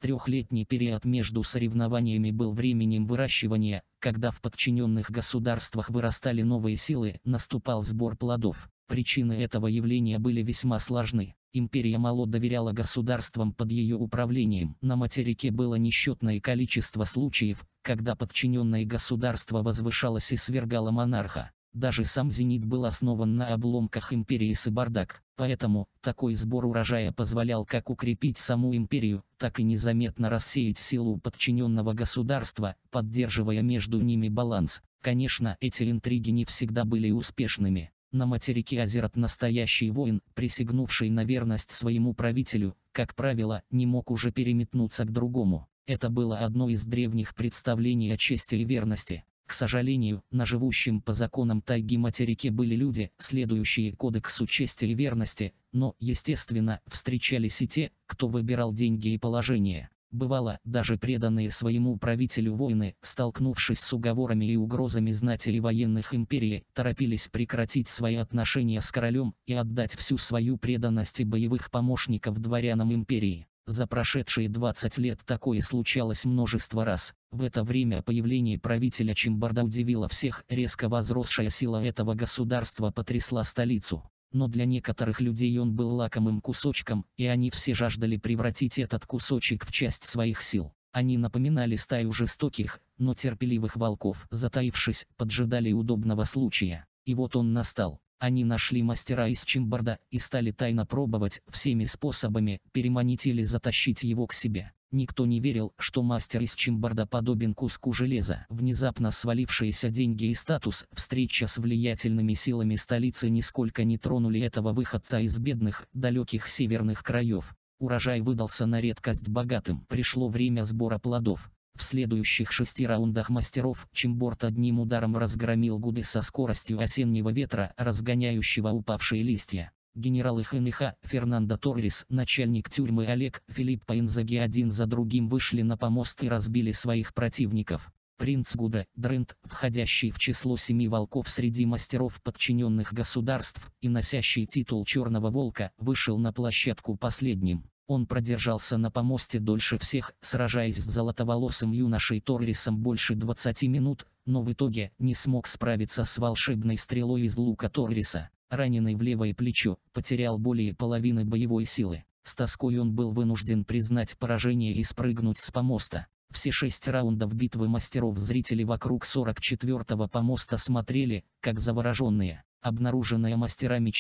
Трехлетний период между соревнованиями был временем выращивания, когда в подчиненных государствах вырастали новые силы, наступал сбор плодов. Причины этого явления были весьма сложны. Империя мало доверяла государствам под ее управлением. На материке было несчетное количество случаев, когда подчиненное государство возвышалось и свергало монарха. Даже сам «Зенит» был основан на обломках империи Сыбардак, поэтому такой сбор урожая позволял как укрепить саму империю, так и незаметно рассеять силу подчиненного государства, поддерживая между ними баланс. Конечно, эти интриги не всегда были успешными. На материке Азерот настоящий воин, присягнувший на верность своему правителю, как правило, не мог уже переметнуться к другому. Это было одно из древних представлений о чести и верности. К сожалению, на живущем по законам тайги материке были люди, следующие кодексу чести и верности, но, естественно, встречались и те, кто выбирал деньги и положение. Бывало, даже преданные своему правителю воины, столкнувшись с уговорами и угрозами знати и военных империи, торопились прекратить свои отношения с королем и отдать всю свою преданность и боевых помощников дворянам империи. За прошедшие 20 лет такое случалось множество раз. В это время появление правителя Чимбарда удивило всех, резко возросшая сила этого государства потрясла столицу но для некоторых людей он был лакомым кусочком, и они все жаждали превратить этот кусочек в часть своих сил. Они напоминали стаю жестоких, но терпеливых волков, затаившись, поджидали удобного случая. И вот он настал. Они нашли мастера из чимборда и стали тайно пробовать всеми способами переманить или затащить его к себе. Никто не верил, что мастер из Чимбарда подобен куску железа. Внезапно свалившиеся деньги и статус, встреча с влиятельными силами столицы нисколько не тронули этого выходца из бедных, далеких северных краев. Урожай выдался на редкость богатым. Пришло время сбора плодов. В следующих шести раундах мастеров Чимборд одним ударом разгромил гуды со скоростью осеннего ветра, разгоняющего упавшие листья генералы Хениха, Фернандо Торрес, начальник тюрьмы Олег, Филиппо Инзаги один за другим вышли на помост и разбили своих противников. Принц Гуда, Дрент, входящий в число семи волков среди мастеров подчиненных государств и носящий титул Черного Волка, вышел на площадку последним. Он продержался на помосте дольше всех, сражаясь с золотоволосым юношей Торлисом больше 20 минут, но в итоге не смог справиться с волшебной стрелой из лука Торриса раненый в левое плечо, потерял более половины боевой силы. С тоской он был вынужден признать поражение и спрыгнуть с помоста. Все шесть раундов битвы мастеров зрители вокруг 44-го помоста смотрели, как завороженные. Обнаруженная мастерами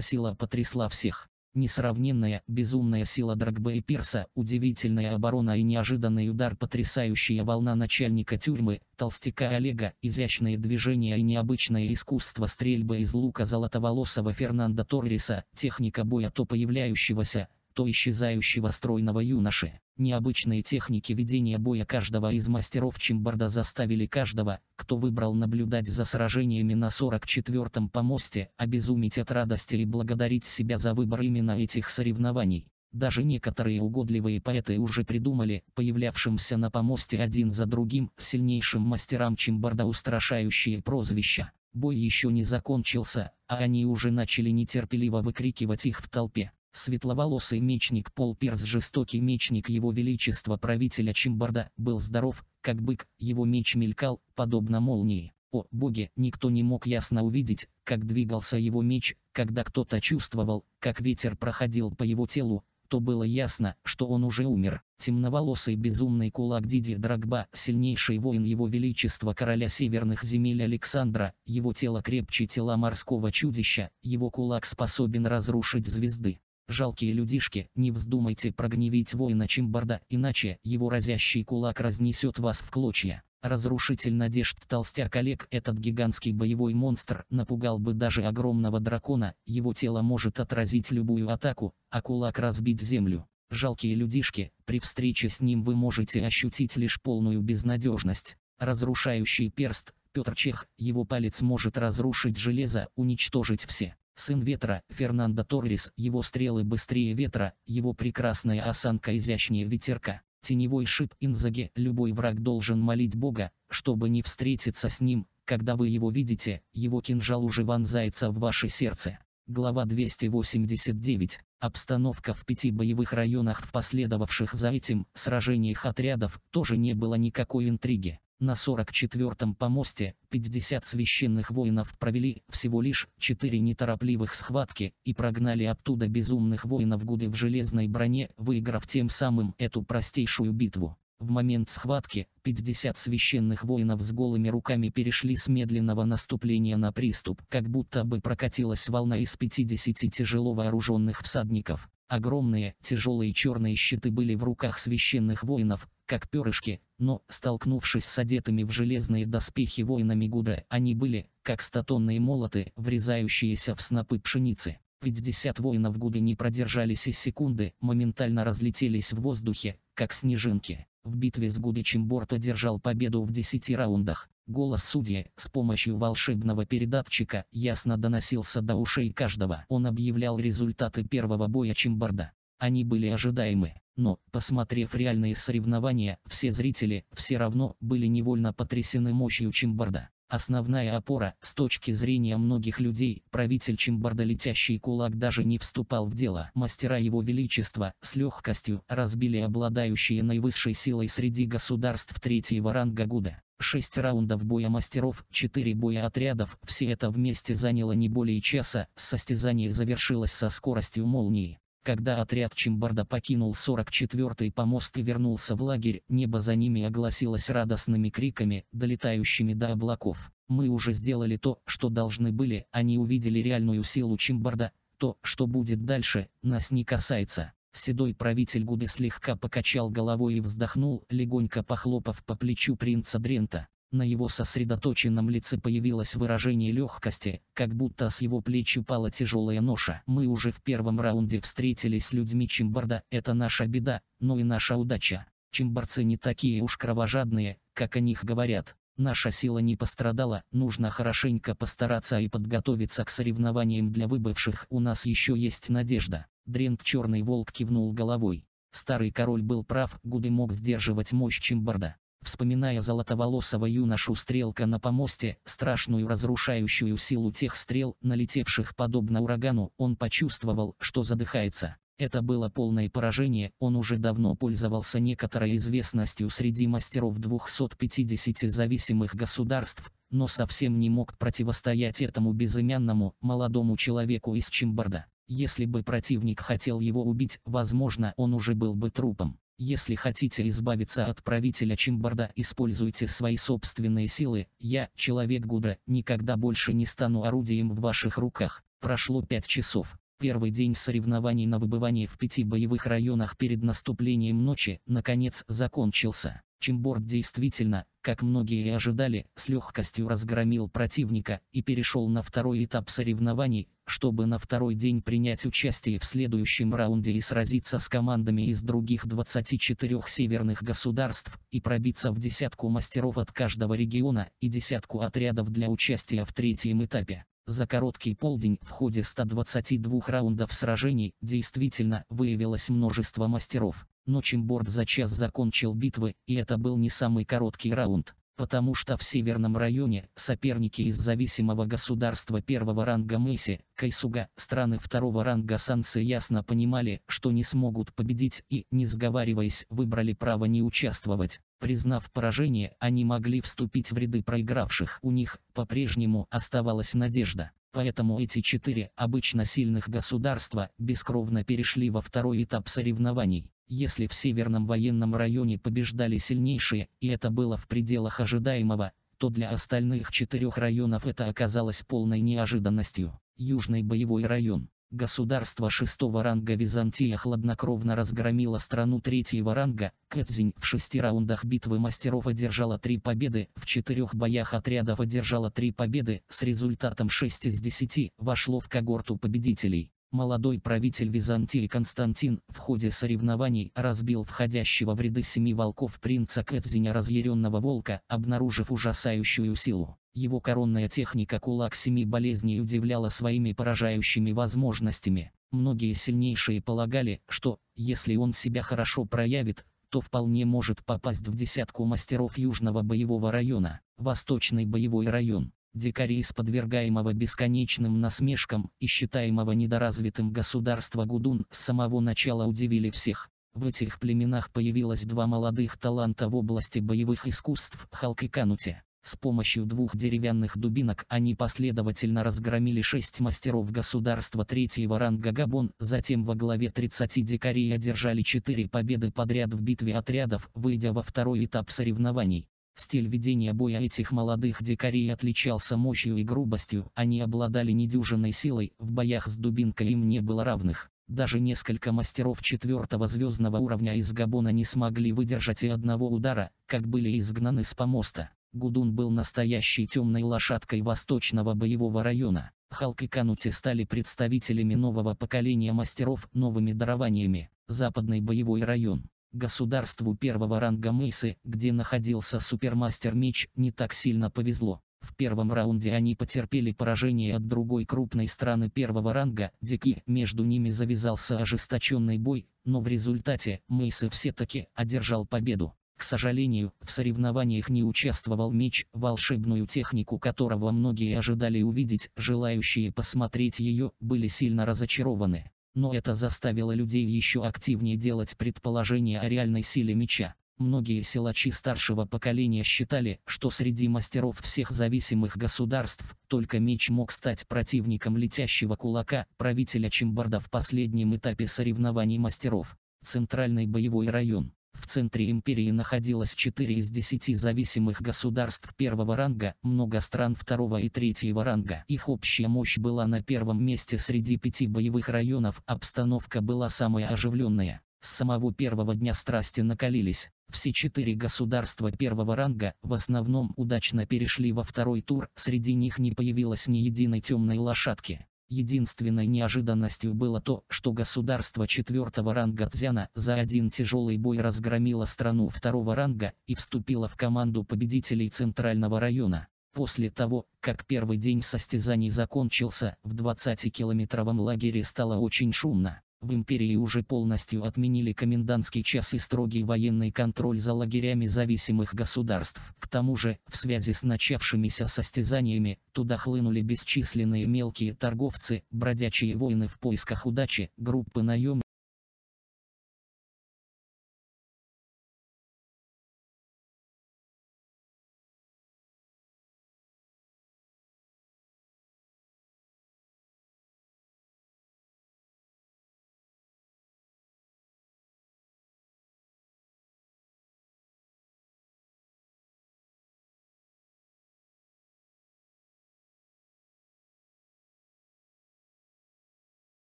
сила потрясла всех. Несравненная, безумная сила Драгбе и Пирса, удивительная оборона и неожиданный удар, потрясающая волна начальника тюрьмы, толстяка Олега, изящные движения и необычное искусство стрельбы из лука золотоволосого Фернандо Торриса, техника боя то появляющегося, то исчезающего стройного юноши. Необычные техники ведения боя каждого из мастеров Чимбарда заставили каждого, кто выбрал наблюдать за сражениями на 44-м помосте, обезуметь от радости и благодарить себя за выбор именно этих соревнований. Даже некоторые угодливые поэты уже придумали, появлявшимся на помосте один за другим, сильнейшим мастерам Чимбарда устрашающие прозвища. Бой еще не закончился, а они уже начали нетерпеливо выкрикивать их в толпе. Светловолосый мечник Пол Пирс, жестокий мечник его величества правителя Чимбарда, был здоров, как бык, его меч мелькал, подобно молнии. О, боги, никто не мог ясно увидеть, как двигался его меч, когда кто-то чувствовал, как ветер проходил по его телу, то было ясно, что он уже умер. Темноволосый безумный кулак Диди Драгба, сильнейший воин его величества короля северных земель Александра, его тело крепче тела морского чудища, его кулак способен разрушить звезды. Жалкие людишки, не вздумайте прогневить воина Чимбарда, иначе его разящий кулак разнесет вас в клочья. Разрушитель надежд толстяк коллег этот гигантский боевой монстр, напугал бы даже огромного дракона, его тело может отразить любую атаку, а кулак разбить землю. Жалкие людишки, при встрече с ним вы можете ощутить лишь полную безнадежность. Разрушающий перст, Петр Чех, его палец может разрушить железо, уничтожить все. Сын ветра, Фернандо Торрес, его стрелы быстрее ветра, его прекрасная осанка изящнее ветерка. Теневой шип Инзаги, любой враг должен молить Бога, чтобы не встретиться с ним, когда вы его видите, его кинжал уже вонзается в ваше сердце. Глава 289. Обстановка в пяти боевых районах в последовавших за этим сражениях отрядов тоже не было никакой интриги. На 44-м помосте 50 священных воинов провели всего лишь 4 неторопливых схватки и прогнали оттуда безумных воинов Гуды в железной броне, выиграв тем самым эту простейшую битву. В момент схватки 50 священных воинов с голыми руками перешли с медленного наступления на приступ, как будто бы прокатилась волна из 50 тяжело вооруженных всадников. Огромные, тяжелые черные щиты были в руках священных воинов, как перышки, но, столкнувшись с одетыми в железные доспехи воинами Гуда, они были, как статонные молоты, врезающиеся в снопы пшеницы. 50 воинов Гуды не продержались и секунды, моментально разлетелись в воздухе, как снежинки. В битве с Гудичем Борт одержал победу в 10 раундах. Голос судьи, с помощью волшебного передатчика, ясно доносился до ушей каждого. Он объявлял результаты первого боя Чимбарда. Они были ожидаемы. Но, посмотрев реальные соревнования, все зрители все равно были невольно потрясены мощью Чимбарда. Основная опора, с точки зрения многих людей, правитель Чимбарда летящий кулак даже не вступал в дело. Мастера его величества, с легкостью, разбили обладающие наивысшей силой среди государств третьего ранга года. Шесть раундов боя мастеров, четыре боя отрядов, все это вместе заняло не более часа, состязание завершилось со скоростью молнии. Когда отряд Чимбарда покинул 44-й помост и вернулся в лагерь, небо за ними огласилось радостными криками, долетающими до облаков. «Мы уже сделали то, что должны были, они увидели реальную силу Чимбарда, то, что будет дальше, нас не касается». Седой правитель Гуды слегка покачал головой и вздохнул, легонько похлопав по плечу принца Дрента. На его сосредоточенном лице появилось выражение легкости, как будто с его плечи упала тяжелая ноша. Мы уже в первом раунде встретились с людьми Чимбарда, это наша беда, но и наша удача. Чимбарцы не такие уж кровожадные, как о них говорят. Наша сила не пострадала, нужно хорошенько постараться и подготовиться к соревнованиям для выбывших, у нас еще есть надежда. Дренг Черный Волк кивнул головой. Старый король был прав, Гуды мог сдерживать мощь Чимбарда вспоминая золотоволосого юношу стрелка на помосте, страшную разрушающую силу тех стрел, налетевших подобно урагану, он почувствовал, что задыхается. Это было полное поражение, он уже давно пользовался некоторой известностью среди мастеров 250 зависимых государств, но совсем не мог противостоять этому безымянному, молодому человеку из Чимбарда. Если бы противник хотел его убить, возможно, он уже был бы трупом. Если хотите избавиться от правителя Чимбарда, используйте свои собственные силы. Я, человек Гудра, никогда больше не стану орудием в ваших руках. Прошло пять часов. Первый день соревнований на выбывание в пяти боевых районах перед наступлением ночи, наконец, закончился. Чимборд действительно, как многие и ожидали, с легкостью разгромил противника и перешел на второй этап соревнований, чтобы на второй день принять участие в следующем раунде и сразиться с командами из других 24 северных государств и пробиться в десятку мастеров от каждого региона и десятку отрядов для участия в третьем этапе. За короткий полдень в ходе 122 раундов сражений действительно выявилось множество мастеров, но Чимборд за час закончил битвы, и это был не самый короткий раунд потому что в северном районе соперники из зависимого государства первого ранга Мэси, Кайсуга, страны второго ранга Сансы ясно понимали, что не смогут победить и, не сговариваясь, выбрали право не участвовать. Признав поражение, они могли вступить в ряды проигравших, у них по-прежнему оставалась надежда. Поэтому эти четыре обычно сильных государства бескровно перешли во второй этап соревнований. Если в Северном военном районе побеждали сильнейшие, и это было в пределах ожидаемого, то для остальных четырех районов это оказалось полной неожиданностью. Южный боевой район. Государство шестого ранга Византия хладнокровно разгромило страну третьего ранга, Кэтзинь в шести раундах битвы мастеров одержала три победы, в четырех боях отрядов одержала три победы, с результатом 6 из 10, вошло в когорту победителей. Молодой правитель Византии Константин в ходе соревнований разбил входящего в ряды семи волков принца Кэтзиня разъяренного волка, обнаружив ужасающую силу. Его коронная техника «Кулак семи болезней» удивляла своими поражающими возможностями. Многие сильнейшие полагали, что, если он себя хорошо проявит, то вполне может попасть в десятку мастеров Южного боевого района, Восточный боевой район дикарей с подвергаемого бесконечным насмешкам и считаемого недоразвитым государства Гудун с самого начала удивили всех. В этих племенах появилось два молодых таланта в области боевых искусств Халк и Кануте. С помощью двух деревянных дубинок они последовательно разгромили шесть мастеров государства третьего ранга Габон, затем во главе 30 дикарей одержали четыре победы подряд в битве отрядов, выйдя во второй этап соревнований. Стиль ведения боя этих молодых дикарей отличался мощью и грубостью, они обладали недюжиной силой, в боях с дубинкой им не было равных. Даже несколько мастеров четвертого звездного уровня из Габона не смогли выдержать и одного удара, как были изгнаны с помоста. Гудун был настоящей темной лошадкой восточного боевого района. Халк и Канути стали представителями нового поколения мастеров новыми дарованиями. Западный боевой район государству первого ранга Мейсы, где находился супермастер меч, не так сильно повезло. В первом раунде они потерпели поражение от другой крупной страны первого ранга, Дики, между ними завязался ожесточенный бой, но в результате Мейсы все-таки одержал победу. К сожалению, в соревнованиях не участвовал меч, волшебную технику которого многие ожидали увидеть, желающие посмотреть ее, были сильно разочарованы но это заставило людей еще активнее делать предположения о реальной силе меча. Многие силачи старшего поколения считали, что среди мастеров всех зависимых государств только меч мог стать противником летящего кулака, правителя Чимбарда в последнем этапе соревнований мастеров. Центральный боевой район. В центре империи находилось 4 из 10 зависимых государств первого ранга, много стран второго и третьего ранга. Их общая мощь была на первом месте среди пяти боевых районов, обстановка была самая оживленная. С самого первого дня страсти накалились. Все четыре государства первого ранга в основном удачно перешли во второй тур, среди них не появилось ни единой темной лошадки. Единственной неожиданностью было то, что государство четвертого ранга Цзяна за один тяжелый бой разгромило страну второго ранга и вступило в команду победителей Центрального района. После того, как первый день состязаний закончился, в 20-километровом лагере стало очень шумно. В империи уже полностью отменили комендантский час и строгий военный контроль за лагерями зависимых государств. К тому же, в связи с начавшимися состязаниями, туда хлынули бесчисленные мелкие торговцы, бродячие воины в поисках удачи, группы наемных.